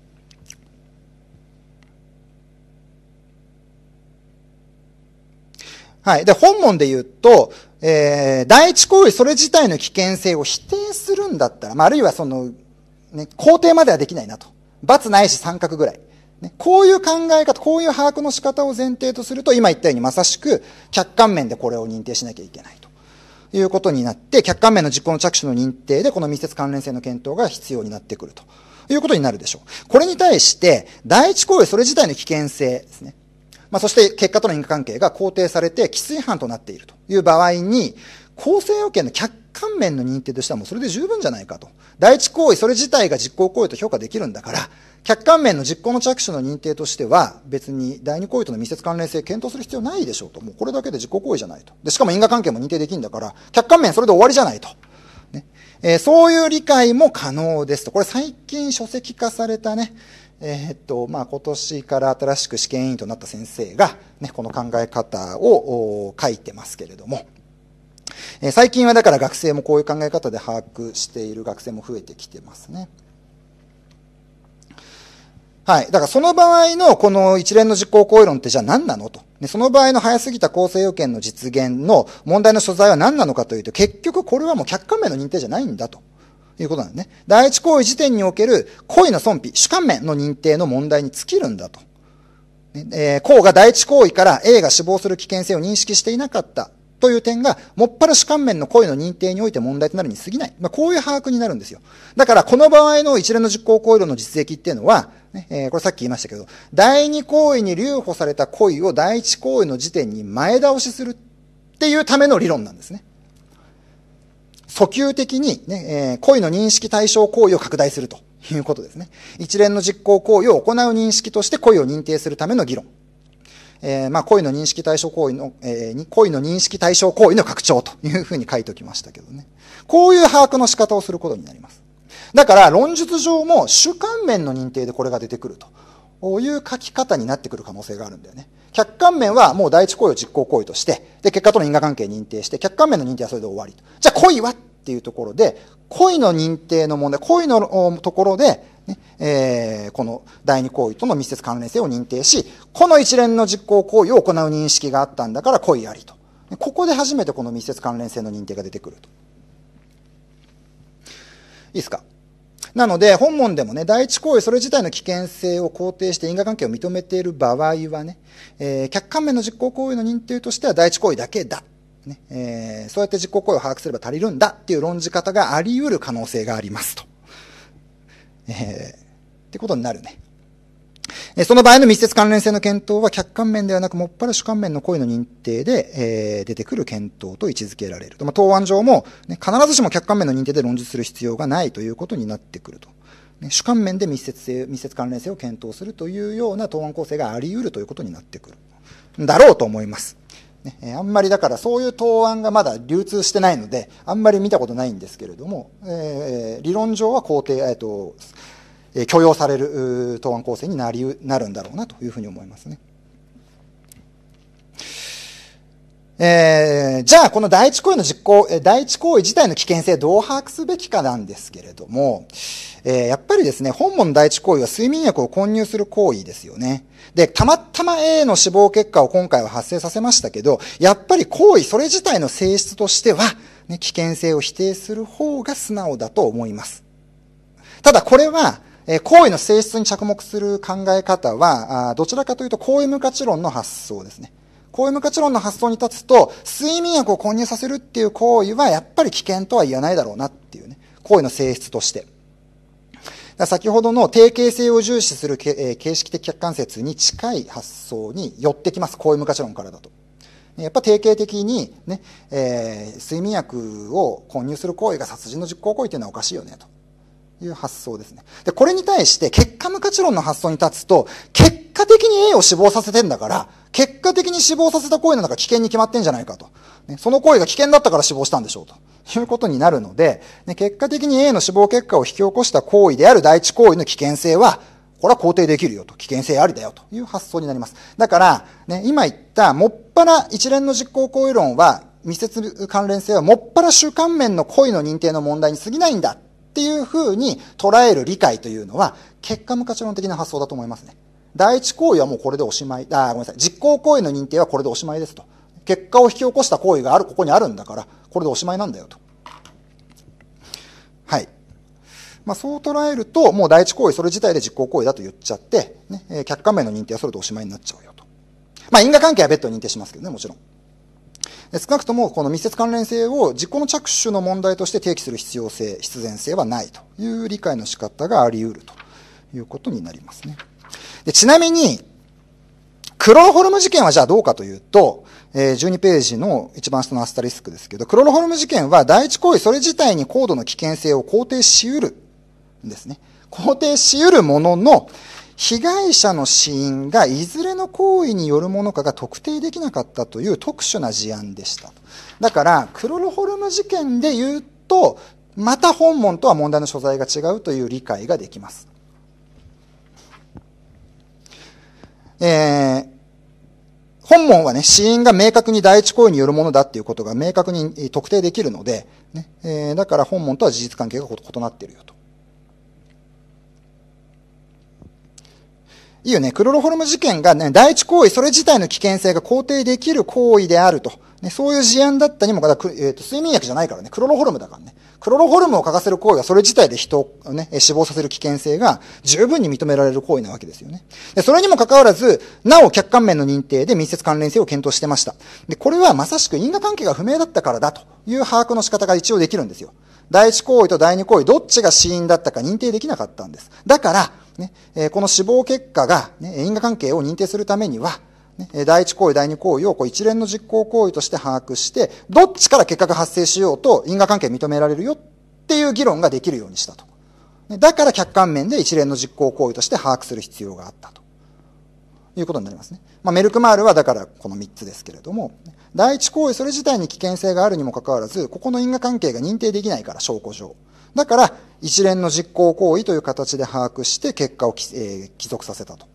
はい。で、本文で言うと、えー、第一行為それ自体の危険性を否定するんだったら、まあ、あるいはその、ね、肯定まではできないなと。罰ないし三角ぐらい。ね、こういう考え方、こういう把握の仕方を前提とすると、今言ったようにまさしく客観面でこれを認定しなきゃいけないということになって、客観面の実行の着手の認定で、この密接関連性の検討が必要になってくるということになるでしょう。これに対して、第一行為それ自体の危険性ですね。まあ、そして結果との因果関係が肯定されて規制違反となっているという場合に、構成要件の客観面の認定としてはもうそれで十分じゃないかと。第一行為それ自体が実行行為と評価できるんだから、客観面の実行の着手の認定としては、別に第二行為との密接関連性検討する必要ないでしょうと。もうこれだけで実行行為じゃないと。で、しかも因果関係も認定できるんだから、客観面それで終わりじゃないと。ね。えー、そういう理解も可能ですと。これ最近書籍化されたね、えー、っとまあ、今年から新しく試験委員となった先生が、ね、この考え方を書いてますけれども、えー、最近はだから学生もこういう考え方で把握している学生も増えてきてますね。はい。だからその場合のこの一連の実行行為論ってじゃあ何なのと。ね、その場合の早すぎた構成要件の実現の問題の所在は何なのかというと、結局これはもう客観面の認定じゃないんだと。いうことなんですね。第一行為時点における故意の損否、主観面の認定の問題に尽きるんだと。えー、項が第一行為から A が死亡する危険性を認識していなかったという点が、もっぱら主観面の故意の認定において問題となるに過ぎない。まあ、こういう把握になるんですよ。だから、この場合の一連の実行行為論の実績っていうのは、ね、えー、これさっき言いましたけど、第二行為に留保された故意を第一行為の時点に前倒しするっていうための理論なんですね。訴求的にね、えー、の認識対象行為を拡大するということですね。一連の実行行為を行う認識として恋を認定するための議論。えー、まあ、の認識対象行為の、えー、恋の認識対象行為の拡張というふうに書いておきましたけどね。こういう把握の仕方をすることになります。だから、論述上も主観面の認定でこれが出てくるという書き方になってくる可能性があるんだよね。客観面はもう第一行為を実行行為として、で、結果との因果関係認定して、客観面の認定はそれで終わりと。じゃあ、恋はっていうところで、恋の認定の問題、恋のところで、ね、えー、この第二行為との密接関連性を認定し、この一連の実行行為を行う認識があったんだから恋ありと。ここで初めてこの密接関連性の認定が出てくると。いいですかなので、本門でもね、第一行為それ自体の危険性を肯定して因果関係を認めている場合はね、えー、客観面の実行行為の認定としては第一行為だけだ。ねえー、そうやって実行行為を把握すれば足りるんだっていう論じ方があり得る可能性がありますと。えー、ってことになるね。その場合の密接関連性の検討は客観面ではなく、もっぱら主観面の行為の認定で、えー、出てくる検討と位置づけられると。まあ、答案上も、ね、必ずしも客観面の認定で論述する必要がないということになってくると。ね、主観面で密接性、密接関連性を検討するというような答案構成があり得るということになってくる。だろうと思います。ね、あんまりだからそういう答案がまだ流通してないので、あんまり見たことないんですけれども、えー、理論上は肯定、えっ、ー、と、許容される答案構成になりなるんだろうなというふうに思いますね。えー、じゃあ、この第一行為の実行、第一行為自体の危険性どう把握すべきかなんですけれども、えー、やっぱりですね、本物の第一行為は睡眠薬を混入する行為ですよね。で、たまたま A の死亡結果を今回は発生させましたけど、やっぱり行為それ自体の性質としては、ね、危険性を否定する方が素直だと思います。ただこれは、え行為の性質に着目する考え方は、あどちらかというと、行為無価値論の発想ですね。行為無価値論の発想に立つと、睡眠薬を混入させるっていう行為は、やっぱり危険とは言えないだろうなっていうね、行為の性質として。先ほどの定型性を重視する、え形式的客観説に近い発想に寄ってきます。行為無価値論からだと。やっぱ定型的にね、えー、睡眠薬を混入する行為が殺人の実行行為というのはおかしいよねと。いう発想ですね。で、これに対して結果無価値論の発想に立つと、結果的に A を死亡させてんだから、結果的に死亡させた行為の中危険に決まってんじゃないかと。ね、その行為が危険だったから死亡したんでしょうと。いうことになるので、ね、結果的に A の死亡結果を引き起こした行為である第一行為の危険性は、これは肯定できるよと。危険性ありだよという発想になります。だから、ね、今言った、もっぱら一連の実行行為論は、密接関連性はもっぱら主観面の行為の認定の問題に過ぎないんだっていうふうに捉える理解というのは、結果無価値論的な発想だと思いますね。第一行為はもうこれでおしまい。あ、ごめんなさい。実行行為の認定はこれでおしまいですと。結果を引き起こした行為がある、ここにあるんだから、これでおしまいなんだよと。はい。まあ、そう捉えると、もう第一行為それ自体で実行行為だと言っちゃって、ね、え客観面の認定はそれでおしまいになっちゃうよと。まあ、因果関係は別途認定しますけどね、もちろん。少なくともこの密接関連性を実行の着手の問題として提起する必要性、必然性はないという理解の仕方があり得るということになりますね。でちなみに、クロロホルム事件はじゃあどうかというと、え12ページの一番下のアスタリスクですけど、クロロホルム事件は第一行為それ自体に高度の危険性を肯定し得るんですね。肯定し得るものの、被害者の死因がいずれの行為によるものかが特定できなかったという特殊な事案でした。だから、クロロホルム事件で言うと、また本門とは問題の所在が違うという理解ができます。えー、本門はね、死因が明確に第一行為によるものだっていうことが明確に特定できるので、ねえー、だから本門とは事実関係が異なっているよと。いいよね、クロロホルム事件がね、第一行為、それ自体の危険性が肯定できる行為であると。ね、そういう事案だったにもかかわらず、えっ、ー、と、睡眠薬じゃないからね、クロロホルムだからね。クロロホルムを欠かせる行為がそれ自体で人をね、死亡させる危険性が十分に認められる行為なわけですよね。で、それにもかかわらず、なお客観面の認定で密接関連性を検討してました。で、これはまさしく因果関係が不明だったからだという把握の仕方が一応できるんですよ。第一行為と第二行為、どっちが死因だったか認定できなかったんです。だから、ねえこの死亡結果が、ね、因果関係を認定するためには、ね、第一行為、第二行為をこう一連の実行行為として把握して、どっちから結果が発生しようと因果関係認められるよっていう議論ができるようにしたと。だから客観面で一連の実行行為として把握する必要があったと。いうことになりますね。まあ、メルクマールはだからこの3つですけれども、第一行為それ自体に危険性があるにもかかわらず、ここの因果関係が認定できないから証拠上。だから、一連の実行行為という形で把握して結果を、えー、帰属させたと。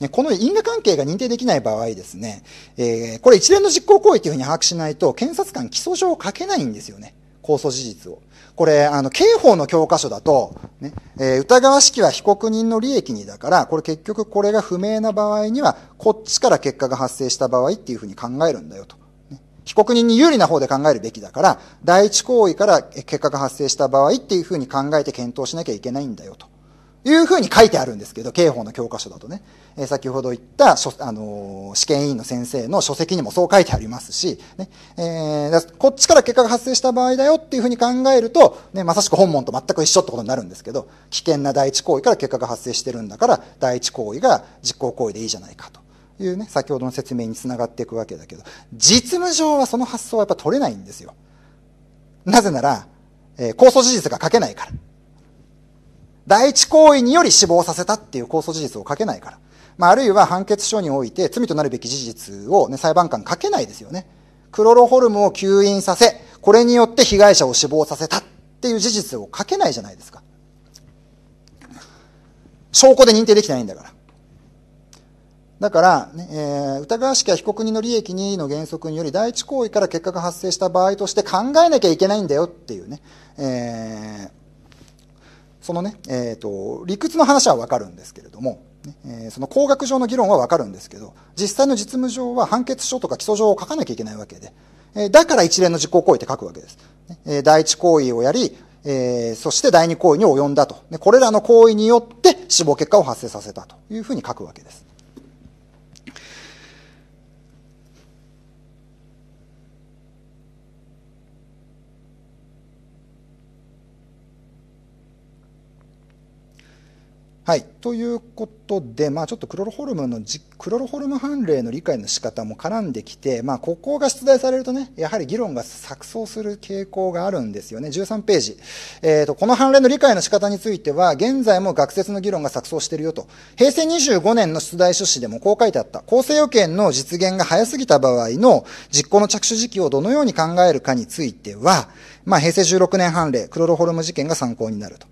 ね、この因果関係が認定できない場合ですね、えー、これ一連の実行行為というふうに把握しないと、検察官起訴状を書けないんですよね。控訴事実を。これ、あの、刑法の教科書だと、ね、えー、疑わしきは被告人の利益にだから、これ結局これが不明な場合には、こっちから結果が発生した場合っていうふうに考えるんだよと。被告人に有利な方で考えるべきだから、第一行為から結果が発生した場合っていうふうに考えて検討しなきゃいけないんだよと。いうふうに書いてあるんですけど、刑法の教科書だとね。えー、先ほど言ったあのー、試験委員の先生の書籍にもそう書いてありますし、ね、えー、こっちから結果が発生した場合だよっていうふうに考えると、ね、まさしく本門と全く一緒ってことになるんですけど、危険な第一行為から結果が発生してるんだから、第一行為が実行行為でいいじゃないかと。いうね、先ほどの説明につながっていくわけだけど、実務上はその発想はやっぱ取れないんですよ。なぜなら、えー、訴事実が書けないから。第一行為により死亡させたっていう控訴事実を書けないから。まあ、あるいは判決書において罪となるべき事実をね、裁判官書けないですよね。クロロホルムを吸引させ、これによって被害者を死亡させたっていう事実を書けないじゃないですか。証拠で認定できてないんだから。だから、えー、疑わしきは被告人の利益にの原則により第一行為から結果が発生した場合として考えなきゃいけないんだよっていうね、えー、そのね、えーと、理屈の話は分かるんですけれども、えー、その工学上の議論は分かるんですけど実際の実務上は判決書とか起訴状を書かなきゃいけないわけで、えー、だから一連の実行行為って書くわけです、えー、第一行為をやり、えー、そして第二行為に及んだと、これらの行為によって死亡結果を発生させたというふうに書くわけですはい、ということで、まあ、ちょっとクロロホルムのじクロロホルム判例の理解の仕方も絡んできて、まあ、ここが出題されるとねやはり議論が錯綜する傾向があるんですよね13ページ、えーと、この判例の理解の仕方については現在も学説の議論が錯綜しているよと平成25年の出題書士でもこう書いてあった構成要件の実現が早すぎた場合の実行の着手時期をどのように考えるかについては、まあ、平成16年判例クロロホルム事件が参考になると。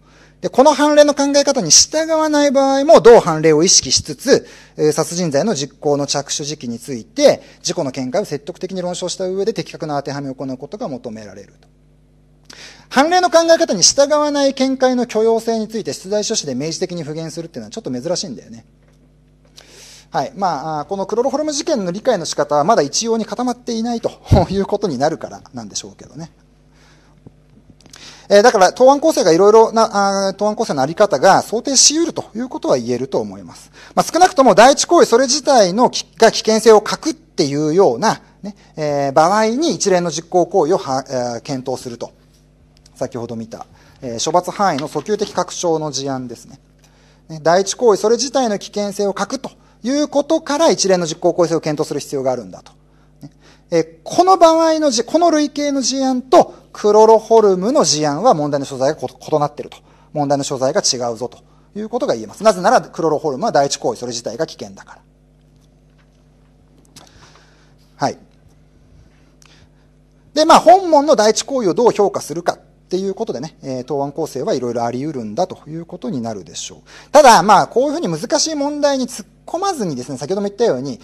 で、この判例の考え方に従わない場合も同判例を意識しつつ、殺人罪の実行の着手時期について、事故の見解を積極的に論証した上で的確な当てはめを行うことが求められると。判例の考え方に従わない見解の許容性について出題書士で明示的に普元するっていうのはちょっと珍しいんだよね。はい。まあ、このクロロホルム事件の理解の仕方はまだ一様に固まっていないということになるからなんでしょうけどね。えー、だから答案構成がいろいろな、答案構成のあり方が想定し得るということは言えると思います。まあ、少なくとも第一行為それ自体のが危険性を欠くっていうような、ね、えー、場合に一連の実行行為をは、えー、検討すると。先ほど見た、えー、処罰範囲の訴求的拡張の事案ですね。ね第一行為それ自体の危険性を欠くということから一連の実行行為性を検討する必要があるんだと。えこの場合の、この類型の事案とクロロホルムの事案は問題の所在が異なっていると。問題の所在が違うぞということが言えます。なぜならクロロホルムは第一行為、それ自体が危険だから。はい。で、まあ本門の第一行為をどう評価するかっていうことでね、えー、答案構成はいろいろあり得るんだということになるでしょう。ただ、まあ、こういうふうに難しい問題に突っ込まずにですね、先ほども言ったように、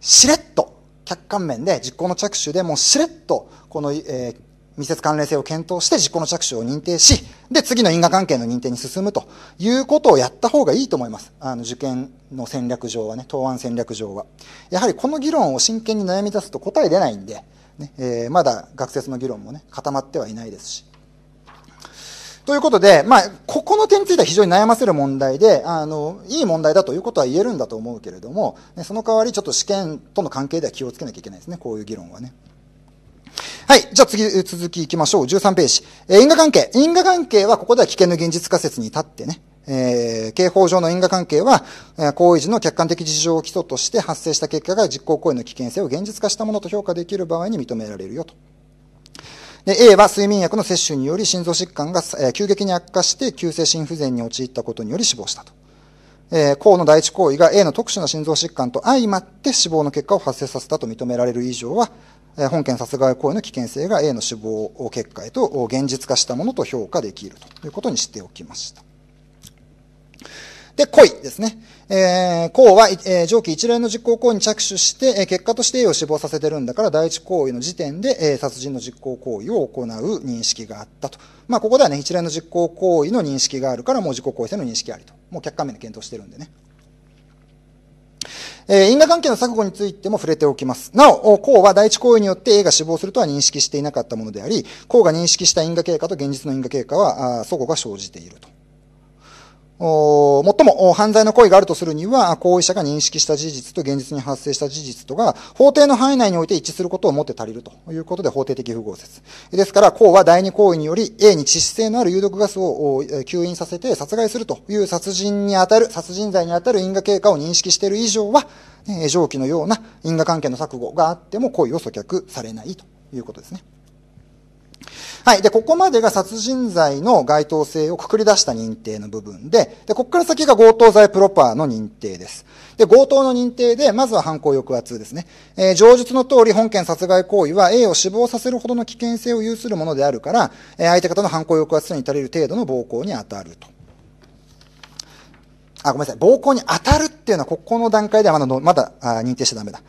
しれっと、客観面で実行の着手でもうしれっとこの、えー、密接関連性を検討して実行の着手を認定し、で、次の因果関係の認定に進むということをやった方がいいと思います。あの、受験の戦略上はね、答案戦略上は。やはりこの議論を真剣に悩み出すと答え出ないんで、ね、えー、まだ学説の議論もね、固まってはいないですし。ということで、まあ、ここの点については非常に悩ませる問題で、あの、いい問題だということは言えるんだと思うけれども、その代わりちょっと試験との関係では気をつけなきゃいけないですね、こういう議論はね。はい。じゃあ次、続き行きましょう。13ページ。えー、因果関係。因果関係は、ここでは危険の現実仮説に立ってね、えー、刑法上の因果関係は、えー、行為時の客観的事情を基礎として発生した結果が実行行為の危険性を現実化したものと評価できる場合に認められるよと。で A は睡眠薬の摂取により心臓疾患が、え急激に悪化して急性心不全に陥ったことにより死亡したと。えー、項の第一行為が A の特殊な心臓疾患と相まって死亡の結果を発生させたと認められる以上は、えー、本件殺害行為の危険性が A の死亡結果へと現実化したものと評価できるということにしておきました。で、故意ですね。えー、項は、えー、上記一連の実行行為に着手して、えー、結果として A を死亡させてるんだから、第一行為の時点で、えー、殺人の実行行為を行う認識があったと。まあ、ここではね、一連の実行行為の認識があるから、もう自己行為性の認識ありと。もう客観面で検討してるんでね。えー、因果関係の錯誤についても触れておきます。なお、項は第一行為によって A が死亡するとは認識していなかったものであり、項が認識した因果経過と現実の因果経過は、あ相互が生じていると。お最も犯罪の行為があるとするには、行為者が認識した事実と現実に発生した事実とが、法定の範囲内において一致することをもって足りるということで、法定的不合説。ですから、公は第二行為により、A に致死性のある有毒ガスを吸引させて殺害するという殺人に当たる、殺人罪に当たる因果経過を認識している以上は、上記のような因果関係の錯誤があっても行為を阻却されないということですね。はい。で、ここまでが殺人罪の該当性をくくり出した認定の部分で、で、ここから先が強盗罪プロパーの認定です。で、強盗の認定で、まずは犯行抑圧ですね。えー、上述の通り本件殺害行為は A を死亡させるほどの危険性を有するものであるから、えー、相手方の犯行抑圧に至れる程度の暴行に当たると。あ、ごめんなさい。暴行に当たるっていうのは、ここの段階ではまだ、まだあ認定しちゃダメだ。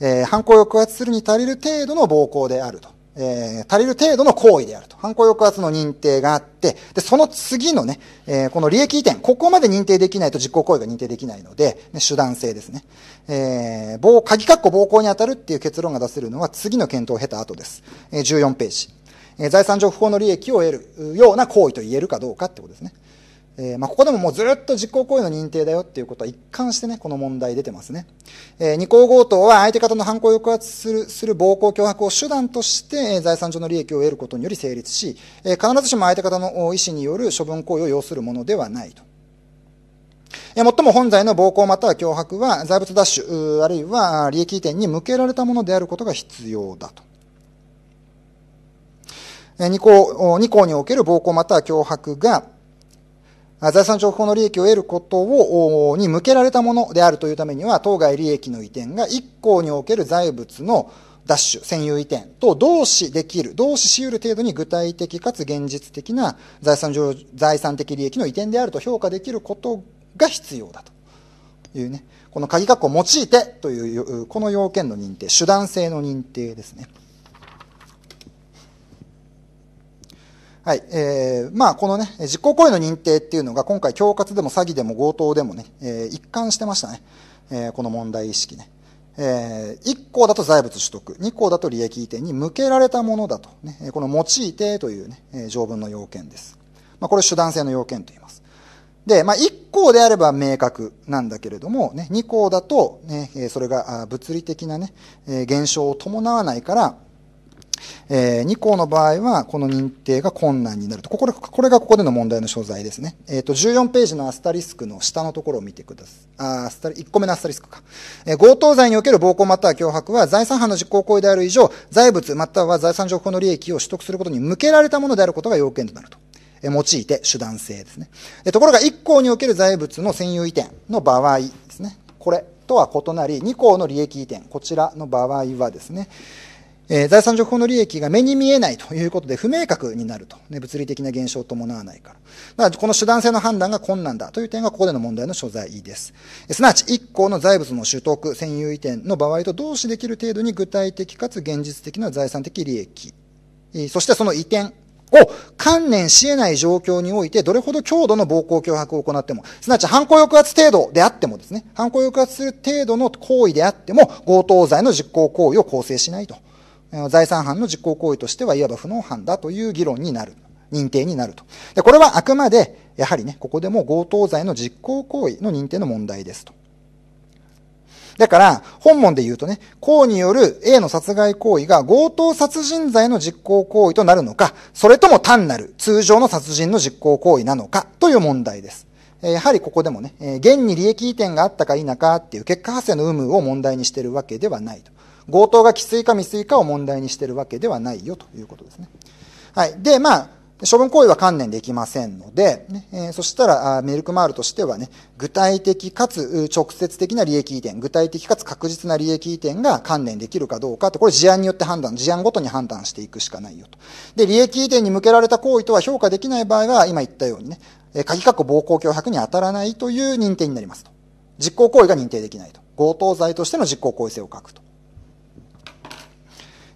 えー、犯行を抑圧するに足りる程度の暴行であると。えー、足りる程度の行為であると。犯行抑圧の認定があって、で、その次のね、えー、この利益移転、ここまで認定できないと実行行為が認定できないので、ね、手段性ですね。えー、暴、鍵括弧暴行に当たるっていう結論が出せるのは次の検討を経た後です。えー、14ページ。えー、財産上不法の利益を得るような行為と言えるかどうかってことですね。えー、まあ、ここでももうずっと実行行為の認定だよっていうことは一貫してね、この問題出てますね。えー、二項強盗は相手方の犯行を抑圧する、する暴行脅迫を手段として、えー、財産上の利益を得ることにより成立し、え必ずしも相手方の意思による処分行為を要するものではないと。えもっとも本罪の暴行または脅迫は財物奪取、あるいは利益移転に向けられたものであることが必要だと。2項 ,2 項における暴行または脅迫が財産上報法の利益を得ることを、に向けられたものであるというためには、当該利益の移転が1項における財物の奪取、占有移転と同視できる、同視し得る程度に具体的かつ現実的な財産上、財産的利益の移転であると評価できることが必要だというね、この鍵括弧を用いてという、この要件の認定、手段性の認定ですね。はい。えー、まあ、このね、実行行為の認定っていうのが今回、恐喝でも詐欺でも強盗でもね、えー、一貫してましたね。えー、この問題意識ね。えー、1項だと財物取得、2項だと利益移転に向けられたものだと、ね、この用いてというね、え条文の要件です。まあ、これ手段性の要件と言います。で、まあ、1項であれば明確なんだけれども、ね、2項だと、ね、それが物理的なね、現象を伴わないから、えー、2項の場合は、この認定が困難になると。これ、これがここでの問題の所在ですね。えっ、ー、と、14ページのアスタリスクの下のところを見てください。あ、アスタリ、1個目のアスタリスクか。えー、強盗罪における暴行または脅迫は、財産犯の実行行為である以上、財物または財産情報の利益を取得することに向けられたものであることが要件となると。え、用いて手段性ですね。え、ところが1項における財物の占有移転の場合ですね。これとは異なり、2項の利益移転、こちらの場合はですね、えー、財産情報の利益が目に見えないということで不明確になると、ね、物理的な現象を伴わないから。だからこの手段性の判断が困難だという点がここでの問題の所在です。すなわち、一項の財物の取得、占有移転の場合と同視できる程度に具体的かつ現実的な財産的利益、そしてその移転を観念し得ない状況において、どれほど強度の暴行脅迫を行っても、すなわち犯行抑圧程度であってもですね、犯行抑圧する程度の行為であっても、強盗罪の実行行為を構成しないと。財産犯の実行行為としてはいわば不能犯だという議論になる。認定になると。で、これはあくまで、やはりね、ここでも強盗罪の実行行為の認定の問題ですと。だから、本文で言うとね、公による A の殺害行為が強盗殺人罪の実行行為となるのか、それとも単なる通常の殺人の実行行為なのかという問題です。やはりここでもね、現に利益移転があったか否かっていう結果発生の有無を問題にしてるわけではないと。強盗が既いか未遂かを問題にしているわけではないよということですね。はい。で、まあ、処分行為は観念できませんので、ねえー、そしたらメルクマールとしてはね、具体的かつ直接的な利益移転、具体的かつ確実な利益移転が観念できるかどうかって、これ事案によって判断、事案ごとに判断していくしかないよと。で、利益移転に向けられた行為とは評価できない場合は、今言ったようにね、鍵括弧暴行脅迫に当たらないという認定になりますと。実行行為が認定できないと。強盗罪としての実行行為性を書くと。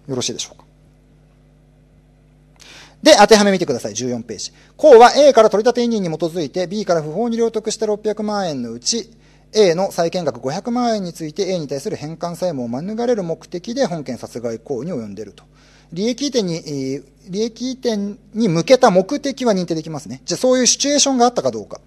よろしいでしょうか。で、当てはめ見てください。14ページ。項は A から取り立て委任に基づいて B から不法に領得した600万円のうち A の債権額500万円について A に対する返還債務を免れる目的で本件殺害行為に及んでいると。利益移転に、利益移転に向けた目的は認定できますね。じゃあそういうシチュエーションがあったかどうか。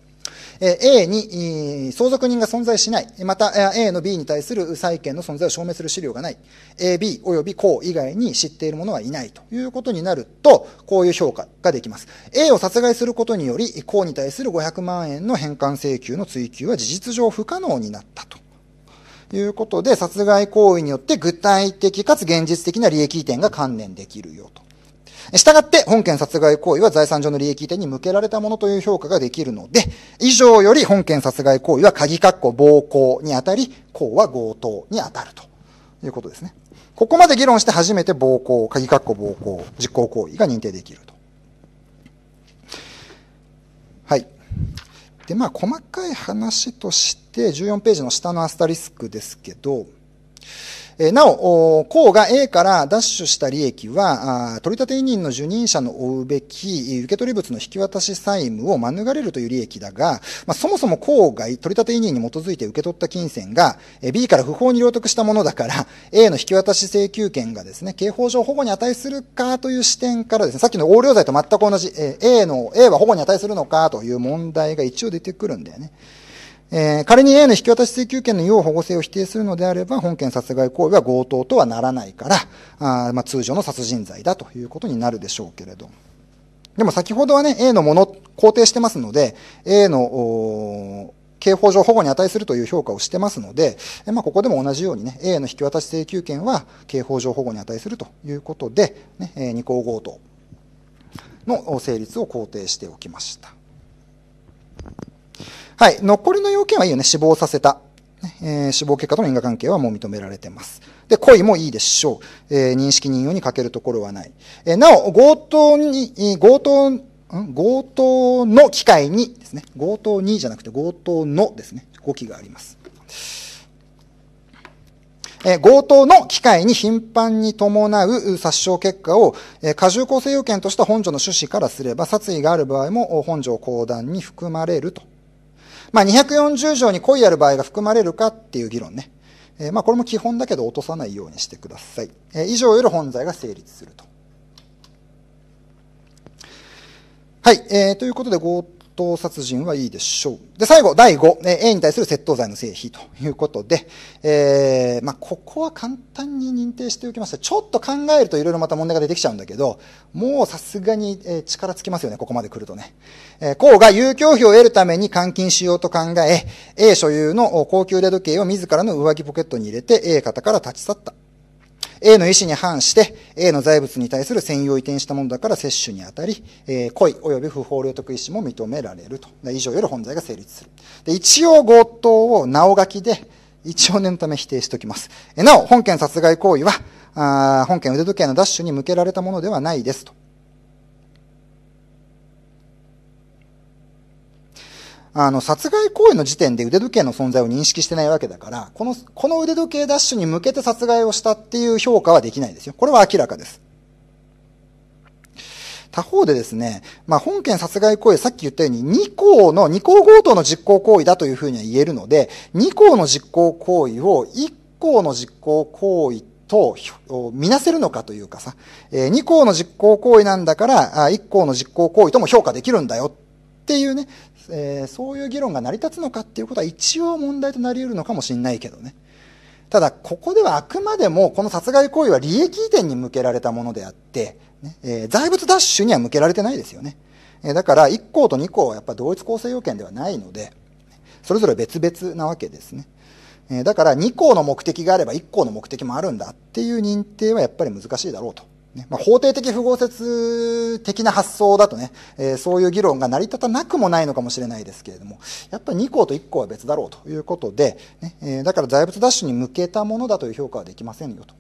A に相続人が存在しない、また A の B に対する債権の存在を証明する資料がない、AB 及び公以外に知っている者はいないということになると、こういう評価ができます。A を殺害することにより、公に対する500万円の返還請求の追求は事実上不可能になったと。いうことで、殺害行為によって具体的かつ現実的な利益移転が関連できるよと。したがって、本件殺害行為は財産上の利益移転に向けられたものという評価ができるので、以上より本件殺害行為は鍵括弧暴行にあたり、項は強盗にあたるということですね。ここまで議論して初めて暴行、鍵括弧暴行、実行行為が認定できると。はい。で、まあ、細かい話として、14ページの下のアスタリスクですけど、えなお、甲が A から奪取した利益は、取り立て委任の受任者の負うべき受取物の引き渡し債務を免れるという利益だが、まあ、そもそも項外、取り立て委任に基づいて受け取った金銭が、B から不法に領得したものだから、A の引き渡し請求権がですね、刑法上保護に値するかという視点からですね、さっきの横領罪と全く同じ、A の、A は保護に値するのかという問題が一応出てくるんだよね。えー、仮に A の引き渡し請求権の要保護性を否定するのであれば、本件殺害行為は強盗とはならないから、あまあ、通常の殺人罪だということになるでしょうけれど。でも先ほどはね、A のもの、肯定してますので、A の、刑法上保護に値するという評価をしてますので、まあ、ここでも同じようにね、A の引き渡し請求権は刑法上保護に値するということで、ね、2項強盗の成立を肯定しておきました。はい。残りの要件はいいよね。死亡させた。えー、死亡結果との因果関係はもう認められてます。で、恋もいいでしょう。えー、認識任用に欠けるところはない。えー、なお、強盗に、強盗、強盗の機会にですね。強盗にじゃなくて強盗のですね。語きがあります。えー、強盗の機会に頻繁に伴う殺傷結果を、えー、過重構成要件とした本条の趣旨からすれば、殺意がある場合も本条公団に含まれるとまあ、240条に故意ある場合が含まれるかっていう議論ね。えー、まあ、これも基本だけど落とさないようにしてください。えー、以上より本罪が成立すると。はい、えー、ということで強盗殺人はいいでしょう。で、最後、第5、えー、A に対する窃盗罪の成否ということで、えー、まあ、ここは簡単に認定しておきました。ちょっと考えるといろいろまた問題が出てきちゃうんだけど、もうさすがに、えー、力つきますよね、ここまで来るとね。えー、公が有興費を得るために監禁しようと考え、A 所有の高級腕時計を自らの上着ポケットに入れて A 方から立ち去った。A の意思に反して A の財物に対する専用移転したものだから接種にあたり、えー、故意及び不法領得意思も認められると。以上より本罪が成立する。で一応強盗を直書きで、一応念のため否定しておきます。えなお、本件殺害行為は、あ本件腕時計の奪取に向けられたものではないですと。あの、殺害行為の時点で腕時計の存在を認識してないわけだから、この、この腕時計ダッシュに向けて殺害をしたっていう評価はできないですよ。これは明らかです。他方でですね、まあ、本件殺害行為、さっき言ったように二項の、二項強盗の実行行為だというふうには言えるので、二項の実行行為を一項の実行行為と見なせるのかというかさ、え2項の実行行為なんだから、一項の実行行為とも評価できるんだよっていうね、えー、そういう議論が成り立つのかっていうことは一応問題となり得るのかもしれないけどね。ただ、ここではあくまでもこの殺害行為は利益移転に向けられたものであって、ねえー、財物奪取には向けられてないですよね。えー、だから1項と2項はやっぱ同一構成要件ではないので、それぞれ別々なわけですね。えー、だから2項の目的があれば1項の目的もあるんだっていう認定はやっぱり難しいだろうとねまあ、法定的不合説的な発想だとね、えー、そういう議論が成り立たなくもないのかもしれないですけれども、やっぱり2項と1項は別だろうということで、ねえー、だから財物奪取に向けたものだという評価はできませんよと。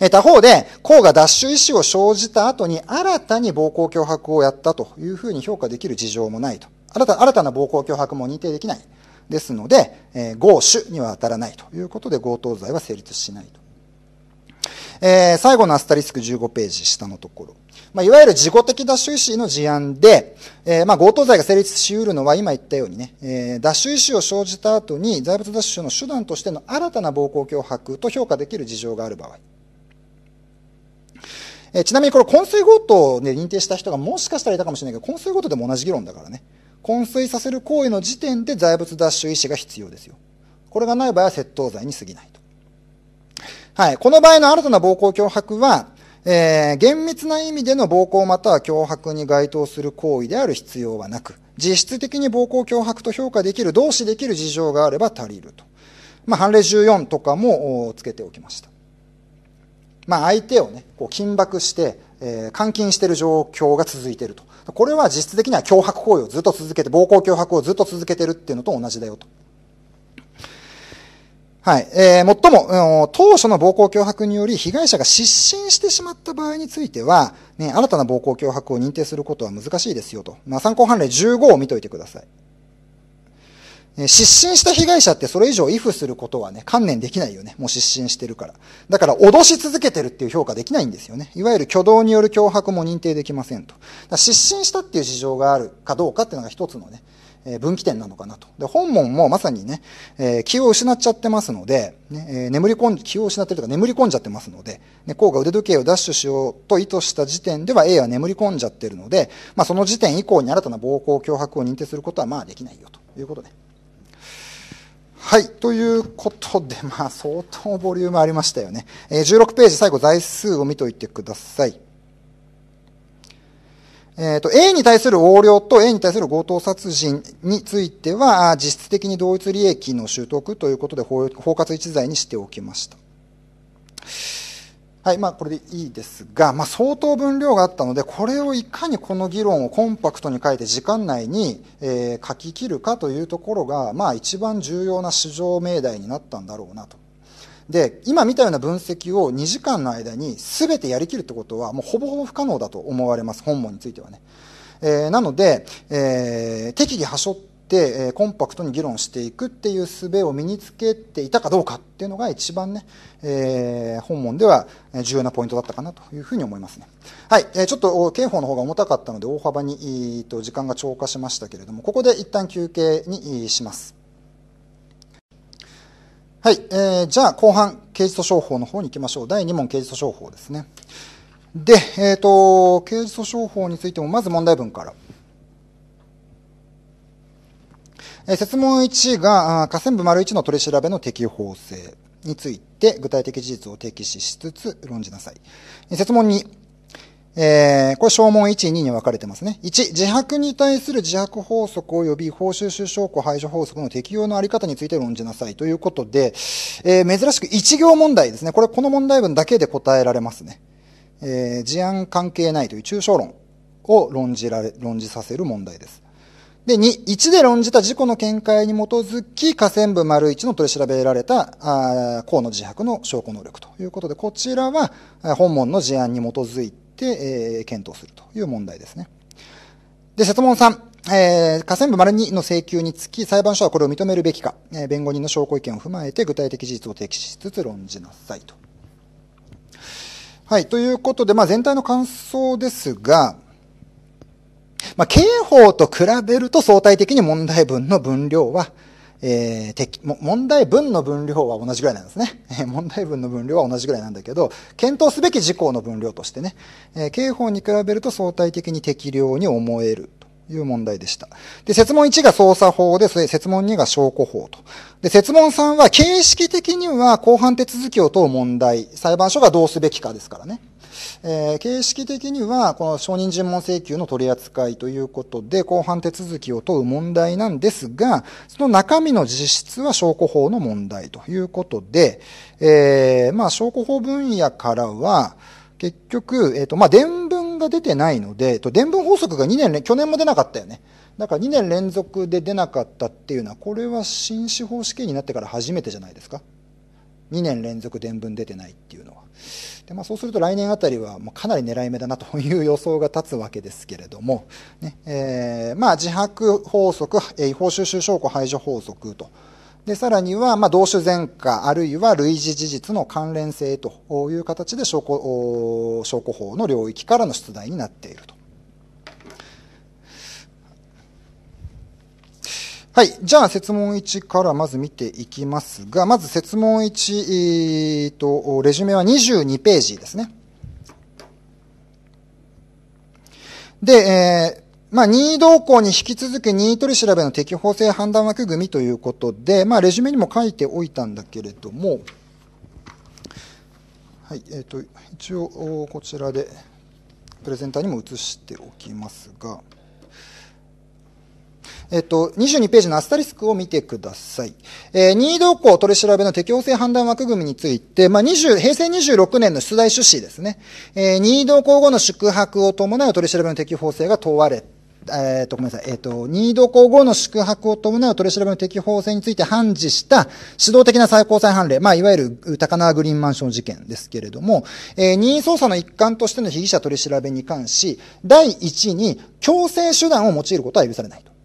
えー、他方で、項が奪取意思を生じた後に新たに暴行脅迫をやったというふうに評価できる事情もないと。新た新たな暴行脅迫も認定できない。ですので、えー、合主には当たらないということで強盗罪は成立しないと。えー、最後のアスタリスク15ページ下のところ。まあ、いわゆる事後的脱収支の事案で、えー、まあ、強盗罪が成立し得るのは今言ったようにね、えー、脱収支を生じた後に財物奪取の手段としての新たな暴行脅迫と評価できる事情がある場合。えー、ちなみにこれ、昏睡強盗を、ね、認定した人がもしかしたらいたかもしれないけど、昏睡強盗でも同じ議論だからね。昏睡させる行為の時点で財物奪取意思が必要ですよ。これがない場合は窃盗罪に過ぎないはい。この場合の新たな暴行脅迫は、えー、厳密な意味での暴行または脅迫に該当する行為である必要はなく、実質的に暴行脅迫と評価できる、同視できる事情があれば足りると。まあ、判例14とかもつけておきました。まあ、相手をね、こう緊縛して、えー、監禁している状況が続いていると。これは実質的には脅迫行為をずっと続けて、暴行脅迫をずっと続けているっていうのと同じだよと。はい。えー、最も、当初の暴行脅迫により被害者が失神してしまった場合については、ね、新たな暴行脅迫を認定することは難しいですよと。まあ、参考判例15を見といてください。失神した被害者ってそれ以上 if することはね、観念できないよね。もう失神してるから。だから脅し続けてるっていう評価できないんですよね。いわゆる挙動による脅迫も認定できませんと。失神したっていう事情があるかどうかっていうのが一つのね、え分岐点なのかなと。で、本門もまさにね、え気を失っちゃってますので、ねえ眠り込ん、気を失ってるとか眠り込んじゃってますので、ね、こうが腕時計を奪取しようと意図した時点では A は眠り込んじゃってるので、まあ、その時点以降に新たな暴行、脅迫を認定することはまあできないよということで。はい。ということで、まあ、相当ボリュームありましたよね。え16ページ、最後、材数を見といてください。えっ、ー、と、A に対する横領と A に対する強盗殺人については、実質的に同一利益の取得ということで、包括一罪にしておきました。はい、まあ、これでいいですが、まあ、相当分量があったので、これをいかにこの議論をコンパクトに書いて時間内に、えー、書き切るかというところが、まあ、一番重要な市場命題になったんだろうなと。で、今見たような分析を2時間の間に全てやりきるってことは、もうほぼほぼ不可能だと思われます、本文についてはね。えー、なので、えー、適宜はしょって、えー、コンパクトに議論していくっていう術を身につけていたかどうかっていうのが一番ね、えー、本文では重要なポイントだったかなというふうに思いますね。はい、えー、ちょっと刑法の方が重たかったので大幅に、えー、と時間が超過しましたけれども、ここで一旦休憩にします。はい、えー、じゃあ後半、刑事訴訟法の方に行きましょう。第2問、刑事訴訟法ですね。で、えっ、ー、と、刑事訴訟法についても、まず問題文から。えー、説問1が、河川部丸1の取り調べの適法性について、具体的事実を提起ししつつ論じなさい。説問2、えー、これ、証文1、2に分かれてますね。1、自白に対する自白法則及び報酬収証拠排除法則の適用のあり方について論じなさいということで、えー、珍しく1行問題ですね。これ、この問題文だけで答えられますね。えー、事案関係ないという抽象論を論じられ、論じさせる問題です。で、2、1で論じた事故の見解に基づき、河川部丸1の取り調べられた、あ項の自白の証拠能力ということで、こちらは、本門の事案に基づいて、、えー、検討するという問題ですね。で、質問3。えー、河川部丸2の請求につき、裁判所はこれを認めるべきか、えー、弁護人の証拠意見を踏まえて、具体的事実を提起しつつ論じなさいと。はい、ということで、まあ、全体の感想ですが、まあ、刑法と比べると相対的に問題文の分量はえー、問題文の分量は同じぐらいなんですね。え問題文の分量は同じぐらいなんだけど、検討すべき事項の分量としてね、えー、刑法に比べると相対的に適量に思えるという問題でした。で、説問1が捜査法でそれ説問2が証拠法と。で、説問3は形式的には公判手続きを問う問題、裁判所がどうすべきかですからね。えー、形式的には、この証人尋問請求の取り扱いということで、後半手続きを問う問題なんですが、その中身の実質は証拠法の問題ということで、えー、まあ、証拠法分野からは、結局、えっ、ー、と、まあ、伝聞が出てないので、えっと、伝聞法則が2年、去年も出なかったよね。だから2年連続で出なかったっていうのは、これは新司法試験になってから初めてじゃないですか。2年連続伝聞出てないっていうのは。でまあ、そうすると来年あたりはもうかなり狙い目だなという予想が立つわけですけれども、ねえーまあ、自白法則、違法収集証拠排除法則と。で、さらには、まあ、同種前科、あるいは類似事実の関連性という形で証拠、証拠法の領域からの出題になっていると。はい。じゃあ、説問1からまず見ていきますが、まず説問1、えー、と、レジュメは22ページですね。で、えー、まあ、任意動向に引き続き任意取り調べの適法性判断枠組みということで、まあ、レジュメにも書いておいたんだけれども、はい、えっ、ー、と、一応、こちらで、プレゼンターにも移しておきますが、えっと、22ページのアスタリスクを見てください。えー、任意同行取り調べの適応性判断枠組みについて、まあ、20、平成26年の出題趣旨ですね。えー、任意同行後の宿泊を伴う取り調べの適法性が問われえっ、と、ごめんなさい。えっ、ー、と、任意同行後の宿泊を伴う取り調べの適法性について判事した指導的な最高裁判例、まあ、いわゆる高輪グリーンマンション事件ですけれども、えー、任意捜査の一環としての被疑者取り調べに関し、第1に強制手段を用いることは許されないと。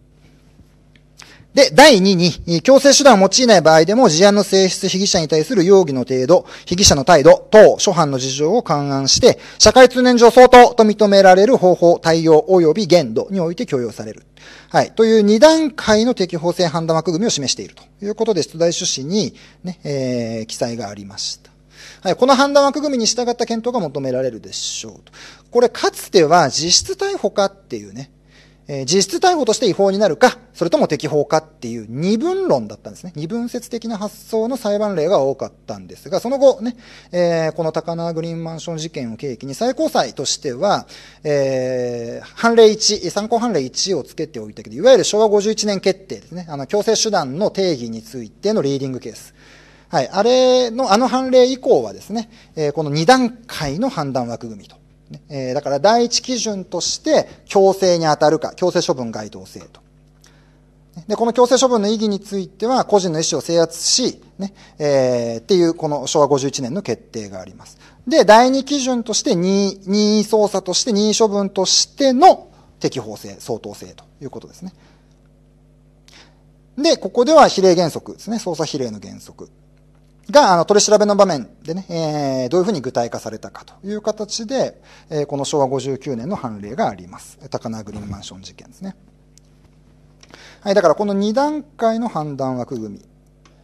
で、第2に、強制手段を用いない場合でも事案の性質、被疑者に対する容疑の程度、被疑者の態度等、諸般の事情を勘案して、社会通念上相当と認められる方法、対応及び限度において許容される。はい。という2段階の適法性判断枠組みを示しているということで、出題趣旨に、ね、えー、記載がありました。はい、この判断枠組みに従った検討が求められるでしょうと。これ、かつては実質逮捕かっていうね、えー、実質逮捕として違法になるか、それとも適法かっていう二分論だったんですね。二分説的な発想の裁判例が多かったんですが、その後ね、えー、この高輪グリーンマンション事件を契機に最高裁としては、えー、判例1、参考判例1をつけておいたけど、いわゆる昭和51年決定ですね。あの、強制手段の定義についてのリーディングケース。はい。あれの、あの判例以降はですね、えー、この2段階の判断枠組みと。えだから第一基準として強制に当たるか、強制処分該当性と。で、この強制処分の意義については、個人の意思を制圧し、ね、えー、っていう、この昭和51年の決定があります。で、第二基準として任意捜査として任意処分としての適法性、相当性ということですね。で、ここでは比例原則ですね。捜査比例の原則。が、あの、取り調べの場面でね、えー、どういうふうに具体化されたかという形で、えー、この昭和59年の判例があります。高輪グリーンマンション事件ですね。はい、だからこの2段階の判断枠組みっ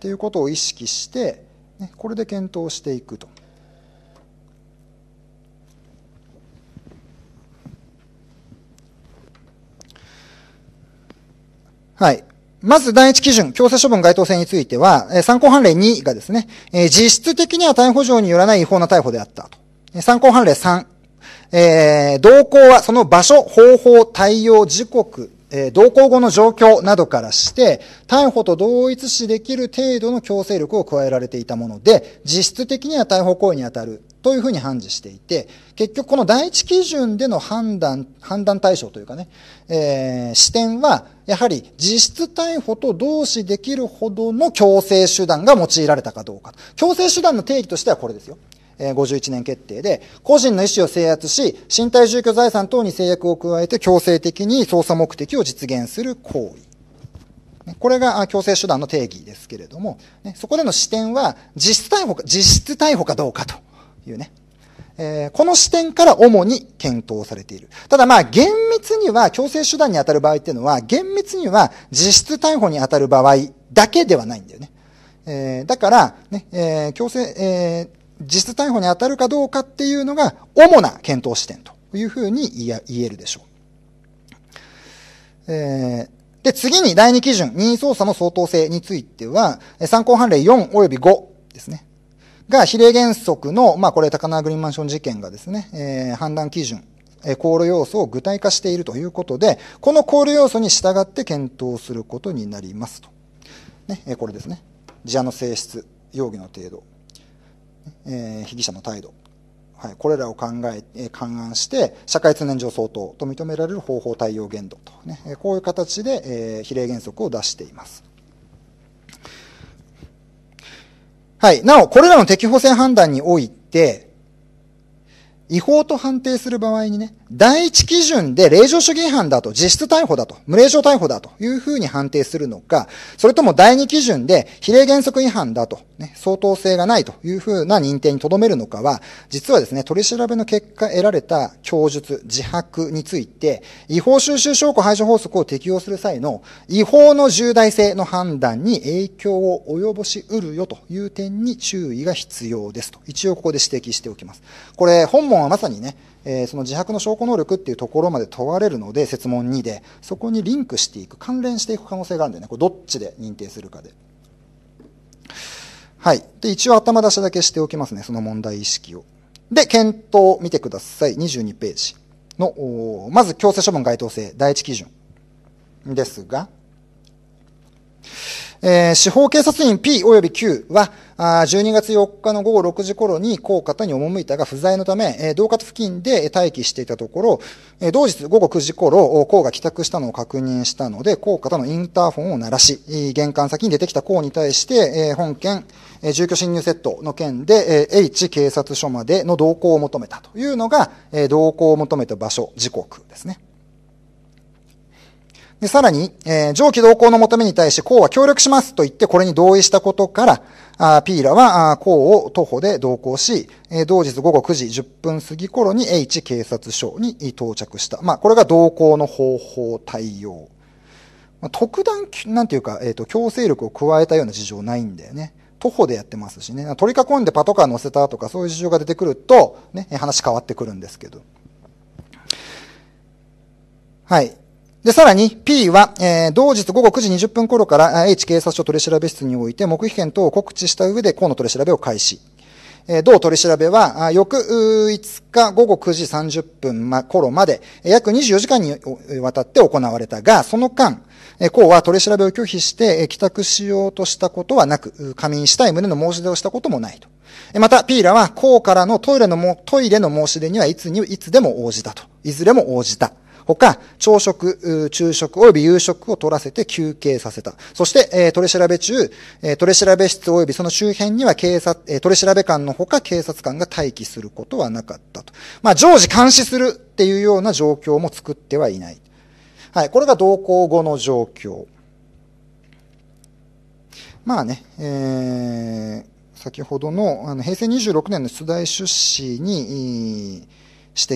ていうことを意識して、ね、これで検討していくと。はい。まず第一基準、強制処分該当性については、参考判例2がですね、実質的には逮捕状によらない違法な逮捕であったと。参考判例3、えー、同行はその場所、方法、対応、時刻、えー、同行後の状況などからして、逮捕と同一視できる程度の強制力を加えられていたもので、実質的には逮捕行為にあたるというふうに判事していて、結局この第一基準での判断、判断対象というかね、えー、視点は、やはり実質逮捕と同視できるほどの強制手段が用いられたかどうか。強制手段の定義としてはこれですよ。えー、51年決定で、個人の意思を制圧し、身体住居財産等に制約を加えて強制的に捜査目的を実現する行為。これが強制手段の定義ですけれども、そこでの視点は実質逮捕か、実質逮捕かどうかというね。えー、この視点から主に検討されている。ただまあ厳密には強制手段に当たる場合っていうのは厳密には実質逮捕に当たる場合だけではないんだよね。えー、だからね、えー、強制、えー、実質逮捕に当たるかどうかっていうのが主な検討視点というふうに言えるでしょう。えーで、次に第2基準、任意捜査の相当性については、参考判例4及び5ですね。が比例原則の、まあ、これ、高輪グリーンマンション事件がですね、えー、判断基準、えー、考慮要素を具体化しているということで、この考慮要素に従って検討することになりますと。ね、えー、これですね。事案の性質、容疑の程度、えー、被疑者の態度、はい、これらを考え、えー、勘案して、社会通念上相当と認められる方法対応限度と、ね、こういう形で、えー、比例原則を出しています。はい。なお、これらの適法性判断において、違法と判定する場合にね、第一基準で令状主義違反だと、実質逮捕だと、無令状逮捕だというふうに判定するのか、それとも第二基準で比例原則違反だと、ね、相当性がないというふうな認定にとどめるのかは、実はですね、取り調べの結果得られた供述、自白について、違法収集証拠排除法則を適用する際の違法の重大性の判断に影響を及ぼしうるよという点に注意が必要ですと。一応ここで指摘しておきます。これ、本文はまさにね、えー、その自白の証拠能力っていうところまで問われるので、設問2で、そこにリンクしていく、関連していく可能性があるんだよね。これどっちで認定するかで。はい。で、一応頭出しだけしておきますね、その問題意識を。で、検討見てください。22ページの、まず強制処分該当性、第一基準ですが、えー、司法警察員 P 及び Q は、12月4日の午後6時頃に高方に赴いたが不在のため、えー、同方付近で待機していたところ、えー、同日午後9時頃、高が帰宅したのを確認したので、高方のインターフォンを鳴らし、玄関先に出てきた高に対して、えー、本件、えー、住居侵入セットの件で、えー、H 警察署までの同行を求めたというのが、えー、同行を求めた場所、時刻ですね。で、さらに、えー、上記同行の求めに対して、公は協力しますと言ってこれに同意したことから、あーピーラは、公を徒歩で同行し、えー、同日午後9時10分過ぎ頃に H 警察署に到着した。まあ、これが同行の方法対応。まあ、特段、なんていうか、えっ、ー、と、強制力を加えたような事情ないんだよね。徒歩でやってますしね。取り囲んでパトカー乗せたとかそういう事情が出てくると、ね、話変わってくるんですけど。はい。で、さらに P は、えー、同日午後9時20分頃から H 警察署取調室において黙秘権等を告知した上で河野取調べを開始。えー、同取調べは、翌5日午後9時30分、ま、頃まで、約24時間にわたって行われたが、その間、公は取調べを拒否して、帰宅しようとしたことはなく、仮眠したい旨の申し出をしたこともないと。また、P らは、公からのトイレのも、トイレの申し出にはいつに、いつでも応じたと。いずれも応じた。ほか、朝食、昼食及び夕食を取らせて休憩させた。そして、え取り調べ中、え取り調べ室及びその周辺には警察、え取り調べ官のほか警察官が待機することはなかったと。まあ、常時監視するっていうような状況も作ってはいない。はい、これが同行後の状況。まあね、えー、先ほどのあの平成26年の出題出資に指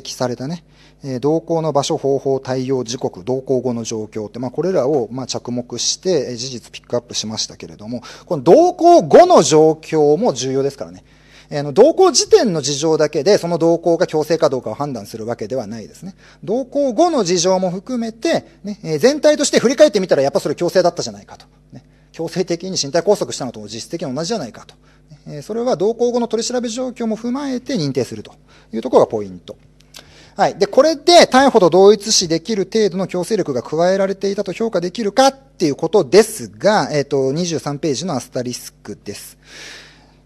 摘されたね、え同行の場所、方法、対応、時刻、同行後の状況って、まあ、これらを、ま着目して、え事実ピックアップしましたけれども、この同行後の状況も重要ですからね。あの、同行時点の事情だけで、その同行が強制かどうかを判断するわけではないですね。同行後の事情も含めて、ね、え全体として振り返ってみたら、やっぱそれ強制だったじゃないかと。ね、強制的に身体拘束したのと実質的に同じじゃないかと。えそれは同行後の取り調べ状況も踏まえて認定するというところがポイント。はい。で、これで逮捕と同一視できる程度の強制力が加えられていたと評価できるかっていうことですが、えっ、ー、と、23ページのアスタリスクです。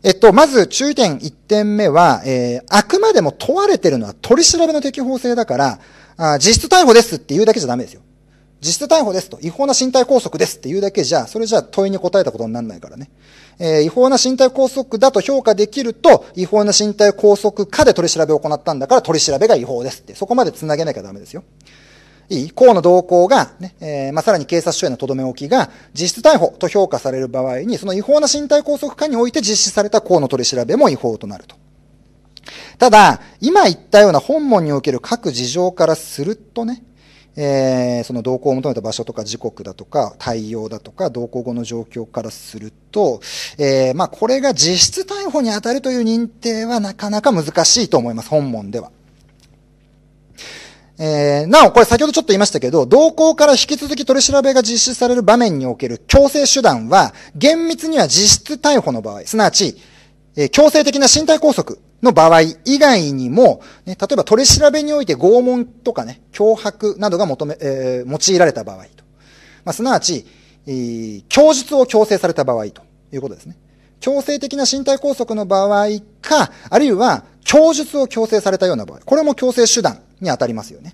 えっと、まず注意点1点目は、えー、あくまでも問われてるのは取り調べの適法性だから、あ実質逮捕ですって言うだけじゃダメですよ。実質逮捕ですと、違法な身体拘束ですって言うだけじゃ、それじゃ問いに答えたことにならないからね。えー、違法な身体拘束だと評価できると、違法な身体拘束下で取り調べを行ったんだから取り調べが違法ですって、そこまで繋げなきゃダメですよ。いい河野同行がね、えー、まあ、さらに警察署へのとどめ置きが、実質逮捕と評価される場合に、その違法な身体拘束下において実施された河野取り調べも違法となると。ただ、今言ったような本門における各事情からするとね、えー、その動向を求めた場所とか時刻だとか対応だとか同行後の状況からすると、えー、まあこれが実質逮捕に当たるという認定はなかなか難しいと思います、本門では。えー、なお、これ先ほどちょっと言いましたけど、同行から引き続き取り調べが実施される場面における強制手段は、厳密には実質逮捕の場合、すなわち、え強制的な身体拘束の場合以外にも、ね、例えば取り調べにおいて拷問とかね、脅迫などが求め、えー、用いられた場合と。まあ、すなわち、えー、供述を強制された場合ということですね。強制的な身体拘束の場合か、あるいは供述を強制されたような場合。これも強制手段に当たりますよね。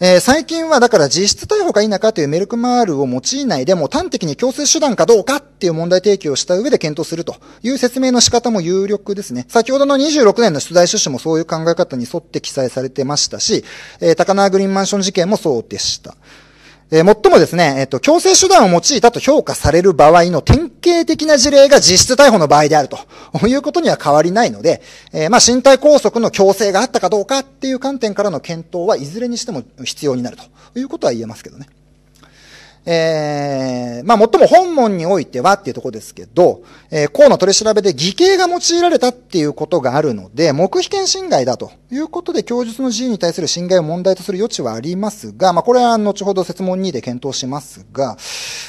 えー、最近はだから実質逮捕か否かというメルクマールを用いないでも端的に強制手段かどうかっていう問題提起をした上で検討するという説明の仕方も有力ですね。先ほどの26年の出題趣旨もそういう考え方に沿って記載されてましたし、えー、高輪グリーンマンション事件もそうでした。えー、もっともですね、えっ、ー、と、強制手段を用いたと評価される場合の典型的な事例が実質逮捕の場合であると いうことには変わりないので、えー、まあ、身体拘束の強制があったかどうかっていう観点からの検討はいずれにしても必要になるということは言えますけどね。えー、まあ、もっとも本門においてはっていうとこですけど、えー、項の取り調べで偽計が用いられたっていうことがあるので、黙秘権侵害だということで、供述の自由に対する侵害を問題とする余地はありますが、まあ、これは後ほど説問2で検討しますが、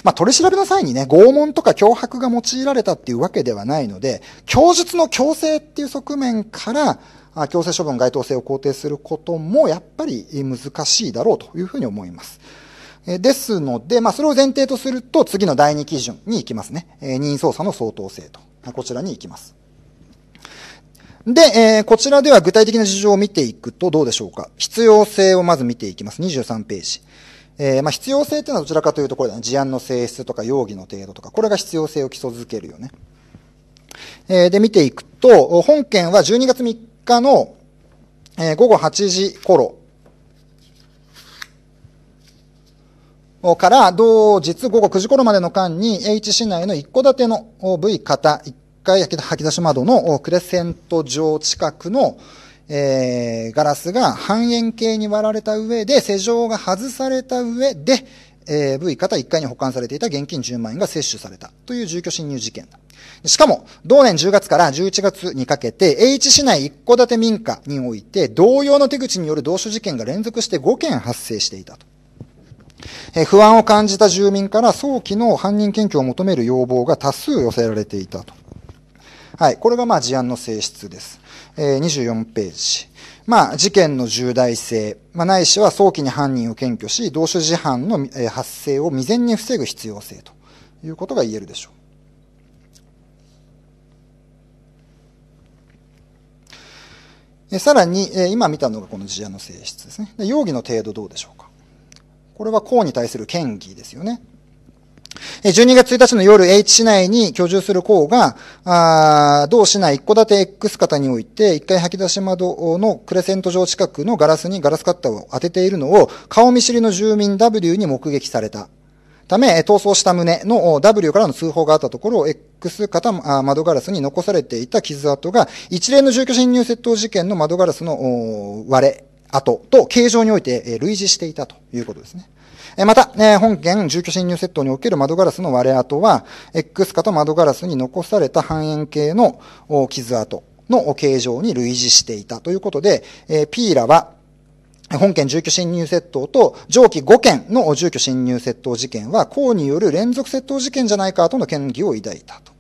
まあ、取り調べの際にね、拷問とか脅迫が用いられたっていうわけではないので、供述の強制っていう側面から、強制処分該当性を肯定することもやっぱり難しいだろうというふうに思います。ですので、まあ、それを前提とすると、次の第2基準に行きますね。え任意捜査の相当性と。こちらに行きます。で、えー、こちらでは具体的な事情を見ていくとどうでしょうか。必要性をまず見ていきます。23ページ。えー、まあ、必要性っていうのはどちらかというとこれだね。事案の性質とか容疑の程度とか、これが必要性を基礎づけるよね。えー、で、見ていくと、本件は12月3日の、え午後8時頃から同日午後9時頃までの間に H 市内の一戸建ての V 型1階吐き出し窓のクレセント上近くのえー、ガラスが半円形に割られた上で、施錠が外された上で、えー、V 型1階に保管されていた現金10万円が摂取されたという住居侵入事件だ。しかも、同年10月から11月にかけて、H 市内一戸建て民家において、同様の手口による同種事件が連続して5件発生していたと。え不安を感じた住民から早期の犯人検挙を求める要望が多数寄せられていたと。はい。これがまあ事案の性質です。え24ページ。まあ、事件の重大性、まあ、ないしは早期に犯人を検挙し、同種事犯の発生を未然に防ぐ必要性ということが言えるでしょう。さらに、今見たのがこの事案の性質ですね。容疑の程度どうでしょうか。これは公に対する嫌疑ですよね。12月1日の夜、H 市内に居住する公が、あ同市内一戸建て X 型において、1階吐き出し窓のクレセント上近くのガラスにガラスカッターを当てているのを、顔見知りの住民 W に目撃された。ため、逃走した旨の W からの通報があったところ、X 型窓ガラスに残されていた傷跡が、一連の住居侵入窃盗事件の窓ガラスの割れ跡と形状において類似していたということですね。また、本件住居侵入窃盗における窓ガラスの割れ跡は、X 化と窓ガラスに残された半円形の傷跡の形状に類似していたということで、P らは、本件住居侵入窃盗と上記5件の住居侵入窃盗事件は、公による連続窃盗事件じゃないかとの嫌疑を抱いたと。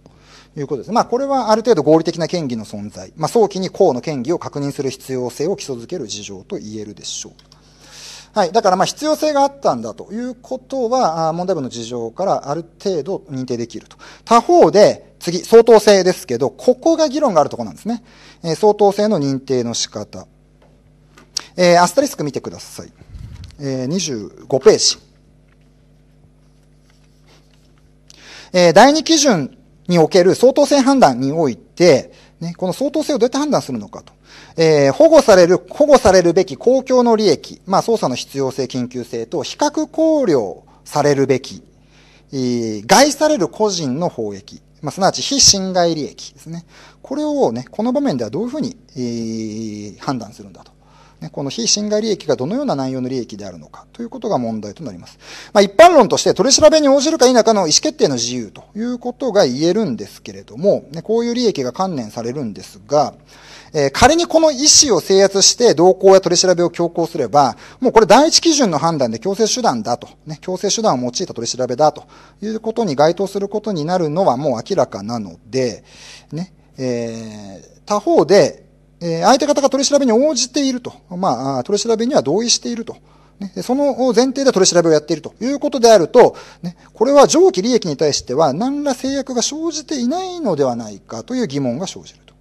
いうことです。まあ、これはある程度合理的な権利の存在、まあ、早期に公の権利を確認する必要性を基礎づける事情と言えるでしょう。はい。だから、まあ、必要性があったんだということは、問題文の事情からある程度認定できると。他方で、次、相当性ですけど、ここが議論があるところなんですね。えー、相当性の認定の仕方。えー、アスタリスク見てください。えー、25ページ。えー、第2基準における相当性判断において、ね、この相当性をどうやって判断するのかと。えー、保護される、保護されるべき公共の利益、まあ、捜査の必要性、緊急性と比較考慮されるべき、えー、害される個人の法益、まあ、すなわち非侵害利益ですね。これをね、この場面ではどういうふうに、えー、判断するんだと。ね、この非侵害利益がどのような内容の利益であるのかということが問題となります。まあ、一般論として取り調べに応じるか否かの意思決定の自由ということが言えるんですけれども、ね、こういう利益が観念されるんですが、えー、仮にこの意思を制圧して同行や取り調べを強行すれば、もうこれ第一基準の判断で強制手段だと、ね、強制手段を用いた取り調べだということに該当することになるのはもう明らかなので、ね、えー、他方で、え相手方が取り調べに応じていると。まあ、取り調べには同意していると。ね、その前提で取り調べをやっているということであると、ね、これは上記利益に対しては何ら制約が生じていないのではないかという疑問が生じると。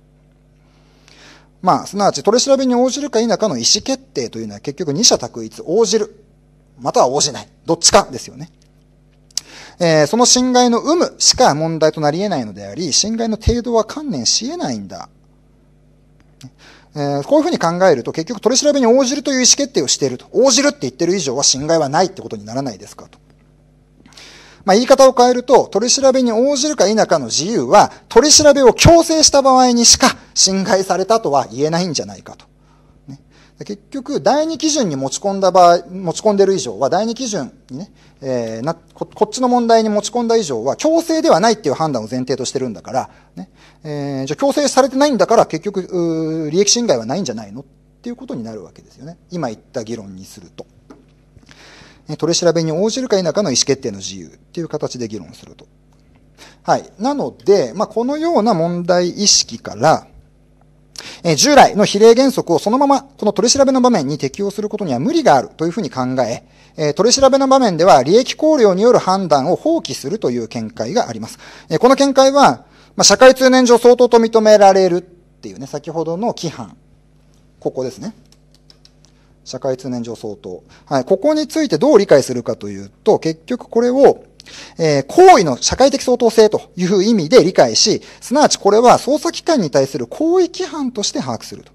まあ、すなわち取り調べに応じるか否かの意思決定というのは結局二者択一、応じる、または応じない、どっちかですよね。えー、その侵害の有無しか問題となり得ないのであり、侵害の程度は観念し得ないんだえー、こういうふうに考えると結局取り調べに応じるという意思決定をしていると。応じるって言ってる以上は侵害はないってことにならないですかと。まあ、言い方を変えると、取り調べに応じるか否かの自由は、取り調べを強制した場合にしか侵害されたとは言えないんじゃないかと。結局、第二基準に持ち込んだ場合、持ち込んでる以上は、第二基準にね、えー、なこ、こっちの問題に持ち込んだ以上は、強制ではないっていう判断を前提としてるんだから、ね、えー、じゃ強制されてないんだから、結局、利益侵害はないんじゃないのっていうことになるわけですよね。今言った議論にすると。取り調べに応じるか否かの意思決定の自由っていう形で議論すると。はい。なので、まあ、このような問題意識から、え従来の比例原則をそのままこの取り調べの場面に適用することには無理があるというふうに考え、え取り調べの場面では利益考量による判断を放棄するという見解があります。えこの見解は、ま社会通念上相当と認められるっていうね、先ほどの規範。ここですね。社会通念上相当。はい。ここについてどう理解するかというと、結局これを、えー、行為の社会的相当性という意味で理解し、すなわちこれは捜査機関に対する行為規範として把握すると。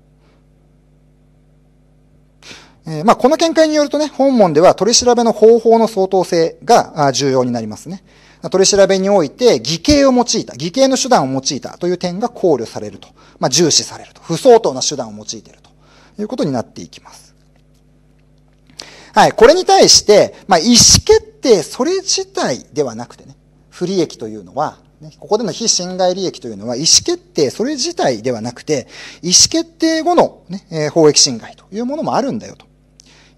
えー、まあ、この見解によるとね、本門では取り調べの方法の相当性が重要になりますね。取り調べにおいて、偽形を用いた、偽形の手段を用いたという点が考慮されると。まあ、重視されると。不相当な手段を用いているということになっていきます。はい。これに対して、まあ、意思決ってそれ自体ではなくてね不利益というのは、ね、ここでの非侵害利益というのは意思決定それ自体ではなくて意思決定後の、ねえー、法益侵害というものもあるんだよと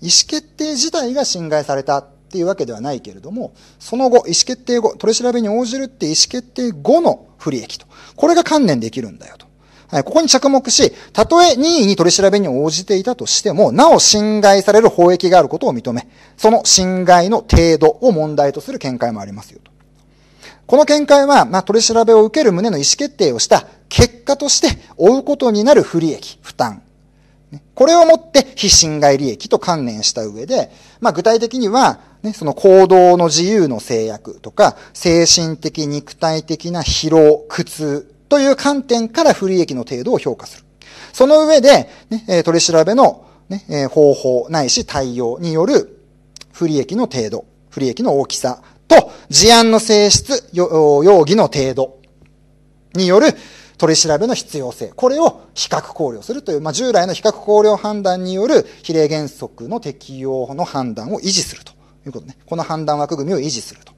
意思決定自体が侵害されたっていうわけではないけれどもその後意思決定後取り調べに応じるって意思決定後の不利益とこれが観念できるんだよとはい、ここに着目し、たとえ任意に取り調べに応じていたとしても、なお侵害される法益があることを認め、その侵害の程度を問題とする見解もありますよと。この見解は、まあ、取り調べを受ける旨の意思決定をした結果として負うことになる不利益、負担。これをもって非侵害利益と関連した上で、まあ、具体的には、ね、その行動の自由の制約とか、精神的肉体的な疲労、苦痛、という観点から不利益の程度を評価する。その上で、ね、取り調べの、ね、方法ないし対応による不利益の程度、不利益の大きさと事案の性質、容疑の程度による取り調べの必要性。これを比較考慮するという、まあ、従来の比較考慮判断による比例原則の適用の判断を維持するということね。この判断枠組みを維持すると。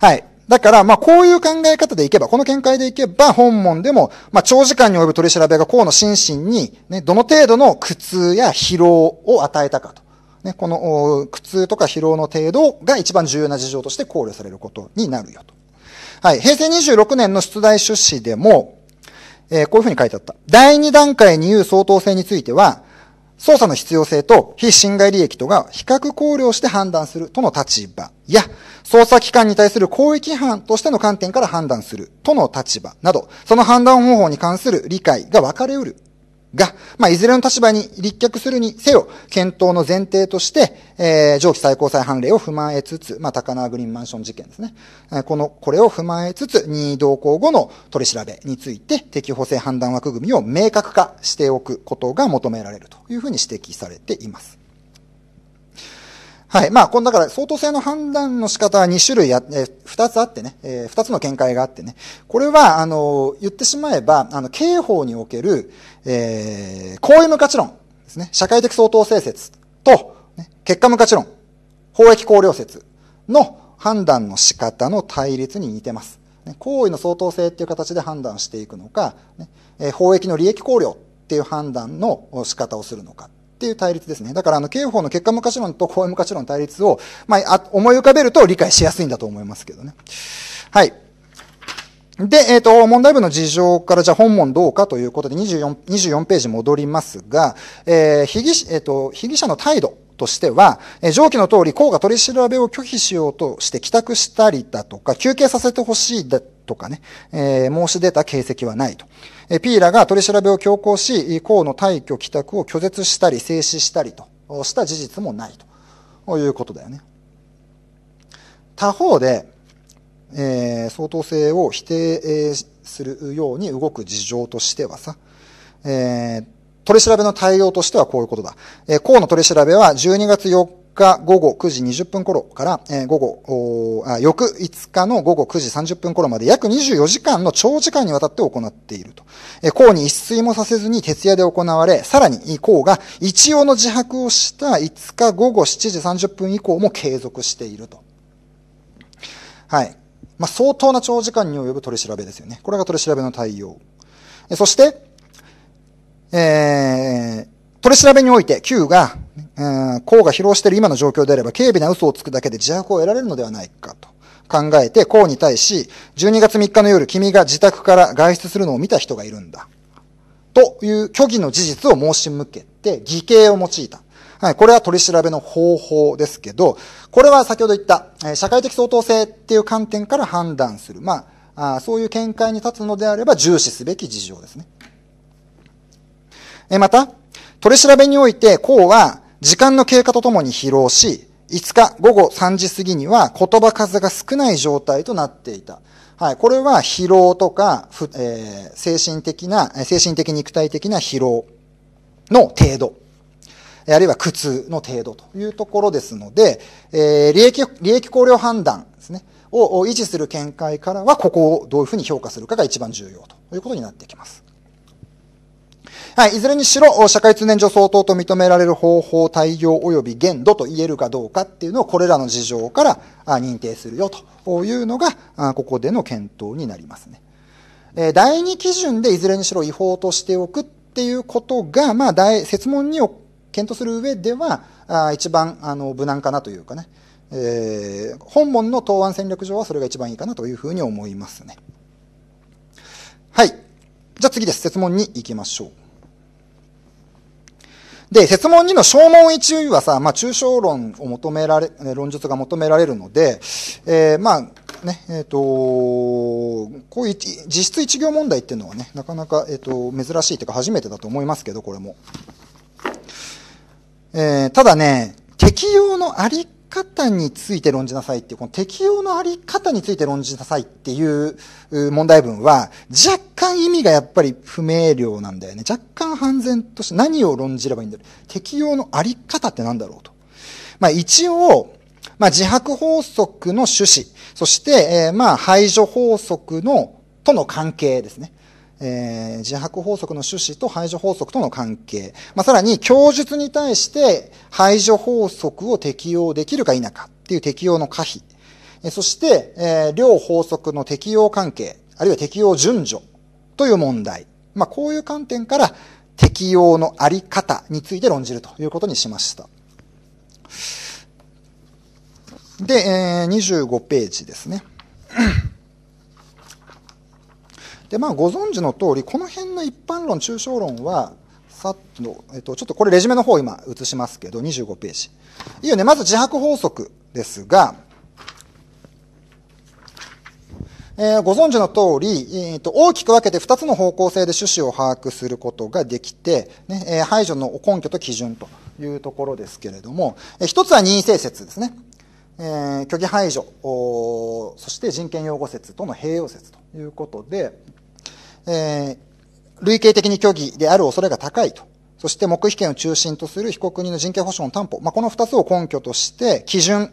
はい。だから、まあ、こういう考え方でいけば、この見解でいけば、本門でも、まあ、長時間に及ぶ取り調べが河野心身に、ね、どの程度の苦痛や疲労を与えたかと。ね、この、苦痛とか疲労の程度が一番重要な事情として考慮されることになるよと。はい。平成26年の出題出資でも、えー、こういうふうに書いてあった。第2段階に言う相当性については、捜査の必要性と非侵害利益とが比較考慮して判断するとの立場や、捜査機関に対する公益違反としての観点から判断するとの立場など、その判断方法に関する理解が分かれうるが、まあ、いずれの立場に立脚するにせよ、検討の前提として、えー、上記最高裁判例を踏まえつつ、まあ、高輪グリーンマンション事件ですね。この、これを踏まえつつ、任意同行後の取り調べについて、適法性判断枠組みを明確化しておくことが求められるというふうに指摘されています。はい。まあ、この、だから相当性の判断の仕方は2種類あって、2つあってね、え2つの見解があってね。これは、あの、言ってしまえば、あの、刑法における、えー、行為無価値論ですね。社会的相当性説と、ね、結果無価値論、法益考量説の判断の仕方の対立に似てます。行為の相当性っていう形で判断していくのか、ね、法益の利益考量っていう判断の仕方をするのか。っていう対立ですね。だから、あの、刑法の結果昔価論と公営昔論の対立を、まあ、思い浮かべると理解しやすいんだと思いますけどね。はい。で、えっ、ー、と、問題文の事情から、じゃあ本問どうかということで24、24ページ戻りますが、えー、被疑、えっ、ー、と、被疑者の態度としては、えー、上記の通り、公が取り調べを拒否しようとして帰宅したりだとか、休憩させてほしいだとかね、えー、申し出た形跡はないと。えピーラが取り調べを強行し、河の退去帰宅を拒絶したり、制止したりとした事実もないということだよね。他方で、えー、相当性を否定、するように動く事情としてはさ、えー、取り調べの対応としてはこういうことだ。えー、河の取り調べは12月4日午後9時20分頃から、えー、午後あ、翌5日の午後9時30分頃まで約24時間の長時間にわたって行っていると。えー、項に一睡もさせずに徹夜で行われ、さらに項が一応の自白をした5日午後7時30分以降も継続していると。はい。まあ、相当な長時間に及ぶ取り調べですよね。これが取り調べの対応。えそして、えー、取り調べにおいて Q が、うん、公が疲労している今の状況であれば、軽微な嘘をつくだけで自白を得られるのではないかと考えて、公に対し、12月3日の夜、君が自宅から外出するのを見た人がいるんだ。という虚偽の事実を申し向けて、偽計を用いた。はい、これは取り調べの方法ですけど、これは先ほど言った、え社会的相当性っていう観点から判断する。まあ、あそういう見解に立つのであれば重視すべき事情ですね。えまた、取り調べにおいて、うは、時間の経過とともに疲労し、5日午後3時過ぎには言葉数が少ない状態となっていた。はい。これは疲労とか、えー、精神的な、精神的肉体的な疲労の程度。あるいは苦痛の程度というところですので、えー、利益、利益考慮判断ですね。を維持する見解からは、ここをどういうふうに評価するかが一番重要ということになってきます。はい、いずれにしろ、社会通念上相当と認められる方法、対応及び限度と言えるかどうかっていうのを、これらの事情から認定するよというのが、ここでの検討になりますね。第2基準でいずれにしろ違法としておくっていうことが、まあ、説問に検討する上では、一番あの無難かなというかね、えー、本文の答案戦略上はそれが一番いいかなというふうに思いますね。はい。じゃあ次です。説問に行きましょう。で、説問2の小問1位はさ、まあ、抽象論を求められ、論述が求められるので、えー、まあ、ね、えっ、ー、とこういう実質一行問題っていうのはね、なかなか、えっ、ー、と、珍しいというか初めてだと思いますけど、これも。えー、ただね、適用のあり方について論じなさいっていう、この適用のあり方について論じなさいっていう問題文は、若干意味がやっぱり不明瞭なんだよね。若干半然として何を論じればいいんだろう。適用のあり方って何だろうと。まあ一応、まあ自白法則の趣旨、そして、えー、まあ排除法則のとの関係ですね。えー、自白法則の趣旨と排除法則との関係、まあ、さらに供述に対して排除法則を適用できるか否かっていう適用の可否、えそして、えー、両法則の適用関係、あるいは適用順序という問題、まあ、こういう観点から適用のあり方について論じるということにしました。で、えー、25ページですね。でまあ、ご存知の通り、この辺の一般論、抽象論は、さっと、えっと、ちょっとこれレジュメの方今映しますけど、25ページ。いいよね、まず自白法則ですが、えー、ご存知の通り、えーと、大きく分けて2つの方向性で趣旨を把握することができて、ねえー、排除の根拠と基準というところですけれども、えー、1つは任意性説ですね。えー、虚偽排除そして人権擁護説との併用説ということで、えー、類型的に虚偽である恐れが高いと。そして黙秘権を中心とする被告人の人権保障の担保。まあ、この二つを根拠として、基準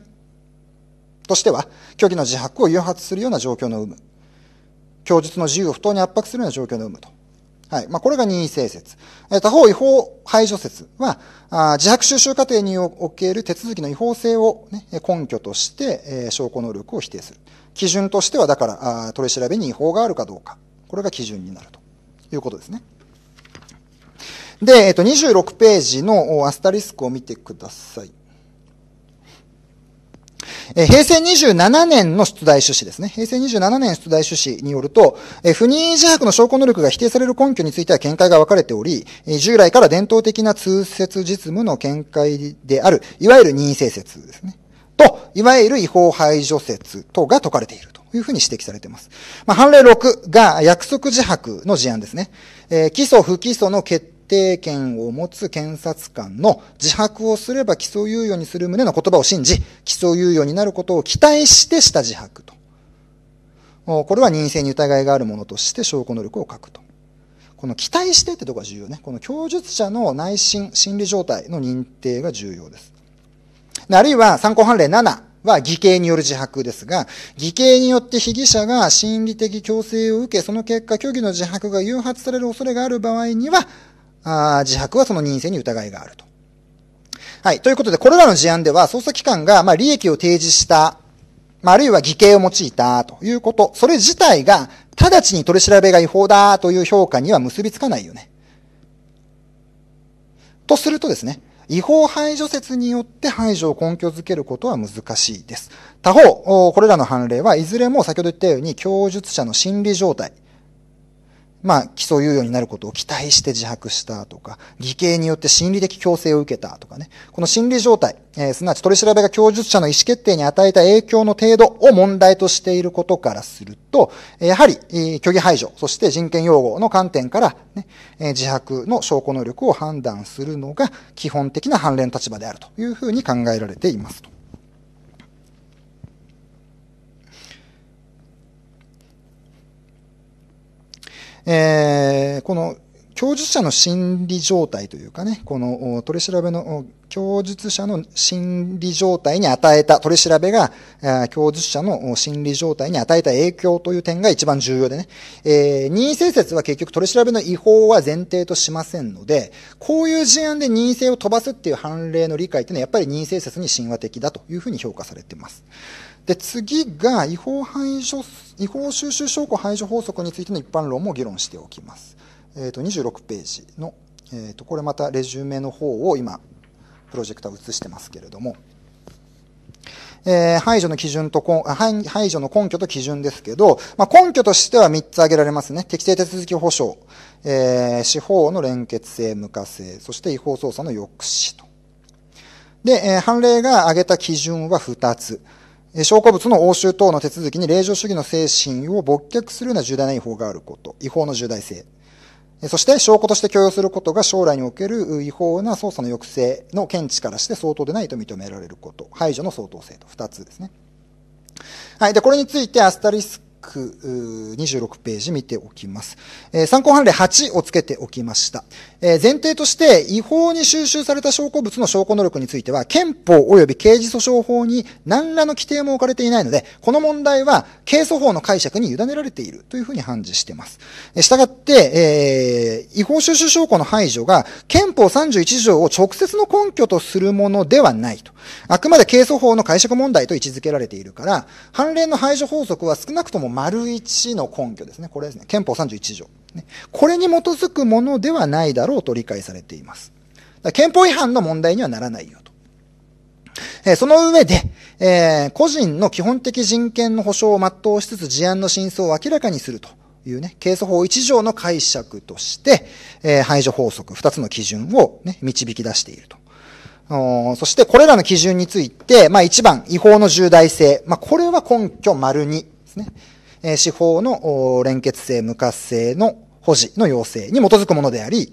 としては、虚偽の自白を誘発するような状況の有無。供述の自由を不当に圧迫するような状況の有無と。はい。まあ、これが任意性説。え他方違法排除説は、あ自白収集過程における手続きの違法性を、ね、根拠として、え証拠能力を否定する。基準としては、だから、取り調べに違法があるかどうか。これが基準になるということですね。で、えっと、26ページのアスタリスクを見てください。え平成27年の出題趣旨ですね。平成27年出題趣旨によると、え不妊自白の証拠能力が否定される根拠については見解が分かれており、え従来から伝統的な通説実務の見解である、いわゆる任意性説ですね。と、いわゆる違法排除説等が解かれているというふうに指摘されています。まあ、判例6が約束自白の事案ですね。えー、起訴不起訴の決定権を持つ検察官の自白をすれば起訴猶予にする旨の言葉を信じ、起訴猶予になることを期待してした自白と。これは任性に疑いがあるものとして証拠能力を書くと。この期待してってとこが重要ね。この供述者の内心、心理状態の認定が重要です。あるいは参考判例7は偽計による自白ですが、偽計によって被疑者が心理的強制を受け、その結果虚偽の自白が誘発される恐れがある場合には、あ自白はその任性に疑いがあると。はい。ということで、これらの事案では、捜査機関が、まあ、利益を提示した、まあ、あるいは偽計を用いたということ、それ自体が、直ちに取り調べが違法だという評価には結びつかないよね。とするとですね、違法排除説によって排除を根拠づけることは難しいです。他方、これらの判例はいずれも先ほど言ったように供述者の心理状態、まあ、基礎猶予になることを期待して自白したとか、偽計によって心理的強制を受けたとかね。この心理状態、えー、すなわち取り調べが供述者の意思決定に与えた影響の程度を問題としていることからすると、やはり、えー、虚偽排除、そして人権擁護の観点からね、え自白の証拠能力を判断するのが基本的な例の立場であるというふうに考えられていますと。えー、この供述者の心理状態というかね、この取り調べの供述者の心理状態に与えた、取り調べが供述者の心理状態に与えた影響という点が一番重要でね、えー、任意性説は結局取り調べの違法は前提としませんので、こういう事案で任意性を飛ばすっていう判例の理解っていうのはやっぱり任意性説に神話的だというふうに評価されています。で、次が違法排除、違法収集証拠排除法則についての一般論も議論しておきます。えっ、ー、と、26ページの、えっ、ー、と、これまたレジュメの方を今、プロジェクター映してますけれども、えー、排除の基準と排、除の根拠と基準ですけど、まあ、根拠としては3つ挙げられますね。適正手続き保障、えー、司法の連結性、無課性、そして違法捜査の抑止と。で、えー、判例が挙げた基準は2つ。証拠物の押収等の手続きに令状主義の精神を勃却するような重大な違法があること、違法の重大性。そして証拠として許容することが将来における違法な捜査の抑制の見地からして相当でないと認められること、排除の相当性と二つですね。はい。で、これについてアスタリスク26ページ見ておきます。参考判例8をつけておきました。え前提として違法に収集された証拠物の証拠能力については憲法及び刑事訴訟法に何らの規定も置かれていないので、この問題は刑訴法の解釈に委ねられているというふうに判事しています。したがって、えー、違法収集証拠の排除が憲法31条を直接の根拠とするものではないと。あくまで刑訴法の解釈問題と位置づけられているから、判例の排除法則は少なくとも丸1の根拠ですね。これですね。憲法31条。ね。これに基づくものではないだろうと理解されています。憲法違反の問題にはならないよと。えー、その上で、えー、個人の基本的人権の保障を全うしつつ事案の真相を明らかにするというね、刑訴法1条の解釈として、えー、排除法則2つの基準を、ね、導き出していると。そしてこれらの基準について、まあ、1番、違法の重大性。まあ、これは根拠丸2ですね。え司法の連結性、無活性の保持の要請に基づくものであり、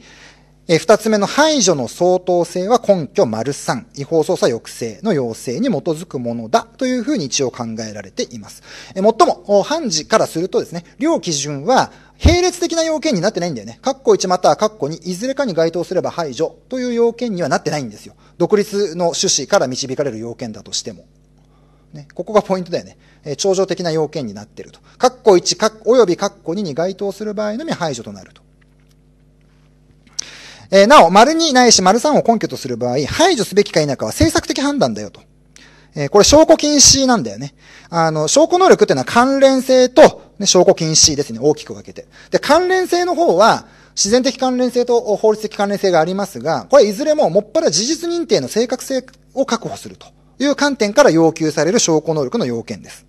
え二つ目の排除の相当性は根拠丸三、違法捜査抑制の要請に基づくものだというふうに一応考えられています。えもっとも、判事からするとですね、両基準は並列的な要件になってないんだよね。括弧1またはッコ2、いずれかに該当すれば排除という要件にはなってないんですよ。独立の趣旨から導かれる要件だとしても。ね、ここがポイントだよね。えー、頂上的な要件になっていると。カッコ1、カッおよびカッコ2に該当する場合のみ排除となると。えー、なお、丸2ないし丸3を根拠とする場合、排除すべきか否かは政策的判断だよと。えー、これ証拠禁止なんだよね。あの、証拠能力っていうのは関連性と、ね、証拠禁止ですね。大きく分けて。で、関連性の方は、自然的関連性と法律的関連性がありますが、これいずれももっぱら事実認定の正確性を確保すると。いう観点から要求される証拠能力の要件です。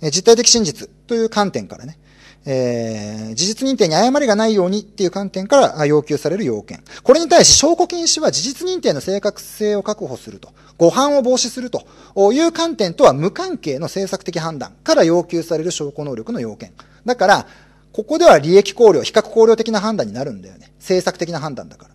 え実体的真実という観点からね、えー、事実認定に誤りがないようにっていう観点から要求される要件。これに対し証拠禁止は事実認定の正確性を確保すると、誤判を防止するという観点とは無関係の政策的判断から要求される証拠能力の要件。だから、ここでは利益考慮、比較考慮的な判断になるんだよね。政策的な判断だから。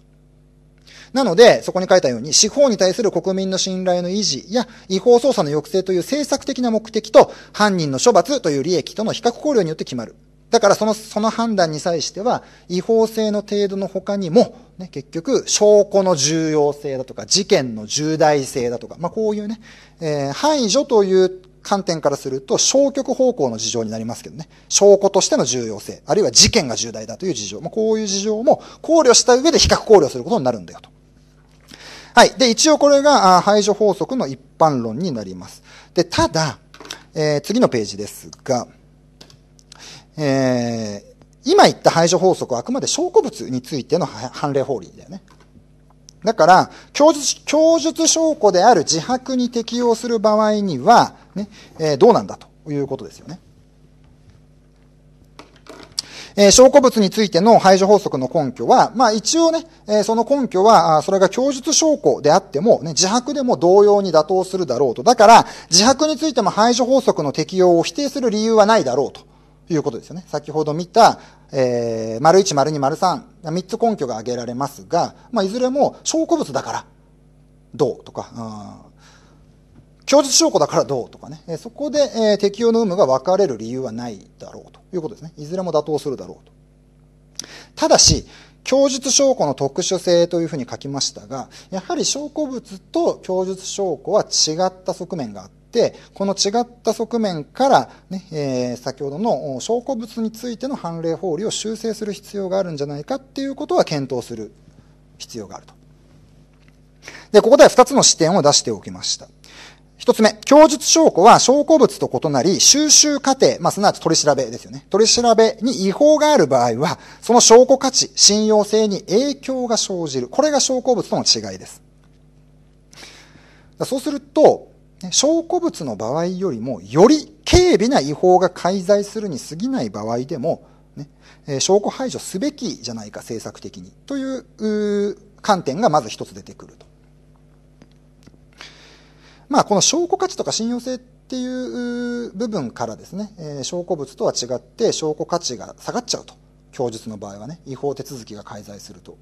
なので、そこに書いたように、司法に対する国民の信頼の維持や違法捜査の抑制という政策的な目的と、犯人の処罰という利益との比較考慮によって決まる。だからその、その判断に際しては、違法性の程度の他にも、ね、結局、証拠の重要性だとか、事件の重大性だとか、まあ、こういうね、えー、排除という観点からすると、消極方向の事情になりますけどね、証拠としての重要性、あるいは事件が重大だという事情、まあ、こういう事情も考慮した上で比較考慮することになるんだよと。はい。で、一応これが排除法則の一般論になります。で、ただ、えー、次のページですが、えー、今言った排除法則はあくまで証拠物についての判例法理だよね。だから、供述、供述証拠である自白に適用する場合には、ね、えー、どうなんだということですよね。えー、証拠物についての排除法則の根拠は、まあ一応ね、えー、その根拠は、それが供述証拠であっても、ね、自白でも同様に妥当するだろうと。だから、自白についても排除法則の適用を否定する理由はないだろうということですよね。先ほど見た、えー、丸1、丸2、丸3、3つ根拠が挙げられますが、まあいずれも証拠物だから、どうとか、供述証拠だからどうとかね、そこで、え適用の有無が分かれる理由はないだろうということですね。いずれも妥当するだろうと。ただし、供述証拠の特殊性というふうに書きましたが、やはり証拠物と供述証拠は違った側面があって、この違った側面からね、ねえー、先ほどの証拠物についての判例法理を修正する必要があるんじゃないかっていうことは検討する必要があると。で、ここでは2つの視点を出しておきました。一つ目、供述証拠は証拠物と異なり、収集過程、まあ、すなわち取り調べですよね。取り調べに違法がある場合は、その証拠価値、信用性に影響が生じる。これが証拠物との違いです。そうすると、証拠物の場合よりも、より軽微な違法が介在するに過ぎない場合でも、ね、証拠排除すべきじゃないか、政策的に。という観点がまず一つ出てくると。まあ、この証拠価値とか信用性っていう部分からですね、えー、証拠物とは違って証拠価値が下がっちゃうと。供述の場合はね、違法手続きが介在すると。ま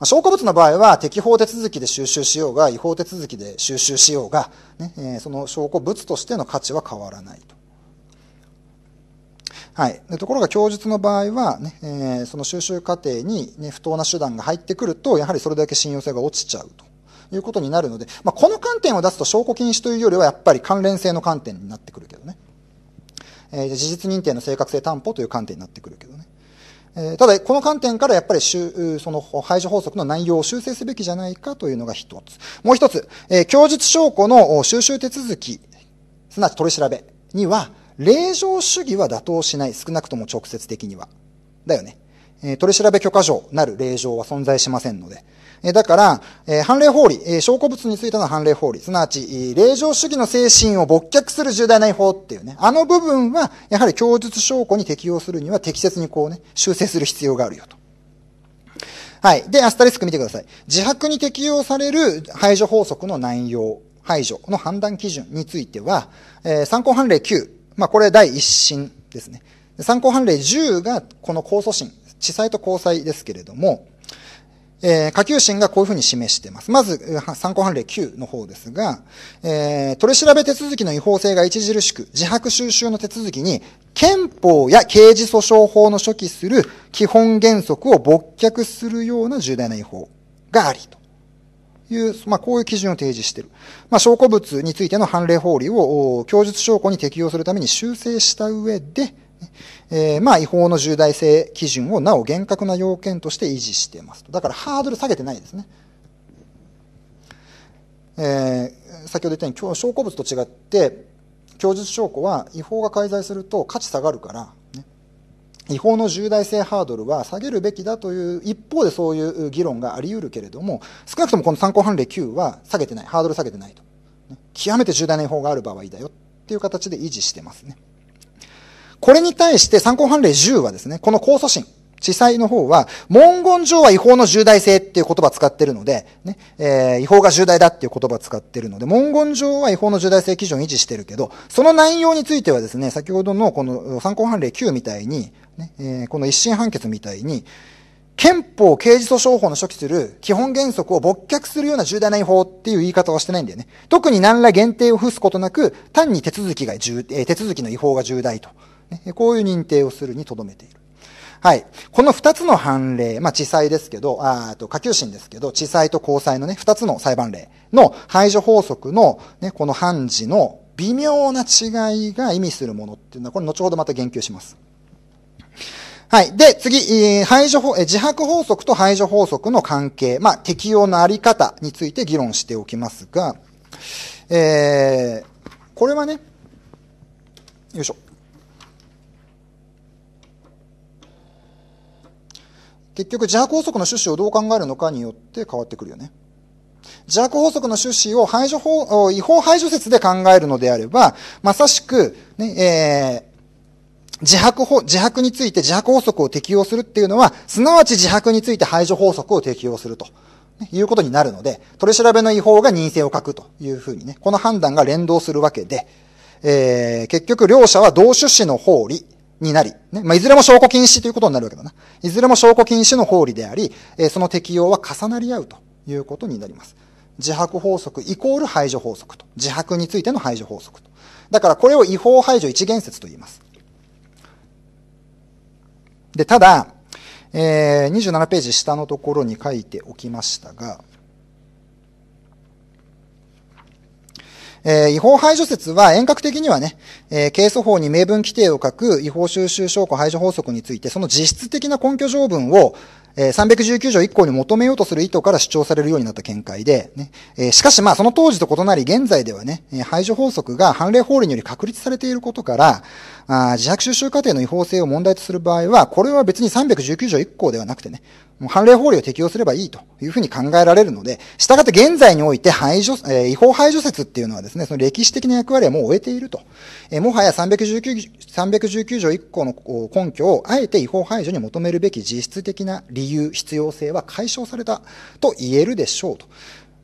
あ、証拠物の場合は適法手続きで収集しようが、違法手続きで収集しようが、ねえー、その証拠物としての価値は変わらないと。はい、ところが供述の場合はね、ねえー、その収集過程に、ね、不当な手段が入ってくるとやはりそれだけ信用性が落ちちゃうということになるので、まあ、この観点を出すと証拠禁止というよりはやっぱり関連性の観点になってくるけどね。えー、事実認定の正確性担保という観点になってくるけどね。えー、ただ、この観点からやっぱりその排除法則の内容を修正すべきじゃないかというのが一つ。もう一つ、えー、供述証拠の収集手続き、すなわち取り調べには、令状主義は妥当しない。少なくとも直接的には。だよね。えー、取り調べ許可状なる令状は存在しませんので、えだから、え判例法理、え証拠物についての判例法理、すなわち、令状主義の精神を勃却する重大な違法っていうね、あの部分は、やはり供述証拠に適用するには適切にこうね、修正する必要があるよと。はい。で、アスタリスク見てください。自白に適用される排除法則の内容、排除の判断基準については、えー、参考判例9、まあこれ第一審ですね。参考判例10がこの控訴審、地裁と高裁ですけれども、えー、下級審がこういうふうに示しています。まず、参考判例9の方ですが、えー、取り調べ手続きの違法性が著しく、自白収集の手続きに、憲法や刑事訴訟法の初期する基本原則を勃却するような重大な違法がありと。いう、まあ、こういう基準を提示している。まあ、証拠物についての判例法理を供述証拠に適用するために修正した上で、えー、まあ違法の重大性基準をなお厳格な要件として維持していますと。だからハードル下げてないですね。えー、先ほど言ったように証拠物と違って供述証拠は違法が介在すると価値下がるから、ね、違法の重大性ハードルは下げるべきだという一方でそういう議論があり得るけれども少なくともこの参考判例9は下げてないハードル下げてないと、ね、極めて重大な違法がある場合だよっていう形で維持してますね。これに対して参考判例10はですね、この控訴審、地裁の方は、文言上は違法の重大性っていう言葉を使ってるので、ね、えー、違法が重大だっていう言葉を使ってるので、文言上は違法の重大性基準を維持してるけど、その内容についてはですね、先ほどのこの参考判例9みたいに、ね、えー、この一審判決みたいに、憲法刑事訴訟法の初期する基本原則を勃却するような重大な違法っていう言い方はしてないんだよね。特に何ら限定を付すことなく、単に手続きが重、え手続きの違法が重大と。こういう認定をするにとどめている。はい。この二つの判例、まあ、地裁ですけど、あと、下級審ですけど、地裁と高裁のね、二つの裁判例の排除法則の、ね、この判事の微妙な違いが意味するものっていうのは、これ後ほどまた言及します。はい。で、次、えー、排除法、えー、自白法則と排除法則の関係、まあ、適用のあり方について議論しておきますが、えー、これはね、よいしょ。結局自白法則の趣旨をどう考えるのかによって変わってくるよね。自白法則の趣旨を排除法、違法排除説で考えるのであれば、まさしく、ね、えー自白法、自白について自白法則を適用するっていうのは、すなわち自白について排除法則を適用すると。いうことになるので、取り調べの違法が任性を欠くというふうにね、この判断が連動するわけで、えー、結局両者は同趣旨の法理、になり、ね。まあ、いずれも証拠禁止ということになるわけだな。いずれも証拠禁止の法理であり、えー、その適用は重なり合うということになります。自白法則イコール排除法則と。自白についての排除法則と。だからこれを違法排除一元説と言います。で、ただ、えー、27ページ下のところに書いておきましたが、えー、違法排除説は遠隔的にはね、えー、訴法に明文規定を書く違法収集証拠排除法則について、その実質的な根拠条文を、えー、319条1項に求めようとする意図から主張されるようになった見解で、ねえー、しかしまあその当時と異なり現在ではね、排除法則が判例法令により確立されていることから、自白収集過程の違法性を問題とする場合は、これは別に319条1項ではなくてね、もう判例法令を適用すればいいというふうに考えられるので、したがって現在において排除、えー、違法排除説っていうのはですね、その歴史的な役割はもう終えていると。えー、もはや319、319条1項の根拠をあえて違法排除に求めるべき実質的な理由、必要性は解消されたと言えるでしょうと。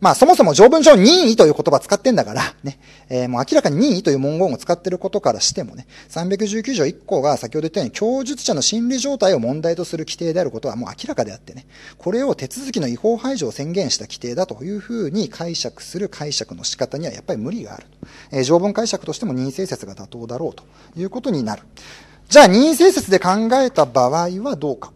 まあそもそも条文上任意という言葉使ってんだからね、えー、もう明らかに任意という文言を使ってることからしてもね、319条1項が先ほど言ったように供述者の心理状態を問題とする規定であることはもう明らかであってね、これを手続きの違法排除を宣言した規定だというふうに解釈する解釈の仕方にはやっぱり無理がある。えー、条文解釈としても任意性説が妥当だろうということになる。じゃあ任意性説で考えた場合はどうか。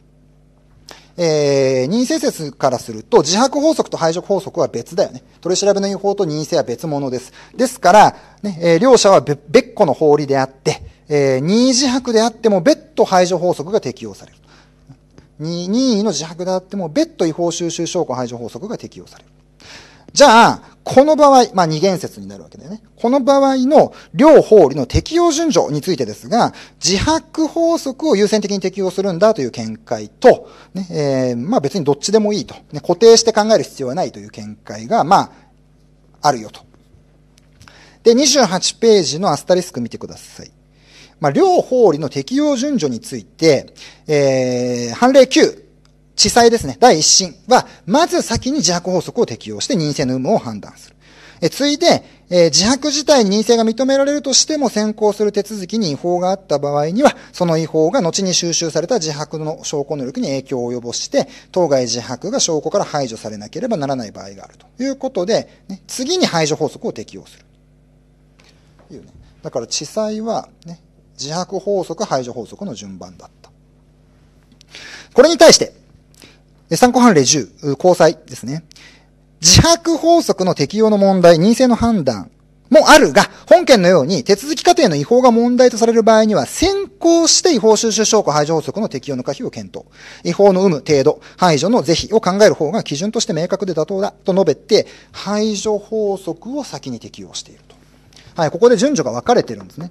えー、任意性説からすると、自白法則と排除法則は別だよね。取り調べの違法と任意性は別物です。ですから、ね、えー、両者は別個の法理であって、えー、任意自白であっても別途排除法則が適用される。任意の自白であっても別途違法収集証拠排除法則が適用される。じゃあ、この場合、まあ、二元説になるわけだよね。この場合の両法理の適用順序についてですが、自白法則を優先的に適用するんだという見解と、ね、えー、まあ、別にどっちでもいいと、ね、固定して考える必要はないという見解が、まあ、あるよと。で、28ページのアスタリスク見てください。まあ、両法理の適用順序について、えー、判例9。地裁ですね、第一審は、まず先に自白法則を適用して任性の有無を判断する。え、ついで、え自白自体に任性が認められるとしても先行する手続きに違法があった場合には、その違法が後に収集された自白の証拠能力に影響を及ぼして、当該自白が証拠から排除されなければならない場合があるということで、ね、次に排除法則を適用する。いうね、だから地裁は、ね、自白法則、排除法則の順番だった。これに対して、参考判例10、交際ですね。自白法則の適用の問題、任性の判断もあるが、本件のように手続き過程の違法が問題とされる場合には、先行して違法収集証拠排除法則の適用の可否を検討。違法の有無、程度、排除の是非を考える方が基準として明確で妥当だと述べて、排除法則を先に適用していると。はい、ここで順序が分かれてるんですね。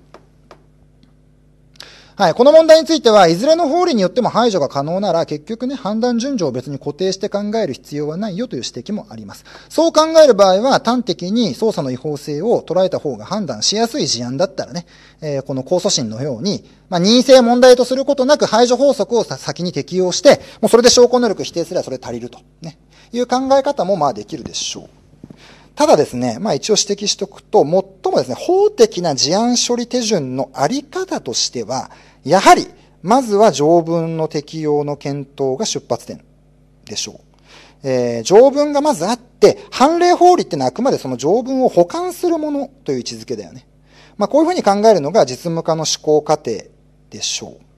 はい、この問題については、いずれの法理によっても排除が可能なら、結局ね、判断順序を別に固定して考える必要はないよという指摘もあります。そう考える場合は、端的に捜査の違法性を捉えた方が判断しやすい事案だったらね、えー、この控訴審のように、まあ、任意性問題とすることなく排除法則を先に適用して、もうそれで証拠能力否定すればそれ足りると、ね、いう考え方もまあできるでしょう。ただですね、まあ一応指摘しておくと、最もですね、法的な事案処理手順のあり方としては、やはり、まずは条文の適用の検討が出発点でしょう。えー、条文がまずあって、判例法理ってのはあくまでその条文を保管するものという位置づけだよね。まあこういうふうに考えるのが実務家の思考過程でしょう。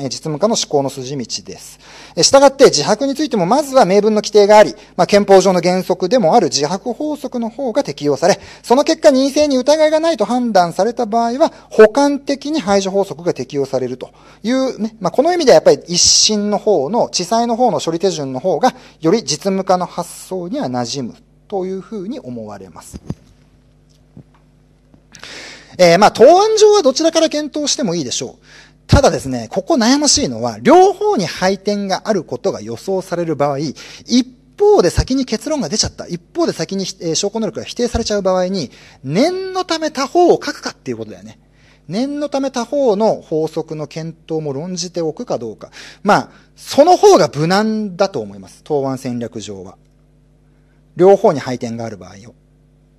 実務家の思考の筋道です。したがって自白についてもまずは明文の規定があり、まあ、憲法上の原則でもある自白法則の方が適用され、その結果任意性に疑いがないと判断された場合は、補完的に排除法則が適用されるというね、まあ、この意味ではやっぱり一審の方の、地裁の方の処理手順の方が、より実務家の発想には馴染むというふうに思われます。えー、まあ、答案上はどちらから検討してもいいでしょう。ただですね、ここ悩ましいのは、両方に配点があることが予想される場合、一方で先に結論が出ちゃった。一方で先に、えー、証拠能力が否定されちゃう場合に、念のため他方を書くかっていうことだよね。念のため他方の法則の検討も論じておくかどうか。まあ、その方が無難だと思います。答案戦略上は。両方に配点がある場合を。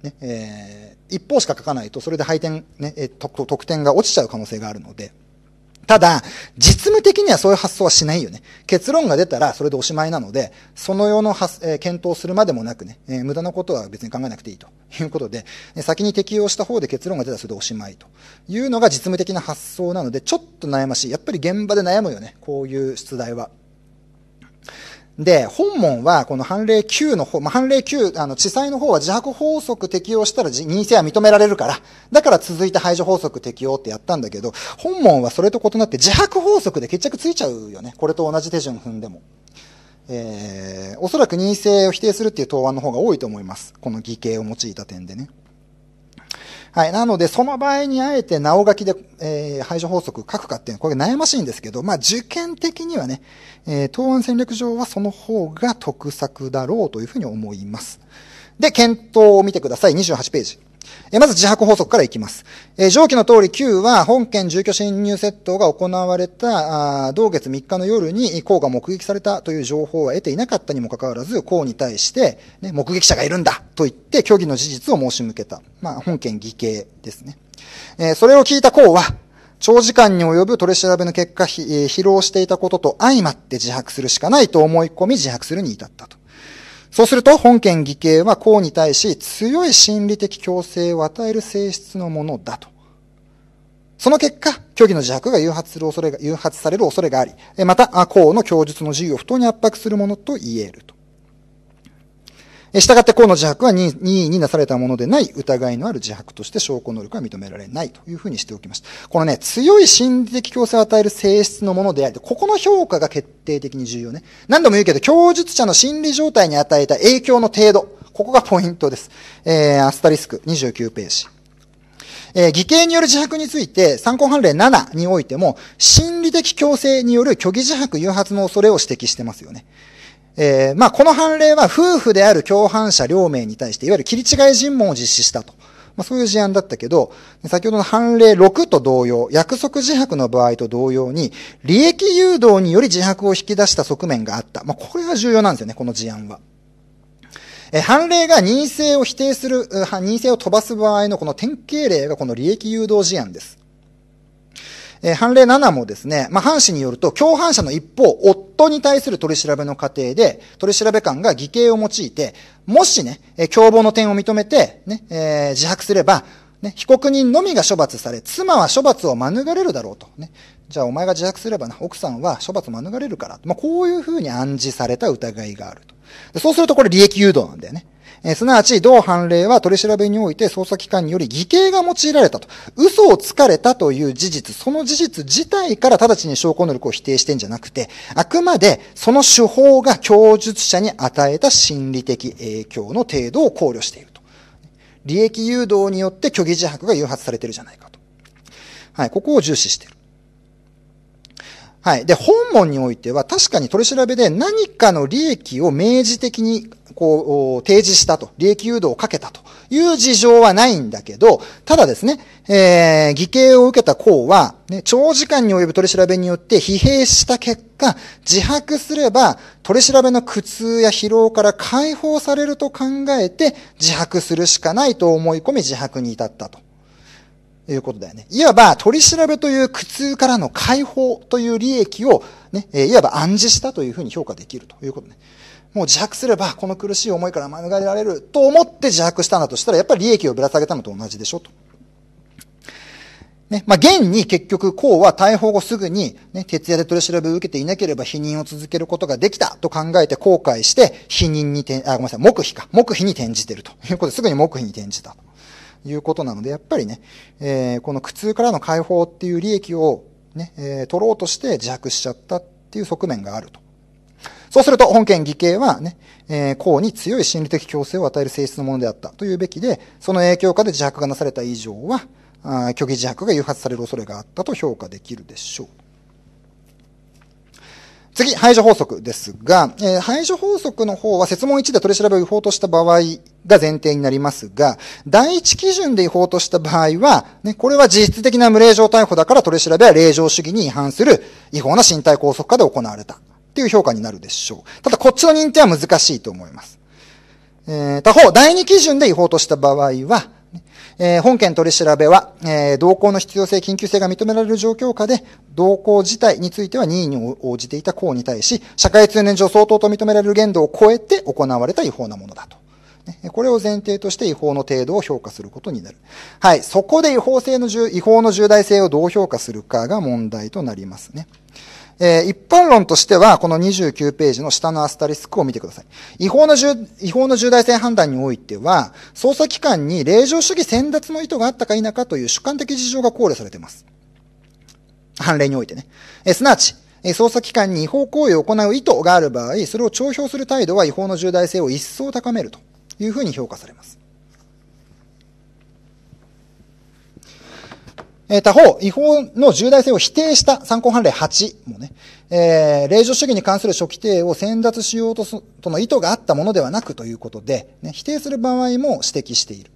ね、えー、一方しか書かないと、それで配点、ね、得点が落ちちゃう可能性があるので。ただ、実務的にはそういう発想はしないよね。結論が出たらそれでおしまいなので、そのような発、えー、検討するまでもなくね、えー、無駄なことは別に考えなくていいということで、え先に適用した方で結論が出たらそれでおしまいというのが実務的な発想なので、ちょっと悩ましい。やっぱり現場で悩むよね。こういう出題は。で、本門は、この判例9の方、まあ、判例9、あの、地裁の方は自白法則適用したら任性は認められるから、だから続いて排除法則適用ってやったんだけど、本門はそれと異なって自白法則で決着ついちゃうよね。これと同じ手順踏んでも。えー、おそらく任性を否定するっていう答案の方が多いと思います。この偽計を用いた点でね。はい。なので、その場合にあえて、直書きで、えー、排除法則書くかっていうのは、これ悩ましいんですけど、まあ、受験的にはね、えー、答案戦略上はその方が得策だろうというふうに思います。で、検討を見てください。28ページ。えまず自白法則からいきます。え上記の通り Q は本件住居侵入窃盗が行われたあ同月3日の夜に甲が目撃されたという情報は得ていなかったにもかかわらず、甲に対して、ね、目撃者がいるんだと言って虚偽の事実を申し向けた。まあ、本件偽計ですね。えそれを聞いた甲は、長時間に及ぶ取り調べの結果、疲労していたことと相まって自白するしかないと思い込み自白するに至ったと。そうすると、本件義兄は公に対し強い心理的強制を与える性質のものだと。その結果、虚偽の自白が誘発する恐れが、誘発される恐れがあり、また、公の供述の自由を不当に圧迫するものと言えると。したがってこの自白は任意になされたものでない疑いのある自白として証拠能力は認められないというふうにしておきました。このね、強い心理的強制を与える性質のものであり、ここの評価が決定的に重要ね。何度も言うけど、供述者の心理状態に与えた影響の程度。ここがポイントです。えー、アスタリスク29ページ。えー、偽計による自白について、参考判例7においても、心理的強制による虚偽自白誘発の恐れを指摘してますよね。えー、まあ、この判例は夫婦である共犯者両名に対して、いわゆる切り違い尋問を実施したと。まあ、そういう事案だったけど、先ほどの判例6と同様、約束自白の場合と同様に、利益誘導により自白を引き出した側面があった。まあ、これが重要なんですよね、この事案は。え、判例が任意性を否定する、任意性を飛ばす場合のこの典型例がこの利益誘導事案です。え判例7もですね、まあ、藩士によると、共犯者の一方、夫に対する取り調べの過程で、取り調べ官が偽計を用いて、もしね、え共謀の点を認めて、ね、えー、自白すれば、ね、被告人のみが処罰され、妻は処罰を免れるだろうと。ね。じゃあお前が自白すればな、奥さんは処罰を免れるから。まあ、こういうふうに暗示された疑いがあると。そうするとこれ利益誘導なんだよね。えすなわち、同判例は取り調べにおいて捜査機関により偽計が用いられたと。嘘をつかれたという事実、その事実自体から直ちに証拠能力を否定してんじゃなくて、あくまでその手法が供述者に与えた心理的影響の程度を考慮していると。利益誘導によって虚偽自白が誘発されてるじゃないかと。はい、ここを重視している。はい。で、本問においては確かに取り調べで何かの利益を明示的にこう、提示したと、利益誘導をかけたという事情はないんだけど、ただですね、えー、偽計を受けた公は、ね、長時間に及ぶ取り調べによって疲弊した結果、自白すれば取り調べの苦痛や疲労から解放されると考えて自白するしかないと思い込み自白に至ったと。いうことだよね。いわば、取り調べという苦痛からの解放という利益を、ね、いわば暗示したというふうに評価できるということね。もう自白すればこの苦しい思いから免れられると思って自白したんだとしたら、やっぱり利益をぶら下げたのと同じでしょと。ね、まあ、現に結局、こうは逮捕後すぐに、ね、徹夜で取り調べを受けていなければ否認を続けることができたと考えて後悔して、否認にて、あ、ごめんなさい、黙秘か。黙秘に転じてるということで、すぐに黙秘に転じたということなので、やっぱりね、えー、この苦痛からの解放っていう利益をね、えー、取ろうとして自白しちゃったっていう側面があると。そうすると本件義兄はね、えー、公に強い心理的強制を与える性質のものであったというべきで、その影響下で自白がなされた以上は、あ虚偽自白が誘発される恐れがあったと評価できるでしょう。次、排除法則ですが、えー、排除法則の方は、説問1で取り調べを違法とした場合が前提になりますが、第1基準で違法とした場合は、ね、これは実質的な無令状逮捕だから取り調べは令状主義に違反する違法な身体拘束下で行われた。っていう評価になるでしょう。ただ、こっちの認定は難しいと思います。えー、他方、第二基準で違法とした場合は、えー、本件取り調べは、えー、同行の必要性、緊急性が認められる状況下で、同行自体については任意に応じていた行に対し、社会通念上相当と認められる限度を超えて行われた違法なものだと。これを前提として違法の程度を評価することになる。はい。そこで違法性の重、違法の重大性をどう評価するかが問題となりますね。えー、一般論としては、この29ページの下のアスタリスクを見てください。違法の重、違法の重大性判断においては、捜査機関に令状主義先達の意図があったか否かという主観的事情が考慮されています。判例においてね。えー、すなわち、捜査機関に違法行為を行う意図がある場合、それを徴兵する態度は違法の重大性を一層高めるというふうに評価されます。えー、他方、違法の重大性を否定した参考判例8もね、えー、令状主義に関する初期定を選択しようとす、との意図があったものではなくということで、ね、否定する場合も指摘している。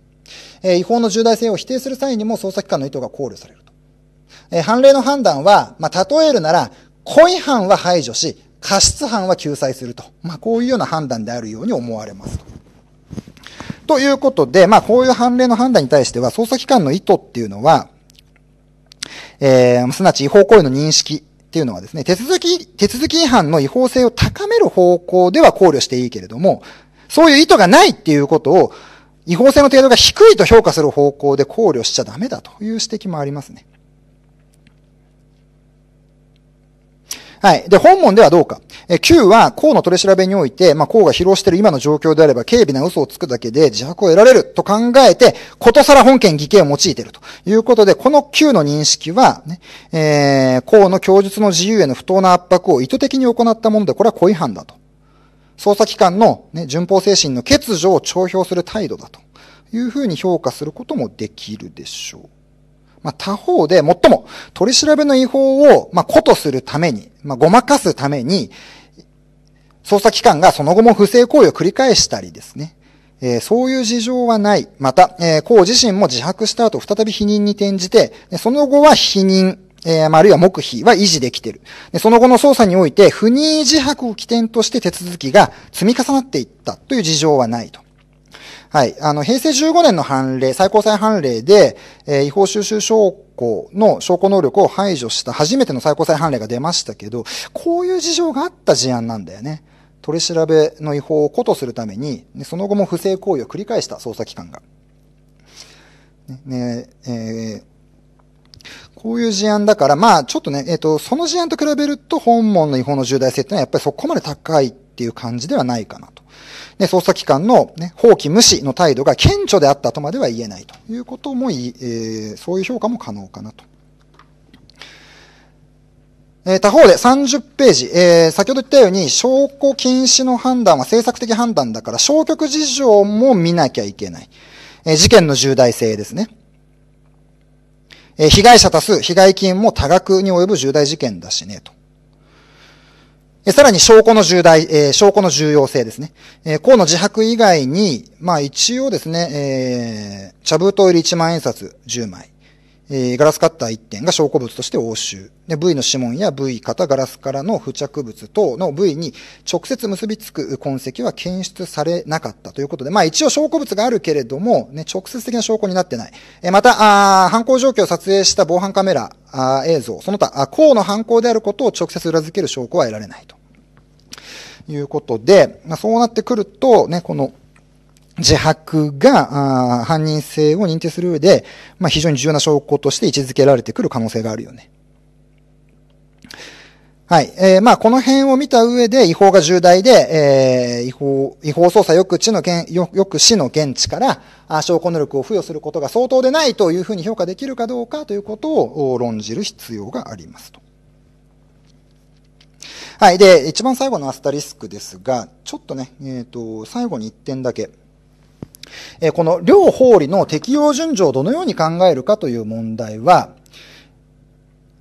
えー、違法の重大性を否定する際にも捜査機関の意図が考慮されると。えー、判例の判断は、まあ、例えるなら、故意犯は排除し、過失犯は救済すると。まあ、こういうような判断であるように思われますと。ということで、まあ、こういう判例の判断に対しては、捜査機関の意図っていうのは、えー、すなわち違法行為の認識っていうのはですね、手続き、手続き違反の違法性を高める方向では考慮していいけれども、そういう意図がないっていうことを、違法性の程度が低いと評価する方向で考慮しちゃダメだという指摘もありますね。はい。で、本問ではどうか。え、Q は、公の取り調べにおいて、まあ、公が披露している今の状況であれば、軽微な嘘をつくだけで自白を得られると考えて、ことさら本件議刑を用いているということで、この Q の認識は、ね、えー、公の供述の自由への不当な圧迫を意図的に行ったもので、これは故意反だと。捜査機関の、ね、順法精神の欠如を徴表する態度だというふうに評価することもできるでしょう。まあ、他方で、最も、取り調べの違法を、まあ、ことするために、まあ、ごまかすために、捜査機関がその後も不正行為を繰り返したりですね。えー、そういう事情はない。また、えー、公自身も自白した後、再び否認に転じて、その後は否認、えー、あるいは黙秘は維持できているで。その後の捜査において、不任自白を起点として手続きが積み重なっていったという事情はないと。はい。あの、平成15年の判例、最高裁判例で、えー、違法収集証拠の証拠能力を排除した初めての最高裁判例が出ましたけど、こういう事情があった事案なんだよね。取り調べの違法をことするために、その後も不正行為を繰り返した捜査機関が。ね、ねえーこういう事案だから、まあ、ちょっとね、えっ、ー、と、その事案と比べると、本門の違法の重大性ってのは、やっぱりそこまで高いっていう感じではないかなと。ね、捜査機関の、ね、放棄無視の態度が顕著であったとまでは言えないということもいい、えー、そういう評価も可能かなと。え他方で30ページ、えー、先ほど言ったように、証拠禁止の判断は政策的判断だから、消極事情も見なきゃいけない。えー、事件の重大性ですね。えー、被害者多数、被害金も多額に及ぶ重大事件だしね、と。さらに証拠の重大、えー、証拠の重要性ですね。えー、の自白以外に、まあ一応ですね、えー、茶封筒入り1万円札10枚、えー、ガラスカッター1点が証拠物として押収。で、部位の指紋や部位型、ガラスからの付着物等の部位に直接結びつく痕跡は検出されなかったということで、まあ一応証拠物があるけれども、ね、直接的な証拠になってない。えー、また、あ犯行状況を撮影した防犯カメラあ映像、その他、あ、項の犯行であることを直接裏付ける証拠は得られないと。いうことで、まあ、そうなってくると、ね、この自白が、犯人性を認定する上で、まあ、非常に重要な証拠として位置づけられてくる可能性があるよね。はい。えー、まあ、この辺を見た上で、違法が重大で、えー、違法、違法捜査よく知の現、く死の現地から、あ証拠能力を付与することが相当でないというふうに評価できるかどうかということを論じる必要がありますと。はい。で、一番最後のアスタリスクですが、ちょっとね、えっ、ー、と、最後に一点だけ。えー、この両法理の適用順序をどのように考えるかという問題は、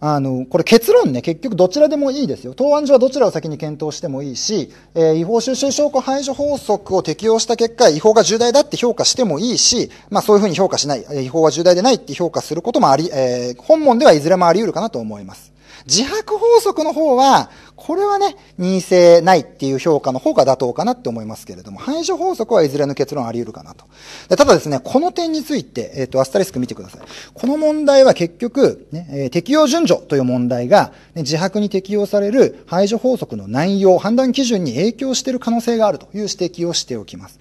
あの、これ結論ね、結局どちらでもいいですよ。答案上はどちらを先に検討してもいいし、えー、違法収集証拠排除法則を適用した結果、違法が重大だって評価してもいいし、まあそういうふうに評価しない、違法は重大でないって評価することもあり、えー、本問ではいずれもあり得るかなと思います。自白法則の方は、これはね、任性ないっていう評価の方が妥当かなって思いますけれども、排除法則はいずれの結論あり得るかなと。でただですね、この点について、えっ、ー、と、アスタリスク見てください。この問題は結局、ね、えー、適用順序という問題が、ね、自白に適用される排除法則の内容、判断基準に影響している可能性があるという指摘をしておきます。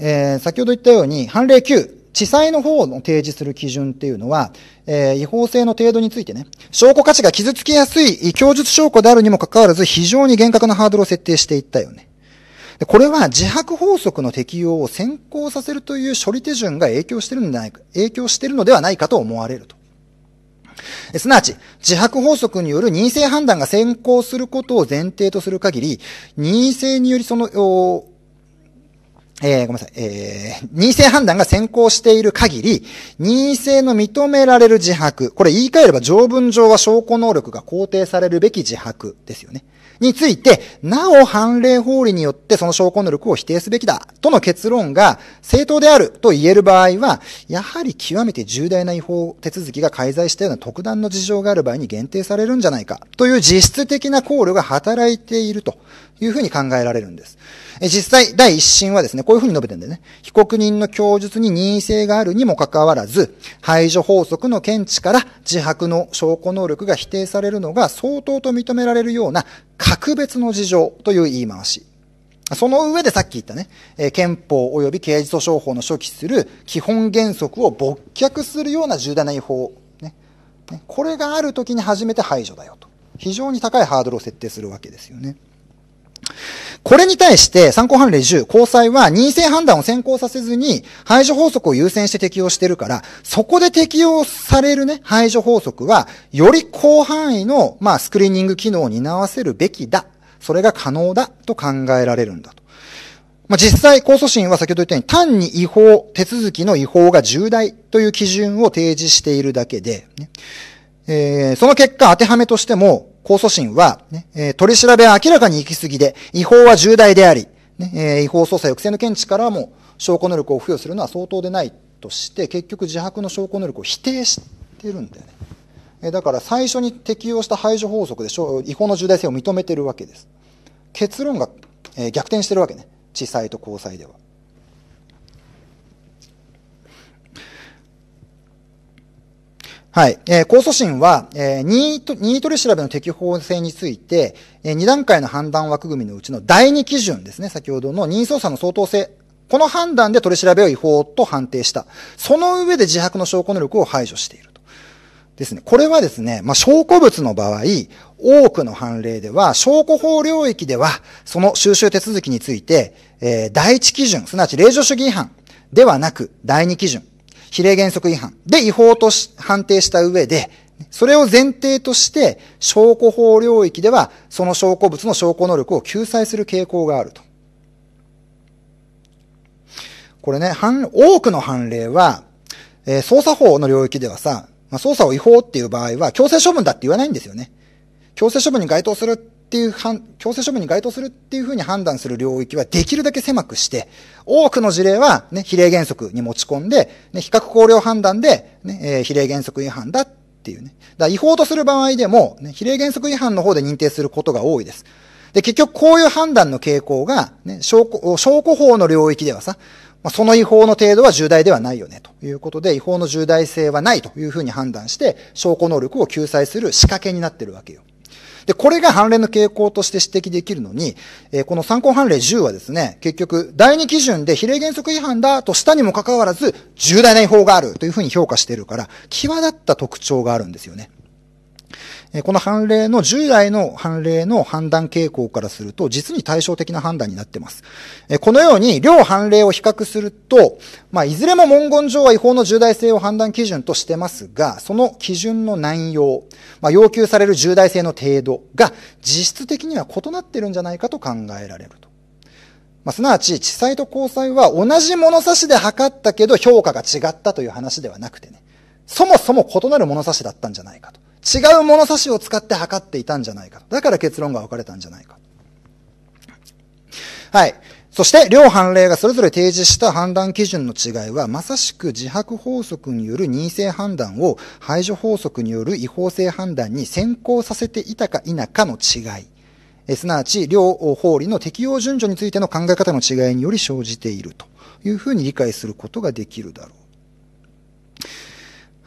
えー、先ほど言ったように、判例9、地裁の方の提示する基準っていうのは、えー、違法性の程度についてね、証拠価値が傷つきやすい供述証拠であるにもかかわらず非常に厳格なハードルを設定していったよね。でこれは自白法則の適用を先行させるという処理手順が影響してるんじゃないか、影響してるのではないかと思われると。すなわち、自白法則による任意性判断が先行することを前提とする限り、任意性によりその、えー、ごめんなさい、えー、任意性判断が先行している限り、任意性の認められる自白、これ言い換えれば条文上は証拠能力が肯定されるべき自白ですよね。について、なお判例法理によってその証拠能力を否定すべきだ、との結論が正当であると言える場合は、やはり極めて重大な違法手続きが介在したような特段の事情がある場合に限定されるんじゃないか、という実質的な考慮が働いているというふうに考えられるんです。え実際、第一審はですね、こういうふうに述べてるんでね、被告人の供述に任意性があるにもかかわらず、排除法則の見地から自白の証拠能力が否定されるのが相当と認められるような格別の事情という言い回し。その上でさっき言ったね、え憲法及び刑事訴訟法の初期する基本原則を勃却するような重大な違法、ね。これがある時に初めて排除だよと。非常に高いハードルを設定するわけですよね。これに対して参考判例10、高裁は任意性判断を先行させずに排除法則を優先して適用してるから、そこで適用されるね、排除法則は、より広範囲の、まあ、スクリーニング機能を担わせるべきだ。それが可能だと考えられるんだと。まあ、実際、控訴審は先ほど言ったように、単に違法、手続きの違法が重大という基準を提示しているだけで、ね、えー、その結果当てはめとしても、控訴審は、ね、え取り調べは明らかに行き過ぎで、違法は重大であり、ね、え違法捜査抑制の検知からも証拠能力を付与するのは相当でないとして、結局自白の証拠能力を否定してるんだよね。えだから最初に適用した排除法則で違法の重大性を認めてるわけです。結論が、え逆転してるわけね。地裁と高裁では。はい。えー、控訴審は、えー、任意取り調べの適法性について、えー、2段階の判断枠組みのうちの第2基準ですね。先ほどの任意捜査の相当性。この判断で取り調べを違法と判定した。その上で自白の証拠能力を排除していると。ですね。これはですね、まあ、証拠物の場合、多くの判例では、証拠法領域では、その収集手続きについて、えー、第1基準、すなわち令状主義違反ではなく、第2基準。比例原則違反で違法とし判定した上で、それを前提として証拠法領域ではその証拠物の証拠能力を救済する傾向があると。これね、多くの判例は、えー、捜査法の領域ではさ、まあ、捜査を違法っていう場合は強制処分だって言わないんですよね。強制処分に該当するっていう、強制処分に該当するっていうふうに判断する領域はできるだけ狭くして、多くの事例は、ね、比例原則に持ち込んで、ね、比較考慮判断で、ね、えー、比例原則違反だっていうね。だ違法とする場合でも、ね、比例原則違反の方で認定することが多いです。で、結局こういう判断の傾向が、ね、証拠、証拠法の領域ではさ、まその違法の程度は重大ではないよね、ということで、違法の重大性はないというふうに判断して、証拠能力を救済する仕掛けになってるわけよ。で、これが判例の傾向として指摘できるのに、えー、この参考判例10はですね、結局、第2基準で比例原則違反だとしたにもかかわらず、重大な違法があるというふうに評価しているから、際立った特徴があるんですよね。この判例の従来の判例の判断傾向からすると、実に対照的な判断になっています。このように、両判例を比較すると、まあ、いずれも文言上は違法の重大性を判断基準としてますが、その基準の内容、まあ、要求される重大性の程度が、実質的には異なってるんじゃないかと考えられると。まあ、すなわち、地裁と高裁は同じ物差しで測ったけど評価が違ったという話ではなくてね、そもそも異なる物差しだったんじゃないかと。違う物差しを使って測っていたんじゃないか。だから結論が分かれたんじゃないか。はい。そして、両判例がそれぞれ提示した判断基準の違いは、まさしく自白法則による任意性判断を排除法則による違法性判断に先行させていたか否かの違い。えすなわち、両法理の適用順序についての考え方の違いにより生じているというふうに理解することができるだろう。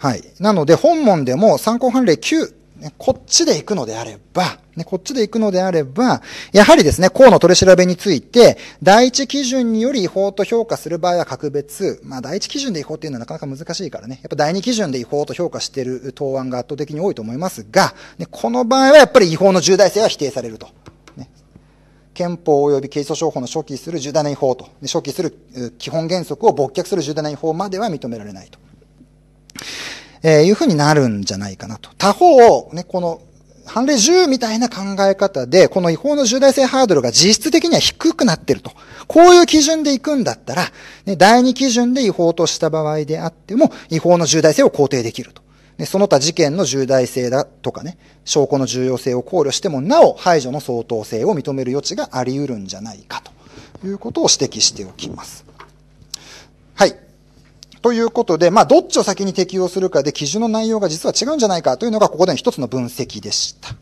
はい。なので、本門でも参考判例9、ね、こっちで行くのであれば、ね、こっちで行くのであれば、やはりですね、項の取り調べについて、第一基準により違法と評価する場合は格別。まあ、第一基準で違法っていうのはなかなか難しいからね。やっぱ第二基準で違法と評価している答案が圧倒的に多いと思いますが、ね、この場合はやっぱり違法の重大性は否定されると。ね、憲法及び刑訴訟法の初期する重大な違法と、初期する基本原則を勃却する重大な違法までは認められないと。えー、いうふうになるんじゃないかなと。他方、ね、この、判例10みたいな考え方で、この違法の重大性ハードルが実質的には低くなってると。こういう基準で行くんだったら、ね、第2基準で違法とした場合であっても、違法の重大性を肯定できると。ね、その他事件の重大性だとかね、証拠の重要性を考慮しても、なお排除の相当性を認める余地があり得るんじゃないかということを指摘しておきます。はい。ということで、まあ、どっちを先に適用するかで基準の内容が実は違うんじゃないかというのがここでの一つの分析でした。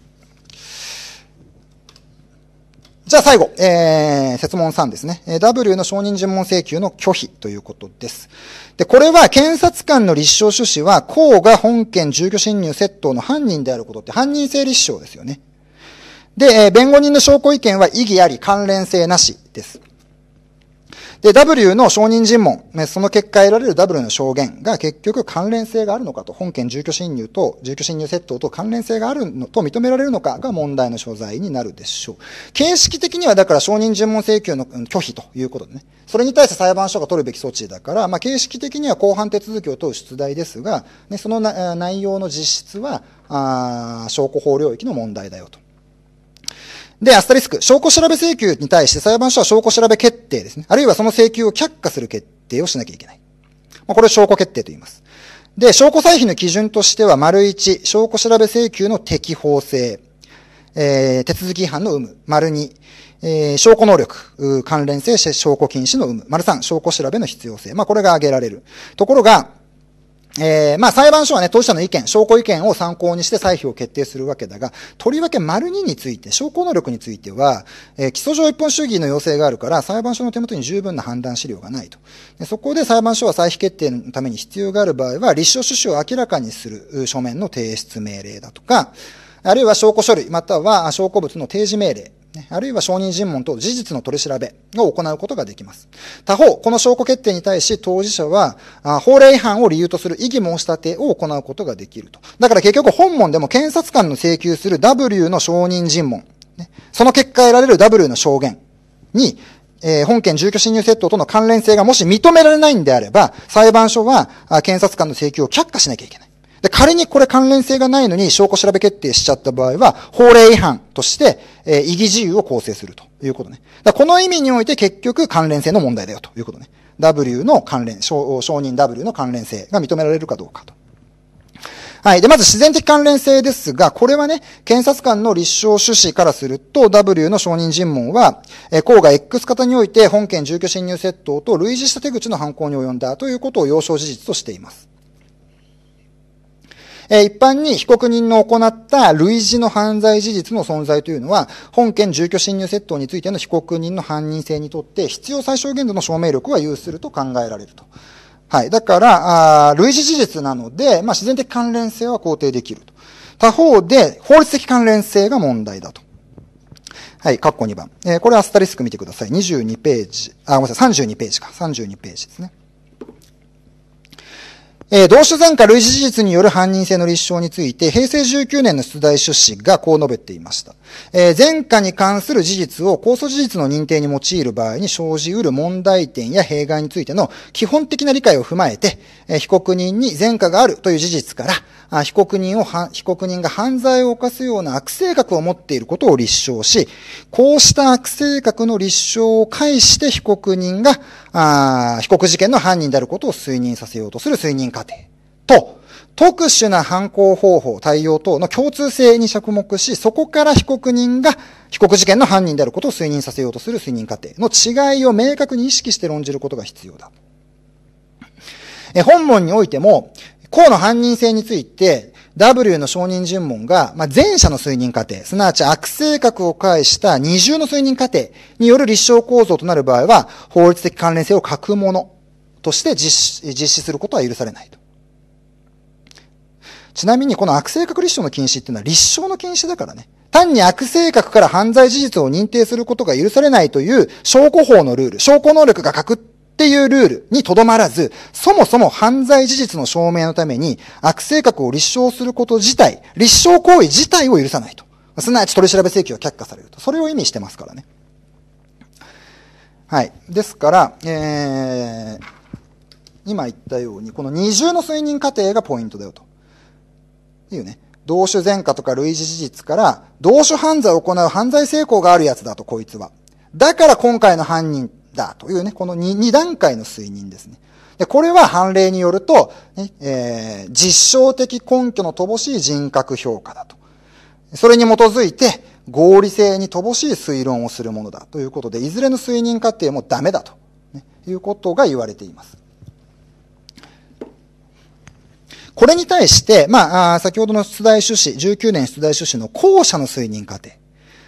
じゃあ最後、えー、説問3ですね。W の承認尋問請求の拒否ということです。で、これは検察官の立証趣旨は、公が本件住居侵入窃盗の犯人であることって犯人性立証ですよね。で、えー、弁護人の証拠意見は異議あり関連性なしです。で、W の証人尋問、その結果得られる W の証言が結局関連性があるのかと、本件住居侵入と住居侵入窃盗と関連性があるのと認められるのかが問題の所在になるでしょう。形式的にはだから証人尋問請求の拒否ということでね。それに対して裁判所が取るべき措置だから、まあ、形式的には公判手続きを問う出題ですが、ね、その内容の実質は、あ証拠法領域の問題だよと。で、アスタリスク、証拠調べ請求に対して裁判所は証拠調べ決定ですね。あるいはその請求を却下する決定をしなきゃいけない。まあ、これを証拠決定と言います。で、証拠採否の基準としては、丸1、証拠調べ請求の適法性、えー、手続き違反の有無。丸2、えー、証拠能力、関連性、証拠禁止の有無。丸3、証拠調べの必要性。まあ、これが挙げられる。ところが、えー、まあ裁判所はね、当事者の意見、証拠意見を参考にして歳費を決定するわけだが、とりわけ丸二について、証拠能力については、えー、基礎上一本主義の要請があるから、裁判所の手元に十分な判断資料がないと。でそこで裁判所は歳費決定のために必要がある場合は、立証趣旨を明らかにする書面の提出命令だとか、あるいは証拠書類、または証拠物の提示命令、あるいは証人尋問と事実の取り調べを行うことができます。他方、この証拠決定に対し当事者は、法令違反を理由とする異議申し立てを行うことができると。だから結局本門でも検察官の請求する W の証人尋問、その結果得られる W の証言に、え本件住居侵入窃盗との関連性がもし認められないんであれば、裁判所は検察官の請求を却下しなきゃいけない。で、仮にこれ関連性がないのに証拠調べ決定しちゃった場合は、法令違反として、えー、異議自由を構成するということね。だこの意味において結局関連性の問題だよということね。W の関連、承認 W の関連性が認められるかどうかと。はい。で、まず自然的関連性ですが、これはね、検察官の立証趣旨からすると、W の承認尋問は、えー、甲が X 型において本件住居侵入窃盗と類似した手口の犯行に及んだということを要証事実としています。え一般に被告人の行った類似の犯罪事実の存在というのは、本件住居侵入窃盗についての被告人の犯人性にとって必要最小限度の証明力は有すると考えられると。はい。だから、あ類似事実なので、まあ、自然的関連性は肯定できると。他方で、法律的関連性が問題だと。はい、カッコ2番。えー、これアスタリスク見てください。22ページ。あ、ごめんなさい。32ページか。32ページですね。えー、同種善科類似事実による犯人性の立証について、平成19年の出題出資がこう述べていました。えー、前科に関する事実を控訴事実の認定に用いる場合に生じうる問題点や弊害についての基本的な理解を踏まえて、えー、被告人に前科があるという事実から、あ被告人を被告人が犯罪を犯すような悪性格を持っていることを立証し、こうした悪性格の立証を介して被告人があ被告事件の犯人であることを推認させようとする推認過程と、特殊な犯行方法、対応等の共通性に着目し、そこから被告人が被告事件の犯人であることを推認させようとする推認過程の違いを明確に意識して論じることが必要だ。え本文においても、公の犯人性について、W の承認尋問が、まあ、前者の推認過程、すなわち悪性格を介した二重の推認過程による立証構造となる場合は、法律的関連性を欠くものとして実施実施することは許されないと。ちなみにこの悪性格立証の禁止っていうのは立証の禁止だからね。単に悪性格から犯罪事実を認定することが許されないという証拠法のルール、証拠能力がくっていうルールにとどまらず、そもそも犯罪事実の証明のために、悪性格を立証すること自体、立証行為自体を許さないと。すなわち取り調べ請求は却下されると。それを意味してますからね。はい。ですから、えー、今言ったように、この二重の推認過程がポイントだよと。いうね。同種前科とか類似事実から、同種犯罪を行う犯罪成功があるやつだと、こいつは。だから今回の犯人だというね、この 2, 段階の推認ですね。で、これは判例によると、えー、実証的根拠の乏しい人格評価だと。それに基づいて、合理性に乏しい推論をするものだということで、いずれの推認過程もダメだと、ね、いうことが言われています。これに対して、まあ、あ先ほどの出題趣旨、19年出題趣旨の後者の推認過程。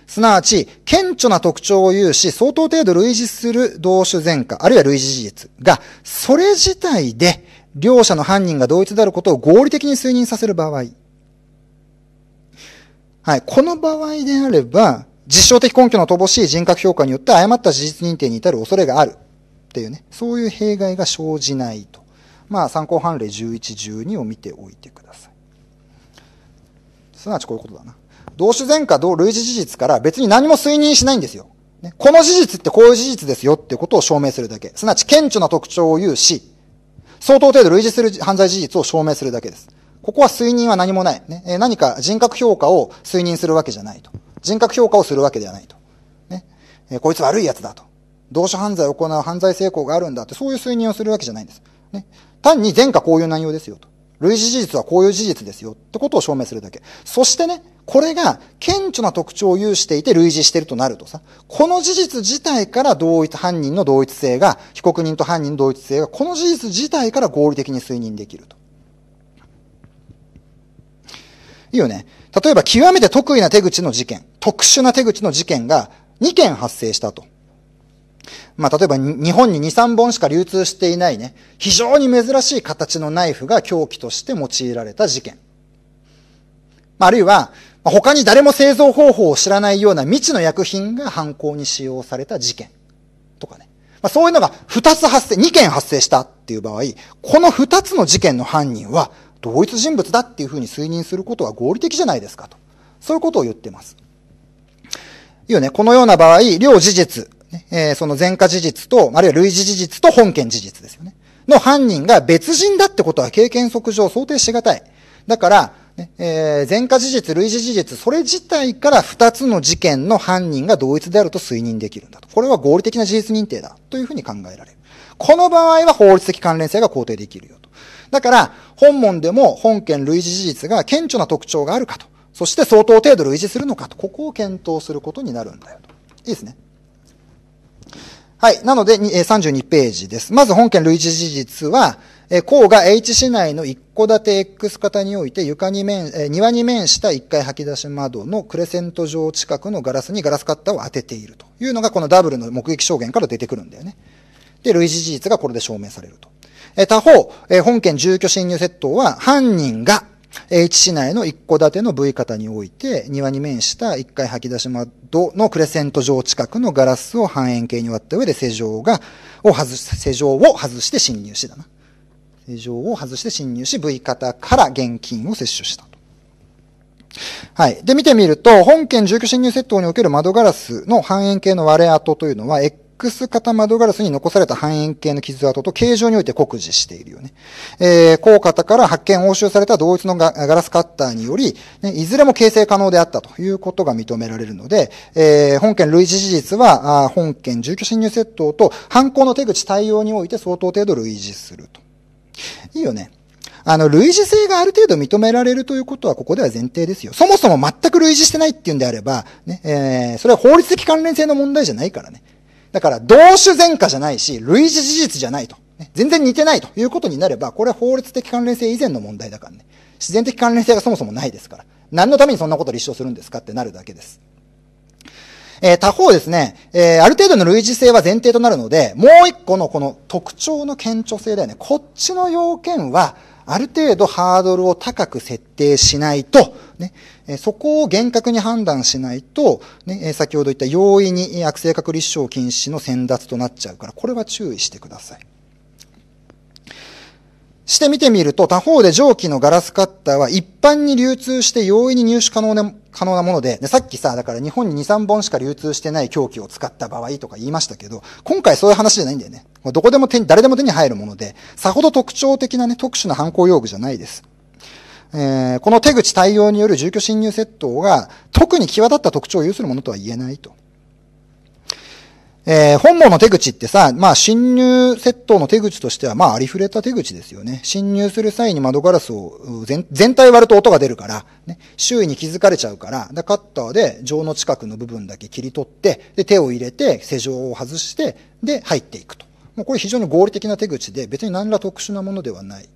すなわち、顕著な特徴を有し、相当程度類似する同種前科、あるいは類似事実が、それ自体で、両者の犯人が同一であることを合理的に推認させる場合。はい。この場合であれば、実証的根拠の乏しい人格評価によって誤った事実認定に至る恐れがある。っていうね。そういう弊害が生じないと。まあ、参考判例11、12を見ておいてください。すなわちこういうことだな。同種前科同類似事実から別に何も推認しないんですよ。ね、この事実ってこういう事実ですよっていうことを証明するだけ。すなわち顕著な特徴を言うし、相当程度類似する犯罪事実を証明するだけです。ここは推認は何もない。ね、え何か人格評価を推認するわけじゃないと。人格評価をするわけではないと。ね、えこいつ悪い奴だと。同種犯罪を行う犯罪成功があるんだって、そういう推認をするわけじゃないんです。ね、単に前科こういう内容ですよと。類似事実はこういう事実ですよってことを証明するだけ。そしてね、これが顕著な特徴を有していて類似しているとなるとさ、この事実自体から同一、犯人の同一性が、被告人と犯人の同一性が、この事実自体から合理的に推認できると。いいよね。例えば極めて得意な手口の事件、特殊な手口の事件が2件発生したと。まあ、例えば日本に2、3本しか流通していないね、非常に珍しい形のナイフが凶器として用いられた事件。まあ、あるいは、他に誰も製造方法を知らないような未知の薬品が犯行に使用された事件とかね。まあ、そういうのが2つ発生、2件発生したっていう場合、この2つの事件の犯人は同一人物だっていうふうに推認することは合理的じゃないですかと。そういうことを言ってます。いうね、このような場合、両事実、えー、その前科事実と、あるいは類似事実と本件事実ですよね。の犯人が別人だってことは経験則上想定しがたい。だから、ね、えー、前科事実、類似事実、それ自体から二つの事件の犯人が同一であると推認できるんだと。これは合理的な事実認定だというふうに考えられる。この場合は法律的関連性が肯定できるよと。だから、本問でも本件類似事実が顕著な特徴があるかと。そして相当程度類似するのかと。ここを検討することになるんだよと。いいですね。はい。なので、32ページです。まず本件類似事実は、甲が H 市内の一戸建て X 型において床に面、庭に面した1階吐き出し窓のクレセント状近くのガラスにガラスカッターを当てているというのがこのダブルの目撃証言から出てくるんだよね。で、類似事実がこれで証明されると。他方、本件住居侵入窃盗は犯人が H 市内の一戸建ての V 型において、庭に面した1階吐き出し窓のクレセント状近くのガラスを半円形に割った上で施錠が、を外し、施錠を外して侵入しだな。施錠を外して侵入し、V 型から現金を摂取したと。はい。で、見てみると、本件住居侵入窃盗における窓ガラスの半円形の割れ跡というのは、X 型窓ガラスに残された半円形の傷跡と形状において酷似しているよね。えー、高型から発見押収された同一のガラスカッターにより、ね、いずれも形成可能であったということが認められるので、えー、本件類似事実は、あ本件住居侵入窃盗と犯行の手口対応において相当程度類似すると。いいよね。あの、類似性がある程度認められるということはここでは前提ですよ。そもそも全く類似してないっていうんであれば、ね、えー、それは法律的関連性の問題じゃないからね。だから、同種前科じゃないし、類似事実じゃないと。全然似てないということになれば、これは法律的関連性以前の問題だからね。自然的関連性がそもそもないですから。何のためにそんなことを立証するんですかってなるだけです。えー、他方ですね、えー、ある程度の類似性は前提となるので、もう一個のこの特徴の顕著性だよね。こっちの要件は、ある程度ハードルを高く設定しないと、ね、そこを厳格に判断しないと、ね、先ほど言った容易に悪性確立症禁止の先達となっちゃうから、これは注意してください。して見てみると、他方で蒸気のガラスカッターは一般に流通して容易に入手可能な可能なものでで、さっきさ、だから日本に2、3本しか流通してない凶器を使った場合とか言いましたけど、今回そういう話じゃないんだよね。どこでも手に、誰でも手に入るもので、さほど特徴的なね、特殊な犯行用具じゃないです。えー、この手口対応による住居侵入窃盗が特に際立った特徴を有するものとは言えないと。えー、本望の手口ってさ、まあ、侵入窃盗の手口としては、まあ、ありふれた手口ですよね。侵入する際に窓ガラスを全、全体割ると音が出るから、ね、周囲に気づかれちゃうから、で、カッターで、錠の近くの部分だけ切り取って、で、手を入れて、施錠を外して、で、入っていくと。もうこれ非常に合理的な手口で、別に何ら特殊なものではない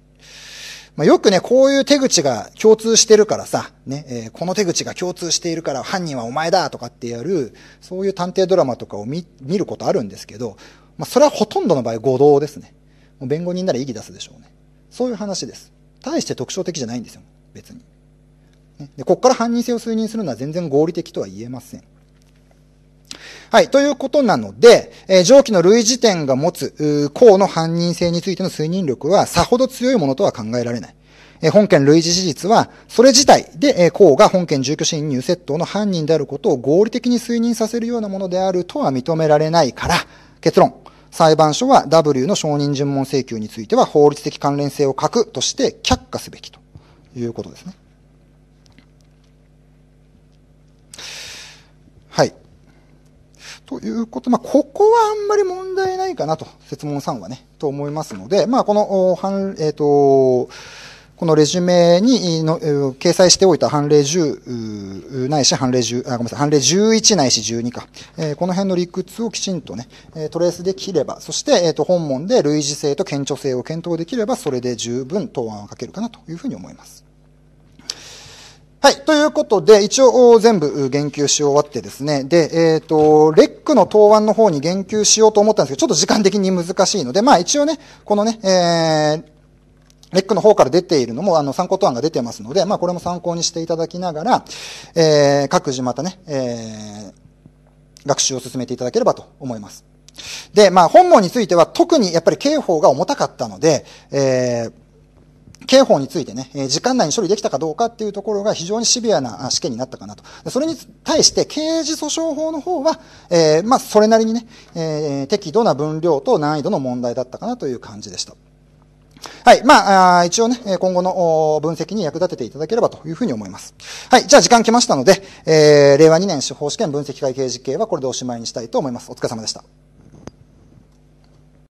まあ、よくね、こういう手口が共通してるからさ、ね、えー、この手口が共通しているから犯人はお前だとかってやる、そういう探偵ドラマとかを見、見ることあるんですけど、まあ、それはほとんどの場合誤導ですね。もう弁護人なら意義出すでしょうね。そういう話です。大して特徴的じゃないんですよ、別に。ね、で、こっから犯人性を推認するのは全然合理的とは言えません。はい。ということなので、えー、上記の類似点が持つ、項の犯人性についての推認力はさほど強いものとは考えられない。え本件類似事実は、それ自体で、え項が本件住居侵入窃盗の犯人であることを合理的に推認させるようなものであるとは認められないから、結論。裁判所は W の承認尋問請求については法律的関連性を欠くとして却下すべきということですね。ということ、まあ、ここはあんまり問題ないかなと、説問んはね、と思いますので、まあ、この、えっ、ー、と、このレジュメにの、掲載しておいた判例10ないし判例10、あ、ごめんなさい、判例11ないし12か。えー、この辺の理屈をきちんとね、えトレースできれば、そして、えっ、ー、と、本問で類似性と顕著性を検討できれば、それで十分答案を書けるかなというふうに思います。はい。ということで、一応全部言及し終わってですね。で、えっ、ー、と、レックの答案の方に言及しようと思ったんですけど、ちょっと時間的に難しいので、まあ一応ね、このね、えー、レックの方から出ているのも、あの、参考答案が出てますので、まあ、これも参考にしていただきながら、えー、各自またね、えー、学習を進めていただければと思います。で、まあ、本文については特にやっぱり刑法が重たかったので、えー、刑法についてね、え時間内に処理できたかどうかっていうところが非常にシビアな試験になったかなと。それに対して刑事訴訟法の方は、えー、まあ、それなりにね、えー、適度な分量と難易度の問題だったかなという感じでした。はい。まあ、一応ね、今後の分析に役立てていただければというふうに思います。はい。じゃあ時間来ましたので、えー、令和2年司法試験分析会刑事系はこれでおしまいにしたいと思います。お疲れ様でした。